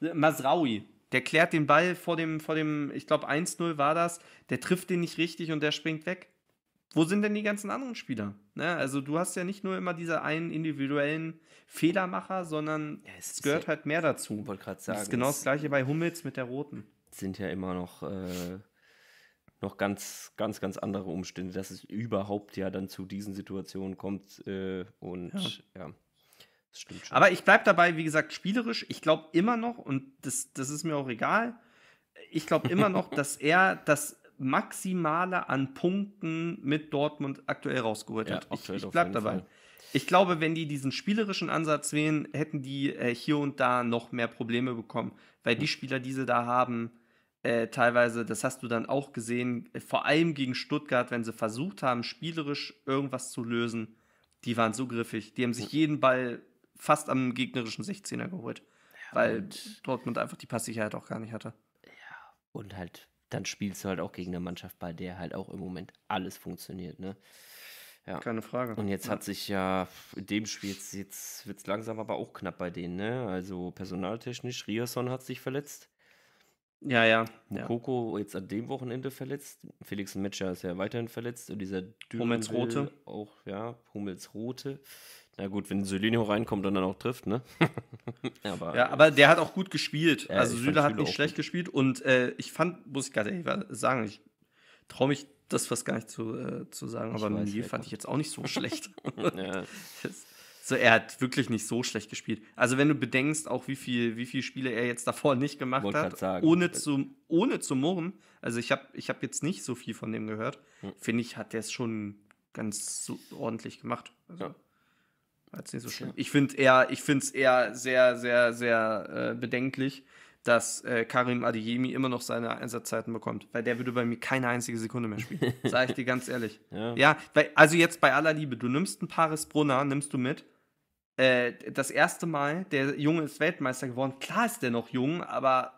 äh, Masraui. Der klärt den Ball vor dem, vor dem ich glaube, 1-0 war das. Der trifft den nicht richtig und der springt weg wo sind denn die ganzen anderen Spieler? Ne? Also du hast ja nicht nur immer diese einen individuellen Fehlermacher, sondern ja, es, es gehört halt mehr dazu. Wollte gerade sagen. Das ist genau das gleiche bei Hummels mit der roten. Sind ja immer noch, äh, noch ganz, ganz, ganz andere Umstände, dass es überhaupt ja dann zu diesen Situationen kommt äh, und ja. ja. stimmt schon. Aber ich bleibe dabei, wie gesagt, spielerisch. Ich glaube immer noch, und das, das ist mir auch egal, ich glaube immer noch, dass er das Maximale an Punkten mit Dortmund aktuell rausgeholt ja, hat. Ich, ich bleib dabei. Fall. Ich glaube, wenn die diesen spielerischen Ansatz wählen, hätten die äh, hier und da noch mehr Probleme bekommen, weil die Spieler, die sie da haben, äh, teilweise, das hast du dann auch gesehen, äh, vor allem gegen Stuttgart, wenn sie versucht haben, spielerisch irgendwas zu lösen, die waren so griffig. Die haben sich jeden Ball fast am gegnerischen 16er geholt, weil Dortmund einfach die Passsicherheit auch gar nicht hatte. Ja, und halt dann spielst du halt auch gegen eine Mannschaft, bei der halt auch im Moment alles funktioniert. Ne? Ja. Keine Frage. Und jetzt ja. hat sich ja in dem Spiel, jetzt, jetzt wird es langsam aber auch knapp bei denen. Ne? Also personaltechnisch, Riasson hat sich verletzt. Ja, ja. Mukoko ja. jetzt an dem Wochenende verletzt. Felix Metscher ist ja weiterhin verletzt. Und dieser Dürrenbill Hummels Rote. Auch, ja, Hummels Rote. Na gut, wenn Solinio reinkommt und dann auch trifft, ne? aber, ja, aber der hat auch gut gespielt. Ja, also Süle hat nicht schlecht gut. gespielt und äh, ich fand, muss ich gerade sagen, ich traue mich das fast gar nicht zu, äh, zu sagen, ich aber Meunier fand ich jetzt auch nicht so schlecht. ja. So, er hat wirklich nicht so schlecht gespielt. Also, wenn du bedenkst, auch wie viel, wie viele Spiele er jetzt davor nicht gemacht Wollt hat, sagen, ohne zu, ohne zu murren, also ich habe ich hab jetzt nicht so viel von dem gehört, hm. finde ich, hat der es schon ganz so ordentlich gemacht. Also, ja als nicht so schlimm. Ich finde ich finde es eher sehr, sehr, sehr äh, bedenklich, dass äh, Karim Adeyemi immer noch seine Einsatzzeiten bekommt, weil der würde bei mir keine einzige Sekunde mehr spielen. Sage ich dir ganz ehrlich. ja, ja weil, also jetzt bei aller Liebe, du nimmst ein Paris Brunner, nimmst du mit. Äh, das erste Mal, der Junge ist Weltmeister geworden. Klar ist der noch jung, aber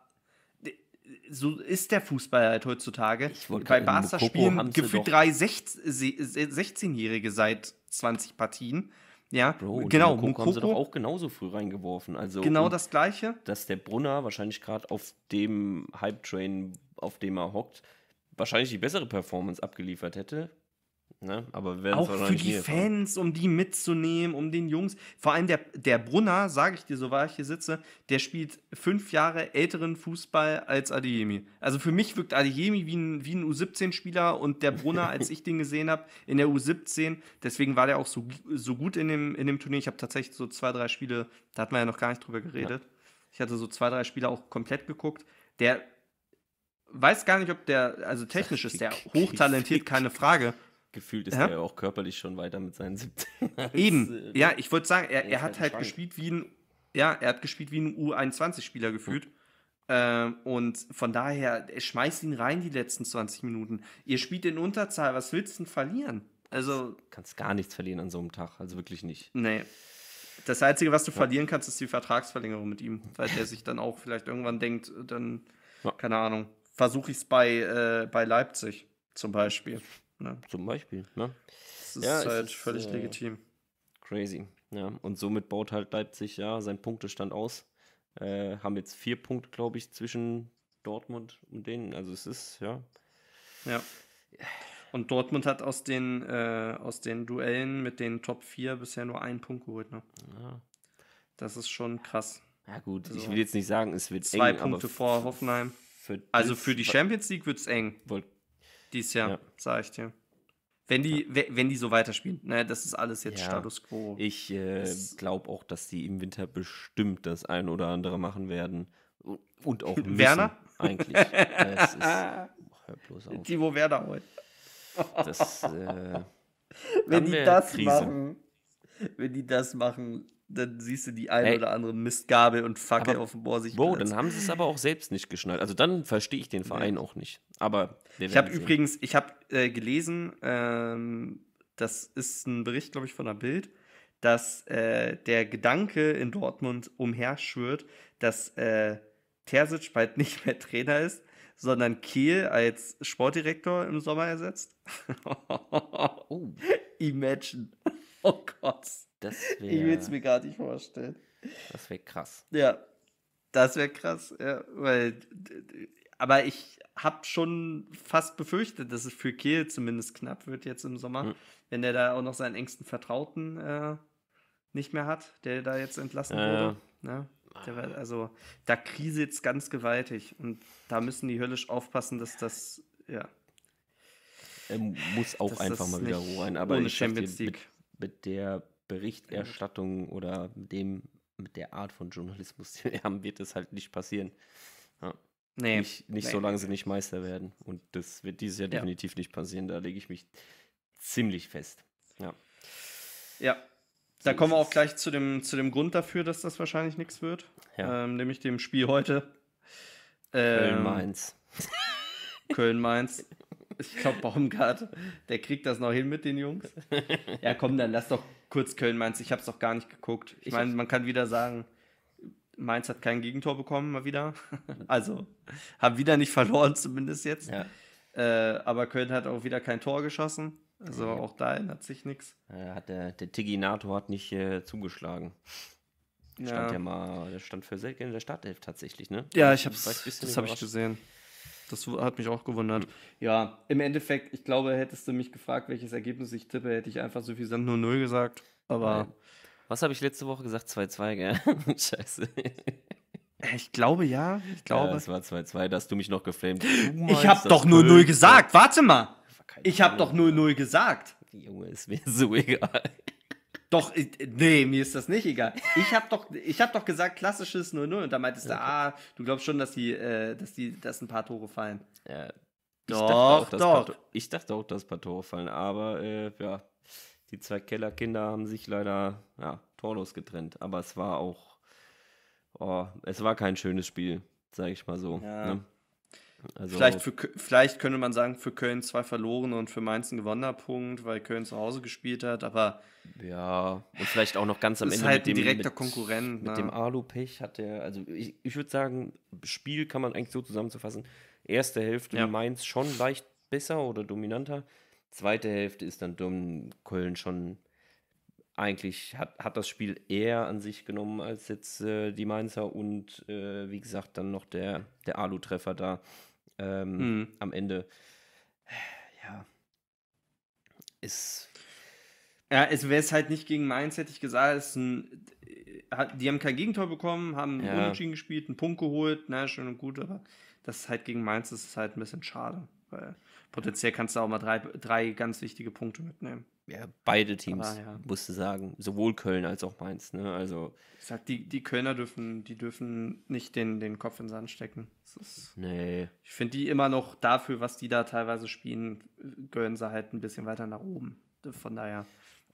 so ist der Fußball halt heutzutage. Bei Barca spielen gefühlt drei 16-Jährige seit 20 Partien. Ja, Bro, genau. Mukoko, Mukoko haben sie doch auch genauso früh reingeworfen. Also genau das Gleiche. Dass der Brunner wahrscheinlich gerade auf dem Hype-Train, auf dem er hockt, wahrscheinlich die bessere Performance abgeliefert hätte. Ne? Aber wir auch für die Fans, fahren. um die mitzunehmen, um den Jungs. Vor allem der, der Brunner, sage ich dir, so war ich hier sitze, der spielt fünf Jahre älteren Fußball als Adeyemi. Also für mich wirkt Adeyemi wie ein, wie ein U17-Spieler und der Brunner, als ich den gesehen habe, in der U17. Deswegen war der auch so, so gut in dem, in dem Turnier. Ich habe tatsächlich so zwei, drei Spiele, da hat man ja noch gar nicht drüber geredet. Ja. Ich hatte so zwei, drei Spiele auch komplett geguckt. Der weiß gar nicht, ob der, also technisch ist der hochtalentiert, keine Frage gefühlt ist ja? er auch körperlich schon weiter mit seinen 17. Eben, äh, ja, ich wollte sagen, er, er hat halt Schrank. gespielt wie ein, ja, er hat gespielt wie ein U21-Spieler gefühlt. Hm. Ähm, und von daher, er schmeißt ihn rein die letzten 20 Minuten. Ihr spielt in Unterzahl, was willst du denn verlieren? Also. Du kannst gar nichts verlieren an so einem Tag, also wirklich nicht. Nee. Das Einzige, was du ja. verlieren kannst, ist die Vertragsverlängerung mit ihm, weil der sich dann auch vielleicht irgendwann denkt, äh, dann, ja. keine Ahnung, versuche ich es bei, äh, bei Leipzig zum Beispiel. Ne? Zum Beispiel. Ne? Das ist ja, halt ist, völlig äh, legitim. Crazy. Ja. Und somit baut halt Leipzig ja seinen Punktestand aus. Äh, haben jetzt vier Punkte, glaube ich, zwischen Dortmund und denen. Also es ist, ja. Ja. Und Dortmund hat aus den, äh, aus den Duellen mit den Top 4 bisher nur einen Punkt geholt. Ne? Ja. Das ist schon krass. Ja gut, also ich will jetzt nicht sagen, es wird zwei eng. Zwei Punkte vor Hoffenheim. Für also für die Champions League wird es eng. Wollte dieses Jahr, ja. sag ich dir. Wenn die, ja. wenn die so weiterspielen, ne, das ist alles jetzt ja. Status quo. Ich äh, glaube auch, dass die im Winter bestimmt das ein oder andere machen werden. Und auch müssen, Werner? Eigentlich. das ist, hör bloß auf. Timo Werner heute. Das, äh, wenn die das Krise. machen, wenn die das machen, dann siehst du die eine hey. oder andere Mistgabel und Fackel aber, auf dem Bohr sich. Wow, dann haben sie es aber auch selbst nicht geschnallt. Also dann verstehe ich den Verein ja. auch nicht. Aber ich habe übrigens, ich habe äh, gelesen, ähm, das ist ein Bericht, glaube ich, von der Bild, dass äh, der Gedanke in Dortmund umherschwirrt, dass äh, Terzic bald nicht mehr Trainer ist, sondern Kehl als Sportdirektor im Sommer ersetzt. oh. Imagine. Oh Gott. Das wär, ich will es mir gar nicht vorstellen. Das wäre krass. Ja, das wäre krass. Ja, weil, aber ich habe schon fast befürchtet, dass es für Kehl zumindest knapp wird jetzt im Sommer, mhm. wenn er da auch noch seinen engsten Vertrauten äh, nicht mehr hat, der da jetzt entlassen äh. wurde. Ne? War, also da kriselt es ganz gewaltig und da müssen die höllisch aufpassen, dass das, ja. Er muss auch einfach mal wieder ruhen. aber ohne Champions League mit der Berichterstattung oder mit dem, mit der Art von Journalismus, die wir haben, wird es halt nicht passieren. Ja. Nee, nicht, nicht nee. solange sie nicht Meister werden. Und das wird dieses Jahr ja. definitiv nicht passieren. Da lege ich mich ziemlich fest. Ja. Ja. Da kommen wir auch gleich zu dem, zu dem Grund dafür, dass das wahrscheinlich nichts wird. Ja. Ähm, nämlich dem Spiel heute. Ähm, Köln-Mainz. Köln-Mainz. Ich glaube, Baumgart, der kriegt das noch hin mit den Jungs. Ja, komm, dann lass doch kurz Köln-Mainz. Ich habe es doch gar nicht geguckt. Ich meine, man kann wieder sagen, Mainz hat kein Gegentor bekommen, mal wieder. Also, haben wieder nicht verloren, zumindest jetzt. Ja. Äh, aber Köln hat auch wieder kein Tor geschossen. Also, ja. auch da ändert sich nichts. Hat der, der Tiggi Nato hat nicht äh, zugeschlagen. Stand ja. ja mal, der stand für Selke in der Startelf tatsächlich, ne? Ja, ich hab's, das habe ich gesehen. Das hat mich auch gewundert. Hm. Ja, im Endeffekt, ich glaube, hättest du mich gefragt, welches Ergebnis ich tippe, hätte ich einfach so viel sagen, nur 0 gesagt. Aber. Was habe ich letzte Woche gesagt? 2-2, gell? Scheiße. Äh, ich glaube ja. Ich glaube. Ja, es war 2-2, dass du mich noch geflamed. hast. Ich habe doch nur 0 gesagt. Warte mal. Ich habe doch nur 0 gesagt. Junge, ist mir so egal. Doch, nee, mir ist das nicht egal. Ich habe doch, ich hab doch gesagt, klassisches 0-0. Und da meintest du, ah, du glaubst schon, dass die, äh, dass die, dass ein paar Tore fallen. Ja, doch, auch, doch. ich dachte auch, dass ein paar Tore fallen. Aber äh, ja, die zwei Kellerkinder haben sich leider ja, torlos getrennt. Aber es war auch, oh, es war kein schönes Spiel, sage ich mal so. Ja. Ne? Also vielleicht, für, vielleicht könnte man sagen, für Köln zwei verlorene und für Mainz ein gewonnener Punkt, weil Köln zu Hause gespielt hat, aber. Ja, und vielleicht auch noch ganz am ist Ende. Halt mit dem, direkter mit, Konkurrent. Mit ne? dem Alu-Pech hat der, also ich, ich würde sagen, Spiel kann man eigentlich so zusammenzufassen. Erste Hälfte ja. Mainz schon leicht besser oder dominanter. Zweite Hälfte ist dann dumm, Köln schon eigentlich hat, hat das Spiel eher an sich genommen als jetzt äh, die Mainzer und äh, wie gesagt dann noch der, der Alu-Treffer da ähm, mhm. am Ende. Äh, ja. Ist. Ja, es wäre es halt nicht gegen Mainz, hätte ich gesagt. Es ein, äh, die haben kein Gegentor bekommen, haben ja. unentschieden gespielt, einen Punkt geholt, na, schön und gut, aber das ist halt gegen Mainz, das ist halt ein bisschen schade, weil potenziell kannst du auch mal drei, drei ganz wichtige Punkte mitnehmen ja, beide Teams, Aber, ja. musste sagen. Sowohl Köln als auch Mainz. Ne? Also, ich sag, die, die Kölner dürfen, die dürfen nicht den, den Kopf in den Sand stecken. Ist, nee. Ich finde die immer noch dafür, was die da teilweise spielen, gönnen sie halt ein bisschen weiter nach oben. Von daher.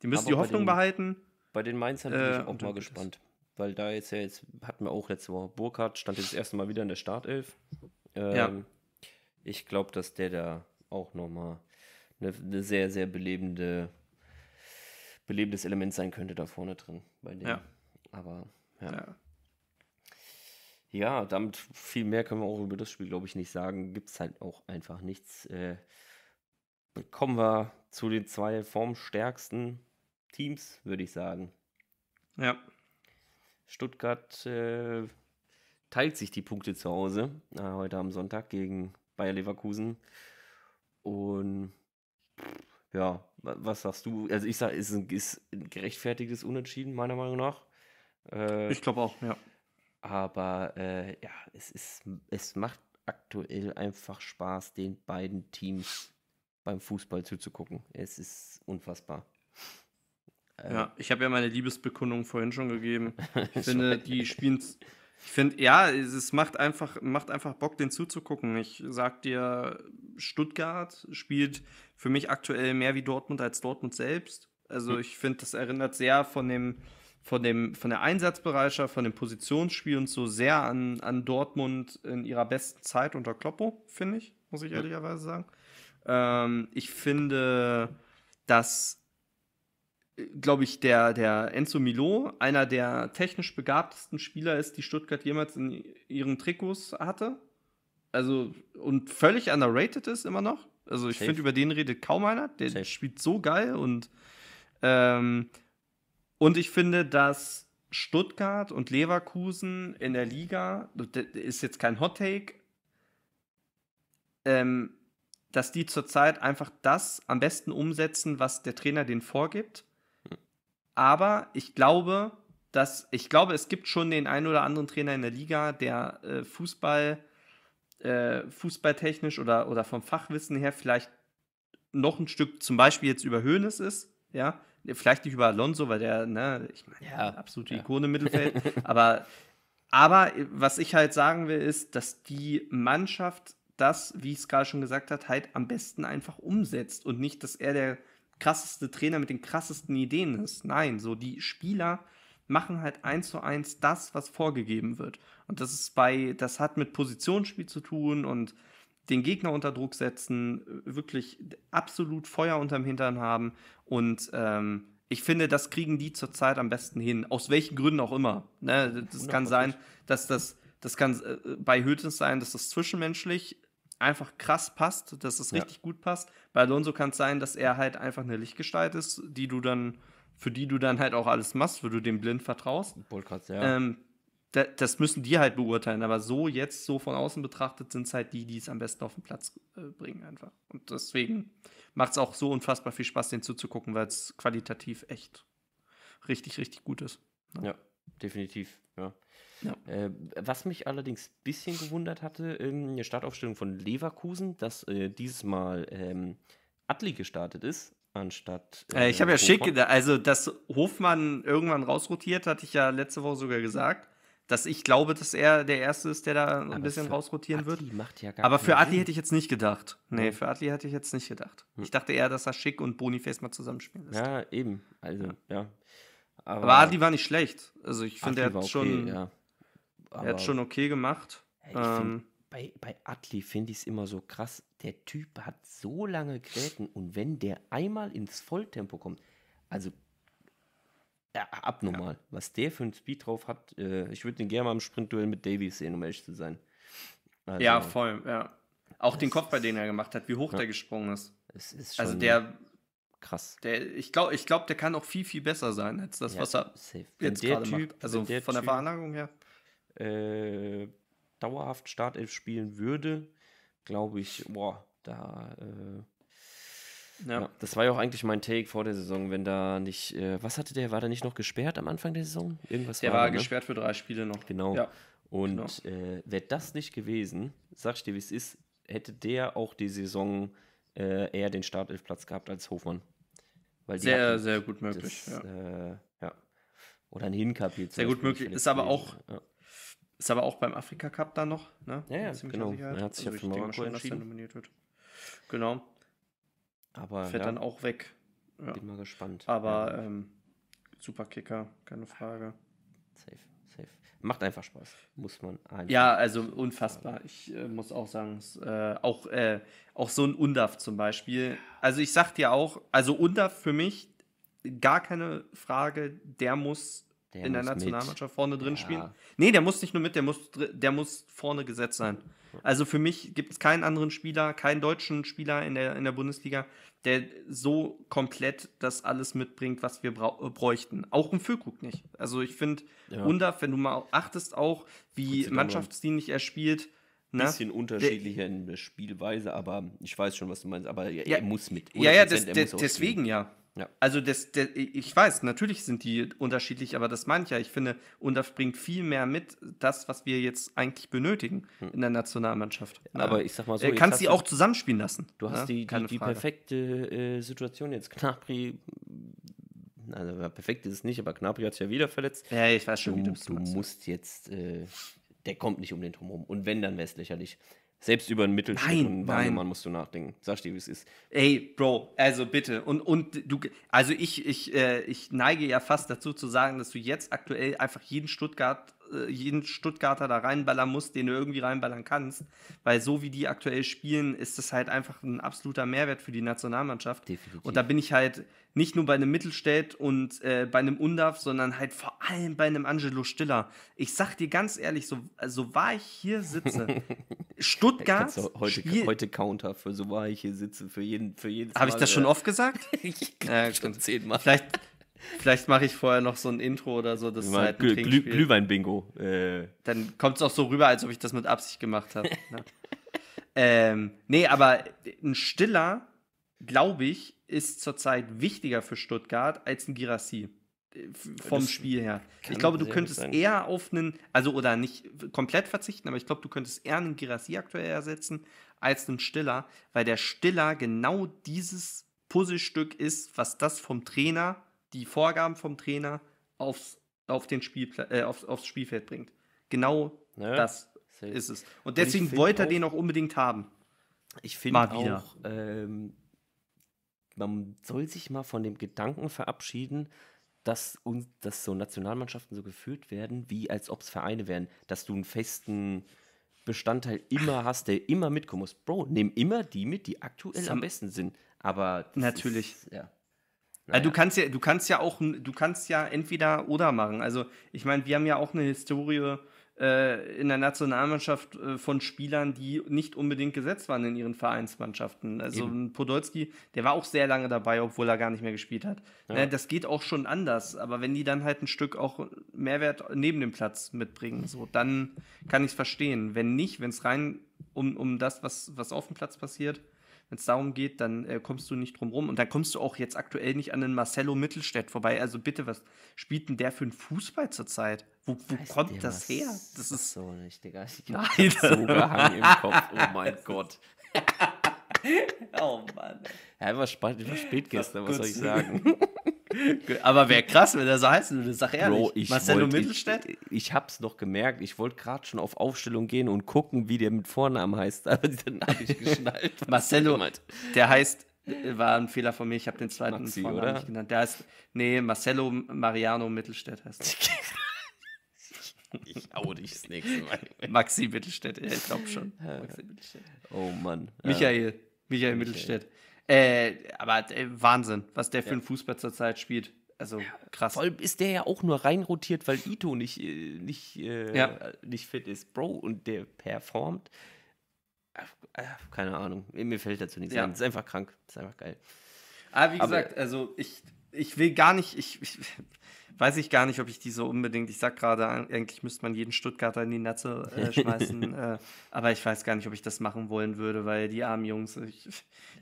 Die müssen Aber die Hoffnung den, behalten. Bei den Mainzern bin ich äh, auch mal gespannt. Weil da jetzt ja jetzt hatten wir auch letzte Woche Burkhardt, stand jetzt das erste Mal wieder in der Startelf. Ähm, ja. Ich glaube, dass der da auch nochmal eine, eine sehr, sehr belebende belebendes Element sein könnte da vorne drin. Bei dem. Ja. Aber ja. ja. Ja, damit viel mehr können wir auch über das Spiel, glaube ich, nicht sagen. Gibt es halt auch einfach nichts. Äh, kommen wir zu den zwei formstärksten Teams, würde ich sagen. Ja. Stuttgart äh, teilt sich die Punkte zu Hause. Äh, heute am Sonntag gegen Bayer Leverkusen. Und ja, was sagst du? Also ich sage, es ist ein, ist ein gerechtfertigtes Unentschieden, meiner Meinung nach. Äh, ich glaube auch, ja. Aber äh, ja, es, ist, es macht aktuell einfach Spaß, den beiden Teams beim Fußball zuzugucken. Es ist unfassbar. Äh, ja, ich habe ja meine Liebesbekundung vorhin schon gegeben. Ich finde, die spielen ich finde, ja, es macht einfach, macht einfach Bock, den zuzugucken. Ich sag dir, Stuttgart spielt für mich aktuell mehr wie Dortmund als Dortmund selbst. Also hm. ich finde, das erinnert sehr von dem, von dem, von der Einsatzbereitschaft, von dem Positionsspiel und so sehr an, an Dortmund in ihrer besten Zeit unter Kloppo, finde ich, muss ich ehrlicherweise sagen. Ähm, ich finde, dass glaube ich, der, der Enzo Milo einer der technisch begabtesten Spieler ist, die Stuttgart jemals in ihren Trikots hatte. Also, und völlig underrated ist immer noch. Also, ich finde, über den redet kaum einer. Der Safe. spielt so geil und, ähm, und ich finde, dass Stuttgart und Leverkusen in der Liga, das ist jetzt kein Hot Take, ähm, dass die zurzeit einfach das am besten umsetzen, was der Trainer denen vorgibt aber ich glaube, dass ich glaube, es gibt schon den einen oder anderen Trainer in der Liga, der äh, Fußball, äh, fußballtechnisch oder, oder vom Fachwissen her vielleicht noch ein Stück, zum Beispiel jetzt über Höhnes ist, ja. Vielleicht nicht über Alonso, weil der, ne, ich meine, ja, absolute ja. Ikone im Mittelfeld. aber, aber was ich halt sagen will, ist, dass die Mannschaft das, wie ich es gerade schon gesagt hat, halt am besten einfach umsetzt und nicht, dass er der krasseste Trainer mit den krassesten Ideen ist. Nein, so die Spieler machen halt eins zu eins das, was vorgegeben wird. Und das ist bei, das hat mit Positionsspiel zu tun und den Gegner unter Druck setzen, wirklich absolut Feuer unterm Hintern haben. Und ähm, ich finde, das kriegen die zurzeit am besten hin. Aus welchen Gründen auch immer. Ne? Das kann sein, dass das, das kann äh, bei Hötes sein, dass das zwischenmenschlich einfach krass passt, dass es ja. richtig gut passt. Bei Alonso kann es sein, dass er halt einfach eine Lichtgestalt ist, die du dann, für die du dann halt auch alles machst, wo du dem blind vertraust. Bolkratz, ja. Ähm, da, das müssen die halt beurteilen, aber so jetzt, so von außen betrachtet, sind es halt die, die es am besten auf den Platz äh, bringen, einfach. Und deswegen macht es auch so unfassbar viel Spaß, den zuzugucken, weil es qualitativ echt richtig, richtig gut ist. Ne? Ja, definitiv, ja. Äh, was mich allerdings ein bisschen gewundert hatte, ähm, eine Startaufstellung von Leverkusen, dass äh, dieses Mal ähm, Atli gestartet ist, anstatt. Äh, äh ich habe ja Hofmann. schick, also dass Hofmann irgendwann rausrotiert, hatte ich ja letzte Woche sogar gesagt. Dass ich glaube, dass er der Erste ist, der da Aber ein bisschen rausrotieren Adli wird. Macht ja gar Aber für Atli hätte ich jetzt nicht gedacht. Nee, für Atli hätte ich jetzt nicht gedacht. Ich dachte eher, dass er Schick und Boniface mal zusammenspielen lässt. Ja, eben. Also, ja. ja. Aber, Aber Adli war nicht schlecht. Also ich finde, er hat okay, schon. Ja er hat schon okay gemacht. Ja, ähm, bei, bei Atli finde ich es immer so krass. Der Typ hat so lange Gräten und wenn der einmal ins Volltempo kommt, also ja, abnormal, ja. was der für ein Speed drauf hat. Äh, ich würde den gerne mal im Sprintduell mit Davies sehen, um ehrlich zu sein. Also, ja, voll, ja. Auch den Kopf, bei dem er gemacht hat, wie hoch ja. der gesprungen ist. Es ist also schon also der krass. Der, ich glaube, ich glaub, der kann auch viel, viel besser sein als das, was er safe. jetzt gerade macht. Also der von der Veranlagung her. Äh, dauerhaft Startelf spielen würde, glaube ich, boah, da. Äh, ja. ja. das war ja auch eigentlich mein Take vor der Saison, wenn da nicht, äh, was hatte der, war da nicht noch gesperrt am Anfang der Saison? Irgendwas der war, war da, ne? gesperrt für drei Spiele noch. Genau. Ja. Und genau. äh, wäre das nicht gewesen, sag ich dir, wie es ist, hätte der auch die Saison äh, eher den Startelfplatz gehabt als Hofmann. sehr, hatten, sehr gut möglich. Das, ja. Äh, ja. Oder ein Hinkap jetzt. Sehr gut möglich. Ist aber auch, ist aber auch beim Afrika Cup da noch, ne? Ja, ja genau. Er hat sich also ja für Marokko schon, entschieden. nominiert wird. Genau. Aber fährt ja, dann auch weg. Ja. Bin mal gespannt. Aber ja. ähm, super Kicker, keine Frage. Safe, safe. Macht einfach Spaß, muss man Ja, also unfassbar. Ich äh, muss auch sagen, äh, auch, äh, auch so ein Undaf zum Beispiel. Also ich sag dir auch, also Undaf für mich, gar keine Frage, der muss der in der Nationalmannschaft vorne drin ja. spielen. Nee, der muss nicht nur mit, der muss, der muss vorne gesetzt sein. Also für mich gibt es keinen anderen Spieler, keinen deutschen Spieler in der, in der Bundesliga, der so komplett das alles mitbringt, was wir äh, bräuchten. Auch im Füllkrug nicht. Also ich finde, ja. Undaf, wenn du mal achtest auch, wie mannschaftsdienlich er spielt, na? Ne? bisschen unterschiedlicher in der Spielweise, aber ich weiß schon, was du meinst. Aber er, ja, er muss mit. Ja, ja, des, des, deswegen ja. Ja. Also das, das, ich weiß, natürlich sind die unterschiedlich, aber das meint ja. Ich finde, Undav bringt viel mehr mit, das, was wir jetzt eigentlich benötigen hm. in der Nationalmannschaft. Aber ja. ich sag mal so, äh, Du kannst sie auch zusammenspielen lassen. Du hast ja? Ne? die, die, die perfekte äh, Situation jetzt. Knapri, also perfekt ist es nicht, aber Knapri hat sich ja wieder verletzt. Ja, ich weiß schon, du, wie du, du musst jetzt, äh, der kommt nicht um den Drum rum. Und wenn, dann wäre es lächerlich. Selbst über einen Mittelschnitt nein, und Wangemann musst du nachdenken. Sag dir, wie es ist. Ey, Bro, also bitte. Und, und du, also ich, ich, äh, ich neige ja fast dazu zu sagen, dass du jetzt aktuell einfach jeden Stuttgart äh, jeden Stuttgarter da reinballern musst, den du irgendwie reinballern kannst. Weil so wie die aktuell spielen, ist das halt einfach ein absoluter Mehrwert für die Nationalmannschaft. Definitiv. Und da bin ich halt nicht nur bei einem Mittelstädt und äh, bei einem Undav, sondern halt vor allem bei einem Angelo Stiller. Ich sag dir ganz ehrlich, so, so also war ich hier sitze, Stuttgart. heute, spielt, heute Counter für so war ich hier sitze, für jeden, für jedes Habe ich das schon oft gesagt? ich äh, schon zehnmal. Vielleicht, Vielleicht mache ich vorher noch so ein Intro oder so. Das halt ein Glü Glühwein-Bingo. Äh. Dann kommt es auch so rüber, als ob ich das mit Absicht gemacht habe. Ne? ähm, nee, aber ein Stiller, glaube ich, ist zurzeit wichtiger für Stuttgart als ein Girassi äh, vom das Spiel her. Ich glaube, du könntest sein. eher auf einen, also oder nicht komplett verzichten, aber ich glaube, du könntest eher einen Girassi aktuell ersetzen als einen Stiller, weil der Stiller genau dieses Puzzlestück ist, was das vom Trainer die Vorgaben vom Trainer aufs, auf den Spielpla äh, aufs, aufs Spielfeld bringt. Genau ne? das Safe. ist es. Und deswegen Und wollte er auch, den auch unbedingt haben. Ich finde auch, ähm, man soll sich mal von dem Gedanken verabschieden, dass, uns, dass so Nationalmannschaften so geführt werden, wie als ob es Vereine wären, dass du einen festen Bestandteil immer hast, der immer mitkommen muss. Bro, nimm immer die mit, die aktuell Sam am besten sind. Aber natürlich. Ist, ja. Naja. Also du kannst ja, du kannst ja auch, du kannst ja entweder oder machen. Also ich meine, wir haben ja auch eine Historie äh, in der Nationalmannschaft äh, von Spielern, die nicht unbedingt gesetzt waren in ihren Vereinsmannschaften. Also Eben. Podolski, der war auch sehr lange dabei, obwohl er gar nicht mehr gespielt hat. Ja. Ne, das geht auch schon anders. Aber wenn die dann halt ein Stück auch Mehrwert neben dem Platz mitbringen, so dann kann ich es verstehen. Wenn nicht, wenn es rein um, um das, was, was auf dem Platz passiert, wenn es darum geht, dann äh, kommst du nicht drum rum. Und dann kommst du auch jetzt aktuell nicht an den Marcello Mittelstädt vorbei. Also bitte, was spielt denn der für einen Fußball zurzeit? Wo, wo kommt das her? Das ist so nicht, Digga. Ich hab Nein. so gehangen im Kopf. Oh mein Gott. oh Mann. Ja, er war, spät, war spät gestern, was soll ich sagen? Aber wäre krass, wenn er so heißen würde, sag ehrlich. Bro, ich Marcelo wollt, Mittelstädt? Ich, ich hab's noch gemerkt. Ich wollte gerade schon auf Aufstellung gehen und gucken, wie der mit Vornamen heißt. Aber dann habe ich geschnallt. Marcelo, der heißt, war ein Fehler von mir, ich habe den zweiten Maxi, Vornamen oder? nicht genannt. Der heißt, nee, Marcelo Mariano Mittelstädt heißt Ich hau dich das nächste Mal. Maxi Mittelstädt, ich glaube schon. Maxi Mittelstädt. Oh Mann. Michael, Michael, Michael. Mittelstädt. Äh, aber äh, Wahnsinn, was der für ja. einen Fußball zurzeit spielt. Also krass. Voll ist der ja auch nur rein rotiert, weil Ito nicht, äh, nicht, äh, ja. nicht fit ist. Bro, und der performt. Äh, äh, keine Ahnung, mir fällt dazu nichts ja. ein. Ist einfach krank, ist einfach geil. Aber wie gesagt, also ich ich will gar nicht, ich, ich, weiß ich gar nicht, ob ich die so unbedingt, ich sag gerade, eigentlich müsste man jeden Stuttgarter in die Netze äh, schmeißen, äh, aber ich weiß gar nicht, ob ich das machen wollen würde, weil die armen Jungs, ich,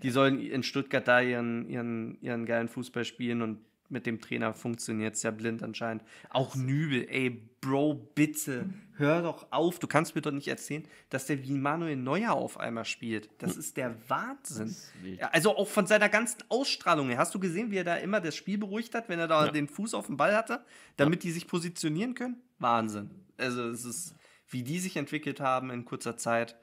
die sollen in Stuttgart da ihren, ihren, ihren geilen Fußball spielen und mit dem Trainer funktioniert es ja blind anscheinend. Auch Nübel, ey, Bro, bitte, hör doch auf. Du kannst mir doch nicht erzählen, dass der wie Manuel Neuer auf einmal spielt. Das ist der Wahnsinn. Ist also auch von seiner ganzen Ausstrahlung her. Hast du gesehen, wie er da immer das Spiel beruhigt hat, wenn er da ja. den Fuß auf den Ball hatte, damit ja. die sich positionieren können? Wahnsinn. Also es ist, wie die sich entwickelt haben in kurzer Zeit.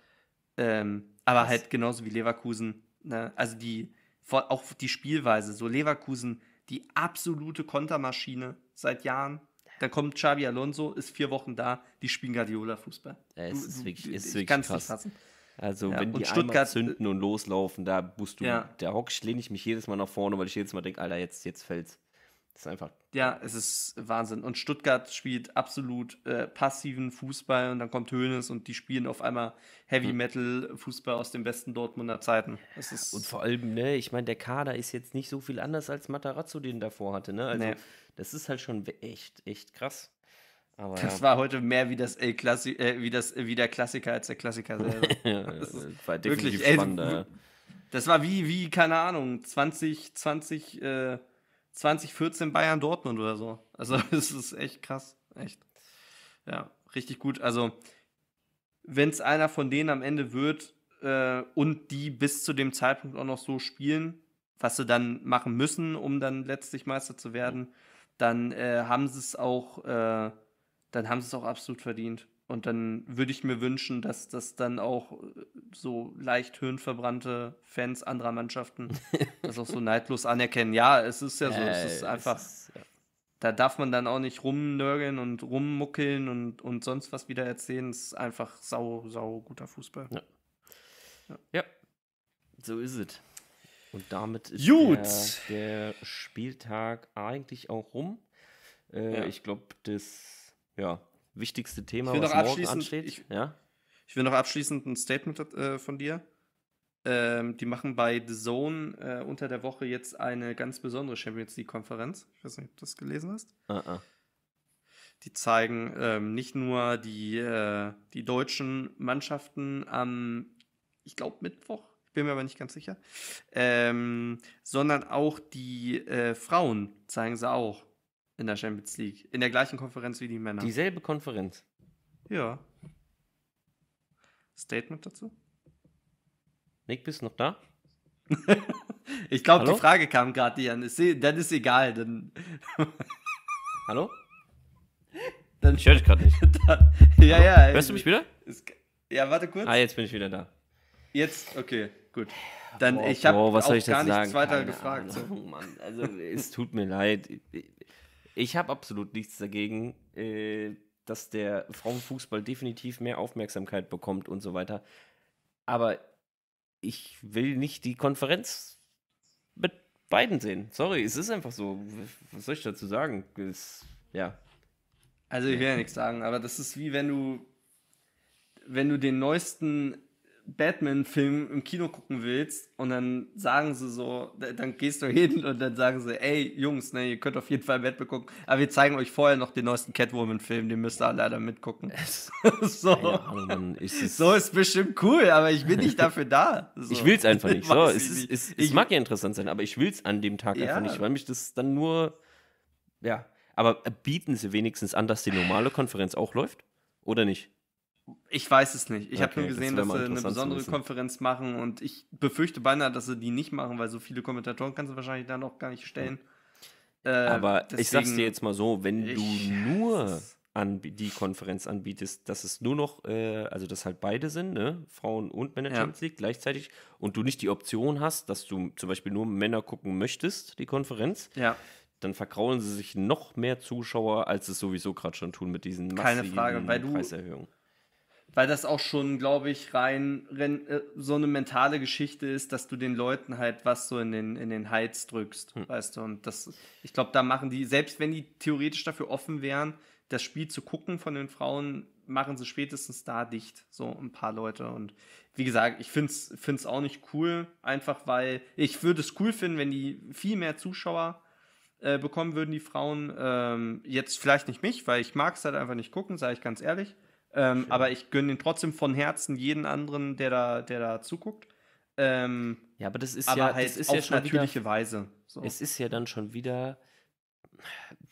Ähm, aber Was? halt genauso wie Leverkusen. Ne? Also die, auch die Spielweise. So Leverkusen die absolute Kontermaschine seit Jahren. Da kommt Xavi Alonso, ist vier Wochen da, die spielen Guardiola-Fußball. Ja, es ist wirklich, du, du, ist wirklich krass. Also ja, wenn die Stuttgart äh, zünden und loslaufen, da musst du, ja. da hock lehne ich mich jedes Mal nach vorne, weil ich jedes Mal denke, Alter, jetzt, jetzt fällt's. Das ist einfach. Ja, es ist Wahnsinn. Und Stuttgart spielt absolut äh, passiven Fußball und dann kommt Hoeneß und die spielen auf einmal Heavy hm. Metal Fußball aus den besten Dortmunder Zeiten. und vor allem, ne, ich meine, der Kader ist jetzt nicht so viel anders als Matarazzo, den davor hatte, ne? Also, nee. das ist halt schon echt, echt krass. Aber, das ja. war heute mehr wie das El Klassi äh, wie das wie der Klassiker als der Klassiker selber. ja, das war definitiv wirklich spannender. das war wie wie keine Ahnung 2020. 20 äh, 2014 Bayern Dortmund oder so. Also es ist echt krass, echt. Ja, richtig gut. Also wenn es einer von denen am Ende wird äh, und die bis zu dem Zeitpunkt auch noch so spielen, was sie dann machen müssen, um dann letztlich Meister zu werden, dann äh, haben sie es auch, äh, dann haben sie es auch absolut verdient. Und dann würde ich mir wünschen, dass das dann auch äh, so leicht hirnverbrannte Fans anderer Mannschaften das auch so neidlos anerkennen. Ja, es ist ja so, äh, es ist einfach. Es ist, ja. Da darf man dann auch nicht rumnörgeln und rummuckeln und, und sonst was wieder erzählen. Es ist einfach sau, sau guter Fußball. Ja. ja. ja. So ist es. Und damit ist Gut. Der, der Spieltag eigentlich auch rum. Äh, ich glaube, das ja, wichtigste Thema, was morgen ansteht. Ich, ja? ich will noch abschließend ein Statement äh, von dir. Ähm, die machen bei The Zone äh, unter der Woche jetzt eine ganz besondere Champions League-Konferenz. Ich weiß nicht, ob du das gelesen hast. Uh -uh. Die zeigen ähm, nicht nur die, äh, die deutschen Mannschaften am, ich glaube, Mittwoch, ich bin mir aber nicht ganz sicher, ähm, sondern auch die äh, Frauen zeigen sie auch in der Champions League. In der gleichen Konferenz wie die Männer. Dieselbe Konferenz. Ja. Statement dazu? Nick, bist du noch da? ich glaube, die Frage kam gerade, Jan. Dann ist egal. Dann Hallo? Dann, ich höre dich gerade nicht. Da, ja, ja. Äh, Hörst du mich wieder? Ist, ja, warte kurz. Ah, jetzt bin ich wieder da. Jetzt, okay, gut. Dann, boah, ich habe auch gar nichts weiter gefragt. So. Mann, also, es tut mir leid. Ich habe absolut nichts dagegen, äh, dass der Frauenfußball definitiv mehr Aufmerksamkeit bekommt und so weiter. Aber ich will nicht die Konferenz mit beiden sehen. Sorry, es ist einfach so. Was soll ich dazu sagen? Es, ja. Also ich will ja nichts sagen, aber das ist wie wenn du, wenn du den neuesten Batman-Film im Kino gucken willst und dann sagen sie so, dann gehst du hin und dann sagen sie, ey Jungs, ne, ihr könnt auf jeden Fall Batman gucken, aber wir zeigen euch vorher noch den neuesten Catwoman-Film, den müsst ihr leider mitgucken. so. Ahnung, ist so ist bestimmt cool, aber ich bin nicht dafür da. So. Ich will es einfach nicht. So, es, ist, es, es mag ja interessant sein, aber ich will es an dem Tag ja. einfach nicht, weil mich das dann nur, ja. Aber bieten sie wenigstens an, dass die normale Konferenz auch läuft? Oder nicht? Ich weiß es nicht. Ich okay, habe nur gesehen, das dass sie eine besondere Konferenz machen und ich befürchte beinahe, dass sie die nicht machen, weil so viele Kommentatoren kannst du wahrscheinlich da noch gar nicht stellen. Äh, Aber deswegen, ich sag's dir jetzt mal so, wenn du nur an die Konferenz anbietest, dass es nur noch, äh, also dass halt beide sind, ne? Frauen und Männer Champions League gleichzeitig und du nicht die Option hast, dass du zum Beispiel nur Männer gucken möchtest, die Konferenz, ja. dann verkraulen sie sich noch mehr Zuschauer, als es sowieso gerade schon tun mit diesen massiven Keine Frage, weil du, Preiserhöhungen weil das auch schon, glaube ich, rein äh, so eine mentale Geschichte ist, dass du den Leuten halt was so in den, in den Hals drückst, hm. weißt du. Und das, ich glaube, da machen die, selbst wenn die theoretisch dafür offen wären, das Spiel zu gucken von den Frauen, machen sie spätestens da dicht, so ein paar Leute. Und wie gesagt, ich finde es auch nicht cool, einfach weil ich würde es cool finden, wenn die viel mehr Zuschauer äh, bekommen würden, die Frauen. Ähm, jetzt vielleicht nicht mich, weil ich mag es halt einfach nicht gucken, sage ich ganz ehrlich. Ähm, aber ich gönne ihn trotzdem von Herzen jeden anderen, der da, der da zuguckt. Ähm, ja, aber das ist aber ja halt das ist auf ja schon natürliche wieder, Weise. So. Es ist ja dann schon wieder,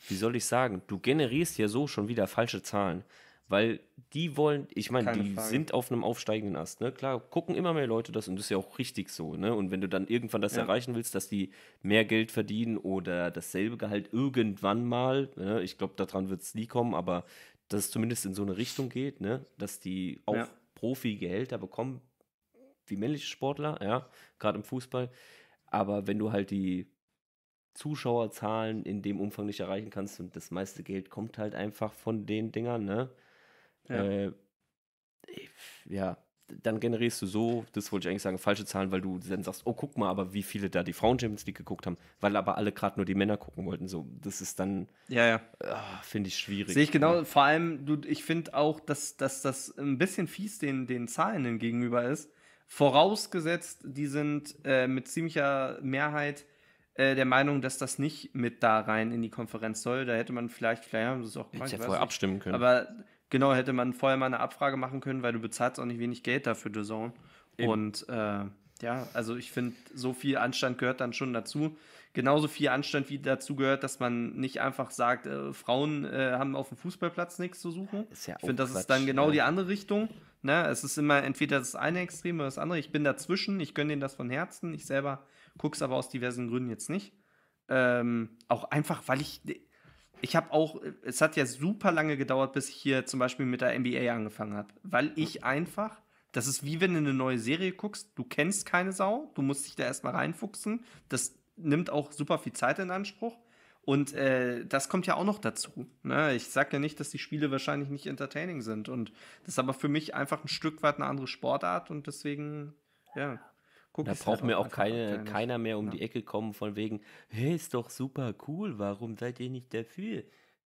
wie soll ich sagen, du generierst ja so schon wieder falsche Zahlen. Weil die wollen, ich meine, die Frage. sind auf einem aufsteigenden Ast, ne? Klar, gucken immer mehr Leute das und das ist ja auch richtig so, ne? Und wenn du dann irgendwann das ja. erreichen willst, dass die mehr Geld verdienen oder dasselbe Gehalt irgendwann mal, ne? ich glaube, daran wird es nie kommen, aber dass es zumindest in so eine Richtung geht, ne? dass die auch ja. Profi-Gehälter bekommen, wie männliche Sportler, ja, gerade im Fußball. Aber wenn du halt die Zuschauerzahlen in dem Umfang nicht erreichen kannst und das meiste Geld kommt halt einfach von den Dingern, ne? Ja. Äh, ja, dann generierst du so, das wollte ich eigentlich sagen, falsche Zahlen, weil du dann sagst, oh, guck mal, aber wie viele da die Frauen Champions League geguckt haben, weil aber alle gerade nur die Männer gucken wollten. So, das ist dann, ja, ja. Ah, finde ich schwierig. Sehe ich genau, ja. vor allem, du, ich finde auch, dass, dass das ein bisschen fies den, den Zahlen gegenüber ist. Vorausgesetzt, die sind äh, mit ziemlicher Mehrheit äh, der Meinung, dass das nicht mit da rein in die Konferenz soll. Da hätte man vielleicht, vielleicht haben sie es auch gemacht. Hätte ja vorher abstimmen können. Aber Genau, hätte man vorher mal eine Abfrage machen können, weil du bezahlst auch nicht wenig Geld dafür, DAZN. Eben. Und äh, ja, also ich finde, so viel Anstand gehört dann schon dazu. Genauso viel Anstand wie dazu gehört, dass man nicht einfach sagt, äh, Frauen äh, haben auf dem Fußballplatz nichts zu suchen. Ist ja ich finde, das Quatsch, ist dann genau ja. die andere Richtung. Ne? Es ist immer entweder das eine Extrem oder das andere. Ich bin dazwischen, ich gönne denen das von Herzen. Ich selber gucke es aber aus diversen Gründen jetzt nicht. Ähm, auch einfach, weil ich ich habe auch, es hat ja super lange gedauert, bis ich hier zum Beispiel mit der NBA angefangen habe, weil ich mhm. einfach, das ist wie wenn du eine neue Serie guckst, du kennst keine Sau, du musst dich da erstmal reinfuchsen, das nimmt auch super viel Zeit in Anspruch und äh, das kommt ja auch noch dazu. Ne? Ich sage ja nicht, dass die Spiele wahrscheinlich nicht entertaining sind und das ist aber für mich einfach ein Stück weit eine andere Sportart und deswegen, ja. Guck da braucht halt mir auch keine, keiner mehr um ja. die Ecke kommen von wegen, hey, ist doch super cool, warum seid ihr nicht dafür?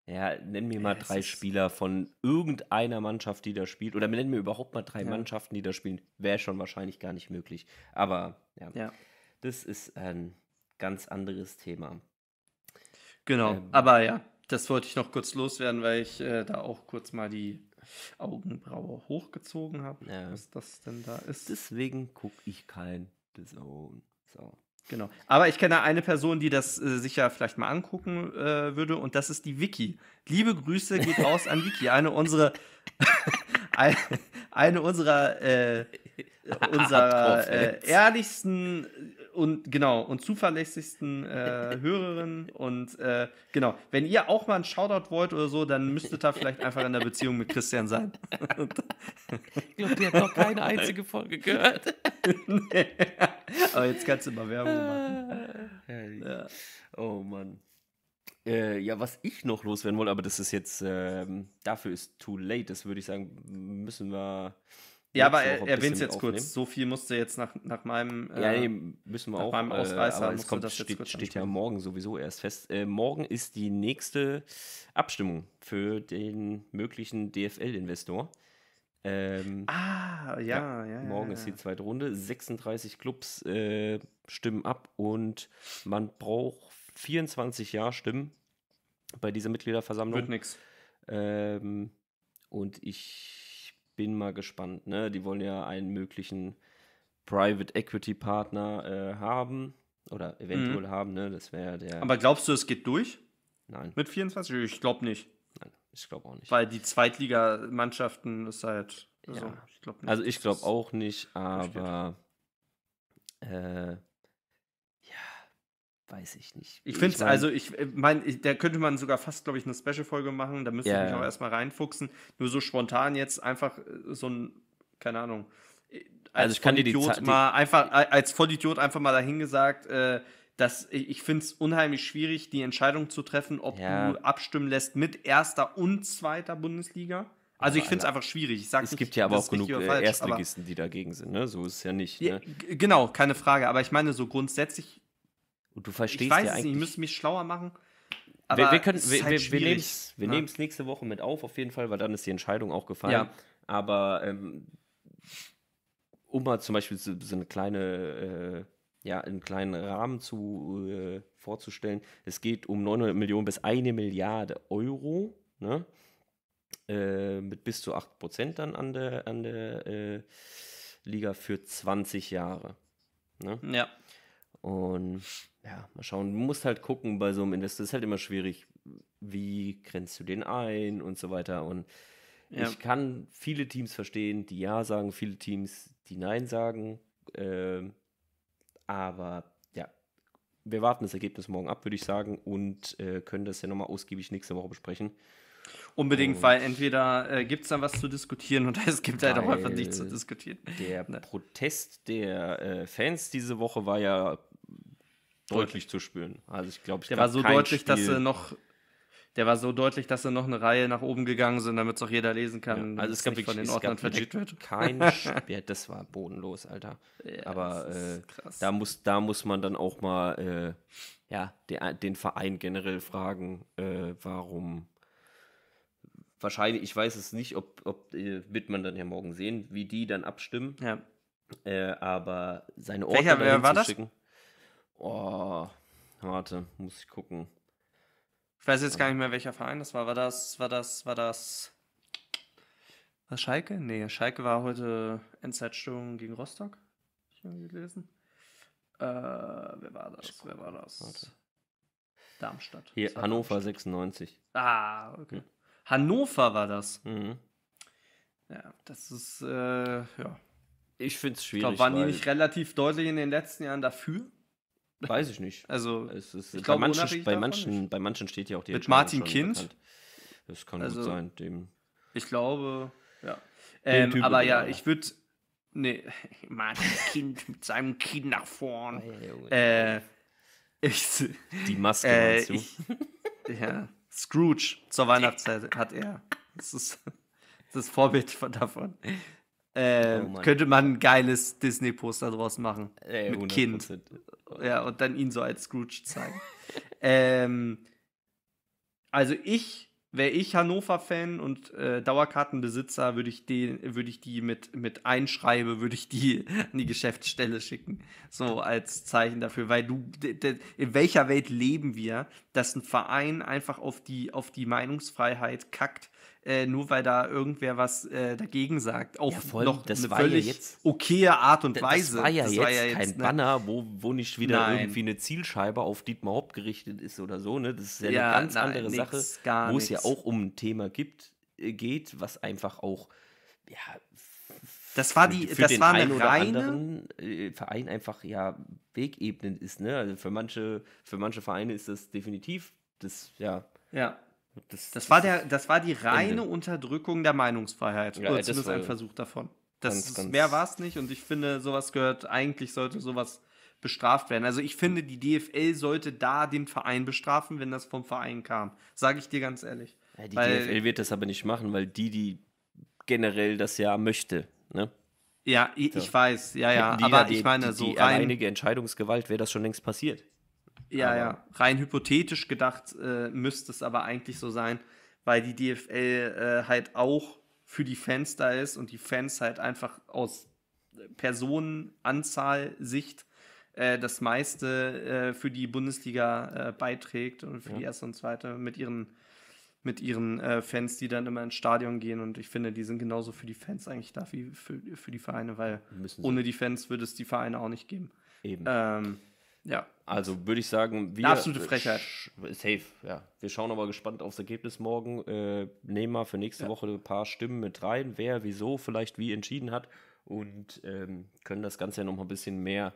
Ja, nenn mir mal ja, drei Spieler von irgendeiner Mannschaft, die da spielt, oder nenn mir überhaupt mal drei ja. Mannschaften, die da spielen, wäre schon wahrscheinlich gar nicht möglich. Aber ja, das ist ein ganz anderes Thema. Genau, ähm, aber ja, das wollte ich noch kurz loswerden, weil ich äh, da auch kurz mal die Augenbraue hochgezogen habe, was das denn da ist. Deswegen gucke ich keinen Person. So. Genau. Aber ich kenne eine Person, die das äh, sicher vielleicht mal angucken äh, würde, und das ist die Vicky. Liebe Grüße geht raus an Vicky, eine unserer, eine, unserer, äh, unserer äh, ehrlichsten und genau, und zuverlässigsten äh, Hörerinnen. Und äh, genau, wenn ihr auch mal einen Shoutout wollt oder so, dann müsstet ihr vielleicht einfach in der Beziehung mit Christian sein. ich glaube, die hat noch keine einzige Folge gehört. nee. Aber jetzt kannst du mal Werbung machen. Ja. Oh Mann. Äh, ja, was ich noch loswerden wollte, aber das ist jetzt, ähm, dafür ist too late. Das würde ich sagen, müssen wir ja, aber er erwähnt es jetzt aufnehmen. kurz. So viel musste jetzt nach, nach meinem. Äh, ja, nee, müssen wir auch. Meinem äh, Ausreißer äh, es kommt, das steht, steht ja morgen sowieso erst fest. Äh, morgen ist die nächste Abstimmung für den möglichen DFL-Investor. Ähm, ah, ja, ja, ja Morgen ja, ist die zweite Runde. 36 Clubs äh, stimmen ab und man braucht 24 Ja-Stimmen bei dieser Mitgliederversammlung. Wird nichts. Ähm, und ich bin mal gespannt. Ne? Die wollen ja einen möglichen Private Equity Partner äh, haben oder eventuell mhm. haben. Ne? Das wäre der. Aber glaubst du, es geht durch? Nein. Mit 24? Ich glaube nicht. Nein, ich glaube auch nicht. Weil die Zweitligamannschaften ist halt. Also ja. ich glaube also glaub auch nicht, aber äh, weiß ich nicht. Ich finde es, also ich äh, meine, da könnte man sogar fast, glaube ich, eine Special-Folge machen. Da müsste yeah. ich mich auch erstmal reinfuchsen. Nur so spontan jetzt einfach äh, so ein, keine Ahnung. Äh, also ich kann dir die Zeit mal einfach als Vollidiot einfach mal dahingesagt, äh, dass ich finde es unheimlich schwierig, die Entscheidung zu treffen, ob ja. du abstimmen lässt mit erster und zweiter Bundesliga. Also ich finde es einfach schwierig. Ich es nicht, gibt ja aber auch genug Erstligisten, die dagegen sind. Ne? So ist es ja nicht. Ne? Ja, genau, keine Frage. Aber ich meine, so grundsätzlich und du verstehst ich weiß ja eigentlich. Nicht, ich müsste mich schlauer machen. wir, wir, können, wir, halt wir nehmen es ja. nächste Woche mit auf, auf jeden Fall, weil dann ist die Entscheidung auch gefallen. Ja. Aber ähm, um mal zum Beispiel so, so eine kleine, äh, ja, einen kleinen Rahmen zu, äh, vorzustellen, es geht um 900 Millionen bis eine Milliarde Euro, ne? Äh, mit bis zu 8 Prozent dann an der, an der äh, Liga für 20 Jahre. Ne? Ja. Und ja, mal schauen. Du musst halt gucken bei so einem Investor. Ist halt immer schwierig. Wie grenzt du den ein und so weiter. Und ja. ich kann viele Teams verstehen, die Ja sagen, viele Teams, die Nein sagen. Äh, aber ja, wir warten das Ergebnis morgen ab, würde ich sagen, und äh, können das ja nochmal ausgiebig nächste Woche besprechen. Unbedingt, und weil entweder äh, gibt es dann was zu diskutieren oder es gibt halt auch einfach nichts zu diskutieren. Der ne. Protest der äh, Fans diese Woche war ja deutlich zu spüren. Also ich glaube, ich Der war so deutlich, Spiel, dass sie noch der war so deutlich, dass sie noch eine Reihe nach oben gegangen sind, damit es auch jeder lesen kann. Ja, also es gab nicht wirklich, von den Ordnern verdeckt wird. Kein Sperr, das war bodenlos, Alter. Ja, Aber äh, da muss da muss man dann auch mal äh, ja den, den, Verein generell fragen, äh, warum. Wahrscheinlich, ich weiß es nicht, ob, ob äh, wird man dann ja morgen sehen, wie die dann abstimmen. Ja. Äh, aber seine Ordner Welcher, war das? Schicken. Oh, warte, muss ich gucken. Ich weiß jetzt gar nicht mehr, welcher Verein das war. War das, war das, war das. War Schalke? Nee, Schalke war heute Endzeitstörung gegen Rostock. Hab ich irgendwie gelesen. Äh, wer war das? Wer war das? Warte. Darmstadt. Hier, war Hannover Darmstadt. 96. Ah, okay. Hm. Hannover war das. Mhm. Ja, das ist, äh, ja. Ich finde es schwierig. Ich glaube, waren die nicht relativ deutlich in den letzten Jahren dafür? Weiß ich nicht. Also, es ist, ich bei, glaube, manchen, bei, manchen, nicht. bei manchen steht ja auch die Mit Martin Kind. Bekannt. Das kann also, gut sein. Dem, ich glaube, ja. Ähm, typ aber ja, ich würde. Nee, Martin Kind mit seinem Kind nach vorn. Oh, äh, ich, die Maske äh, ich, ja. Scrooge zur Weihnachtszeit hat er. Das ist das Vorbild von, davon. Äh, oh könnte man ein geiles Disney-Poster draus machen. Ey, mit 100%. Kind. Ja, und dann ihn so als Scrooge zeigen. ähm, also ich, wäre ich Hannover-Fan und äh, Dauerkartenbesitzer, würde ich, würd ich die mit, mit Einschreibe, würde ich die an die Geschäftsstelle schicken. So als Zeichen dafür. Weil du, in welcher Welt leben wir, dass ein Verein einfach auf die, auf die Meinungsfreiheit kackt äh, nur weil da irgendwer was äh, dagegen sagt. Auch ja, voll, noch das eine war völlig ja jetzt, okaye Art und Weise. Das war ja, das jetzt, war ja jetzt kein ne? Banner, wo, wo nicht wieder nein. irgendwie eine Zielscheibe auf Dietmar Hopp gerichtet ist oder so. Ne? Das ist ja eine ganz nein, andere nix, Sache, wo es ja auch um ein Thema gibt, äh, geht, was einfach auch ja, das war die, für das war eine reine äh, Verein einfach ja wegebnend ist. Ne? Also für manche, für manche Vereine ist das definitiv das ja, ja. Das, das, war der, das war die reine Ende. Unterdrückung der Meinungsfreiheit. Ja, oder zumindest ein Versuch davon. Das ganz, ganz mehr war es nicht und ich finde, sowas gehört, eigentlich sollte sowas bestraft werden. Also ich finde, die DFL sollte da den Verein bestrafen, wenn das vom Verein kam. Sage ich dir ganz ehrlich. Ja, die weil, DFL wird das aber nicht machen, weil die, die generell das ja möchte, ne? Ja, ich, so. ich weiß, ja, ja. aber die, ich meine, die, so. Die alleinige Entscheidungsgewalt wäre das schon längst passiert. Ja, aber ja. Rein hypothetisch gedacht äh, müsste es aber eigentlich so sein, weil die DFL äh, halt auch für die Fans da ist und die Fans halt einfach aus Personenanzahl-Sicht äh, das meiste äh, für die Bundesliga äh, beiträgt und für ja. die erste und zweite mit ihren mit ihren äh, Fans, die dann immer ins Stadion gehen. Und ich finde, die sind genauso für die Fans eigentlich da wie für, für die Vereine, weil ohne die Fans würde es die Vereine auch nicht geben. Eben. Ähm, ja. Also würde ich sagen, wir. Eine absolute Frechheit. Safe, ja. Wir schauen aber gespannt aufs Ergebnis morgen. Äh, nehmen mal für nächste ja. Woche ein paar Stimmen mit rein, wer wieso vielleicht wie entschieden hat und ähm, können das Ganze ja noch mal ein bisschen mehr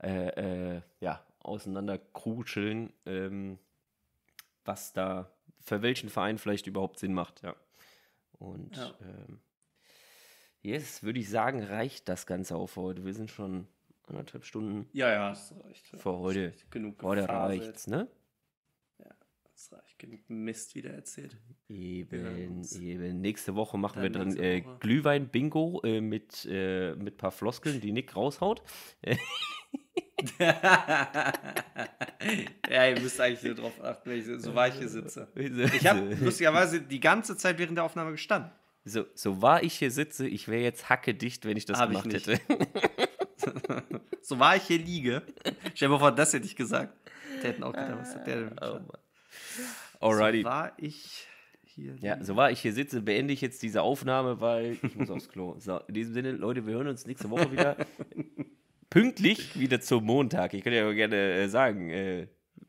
äh, äh, ja, auseinanderkruscheln, ähm, was da für welchen Verein vielleicht überhaupt Sinn macht. Ja. Und ja. Ähm, yes, würde ich sagen, reicht das Ganze auch für heute. Wir sind schon anderthalb Stunden. Ja, ja, hast recht. Ja. Für heute. Reicht genug heute reicht's, ne? Ja, das reicht. Genug Mist wieder erzählt. Eben, ja, eben. Nächste Woche machen dann wir dann äh, Glühwein-Bingo äh, mit, äh, mit paar Floskeln, die Nick raushaut. ja, ihr müsst eigentlich nur drauf achten, wenn ich so weich hier sitze. Ich habe lustigerweise die ganze Zeit während der Aufnahme gestanden. So, so war ich hier sitze, ich wäre jetzt hacke dicht, wenn ich das Hab gemacht ich hätte. so wahr ich hier liege. Stell dir mal vor, das hätte ich gesagt. Der hätte auch gedacht, was hat der denn? Ah, oh, Alrighty. So war ich hier. Ja, so war ich hier sitze, beende ich jetzt diese Aufnahme, weil ich muss aufs Klo. So, in diesem Sinne, Leute, wir hören uns nächste Woche wieder. Pünktlich wieder zum Montag. Ich könnte ja gerne äh, sagen, äh,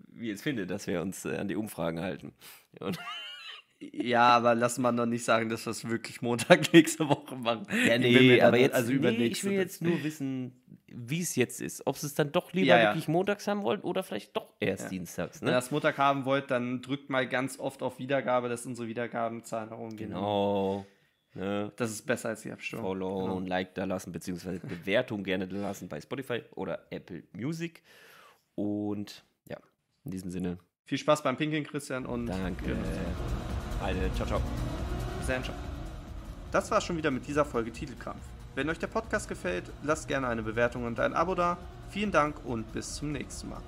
wie ihr es findet, dass wir uns äh, an die Umfragen halten. Und ja, aber lass mal noch nicht sagen, dass wir es wirklich Montag nächste Woche machen. Ja, nee, aber jetzt, also nee, ich will jetzt nur wissen, wie es jetzt ist. Ob sie es dann doch lieber ja, ja. wirklich montags haben wollt oder vielleicht doch erst ja. dienstags. Ne? Wenn ihr es Montag haben wollt, dann drückt mal ganz oft auf Wiedergabe, dass unsere Wiedergabenzahlen nach oben gehen. Genau. Ne? Das ist besser als die Abstimmung. Follow genau. und Like da lassen, beziehungsweise Bewertung gerne da lassen bei Spotify oder Apple Music. Und ja, in diesem Sinne. Viel Spaß beim Pinkeln, Christian. Und Danke. Alle, ciao, ciao. Bis dann, ciao. Das war schon wieder mit dieser Folge Titelkampf. Wenn euch der Podcast gefällt, lasst gerne eine Bewertung und ein Abo da. Vielen Dank und bis zum nächsten Mal.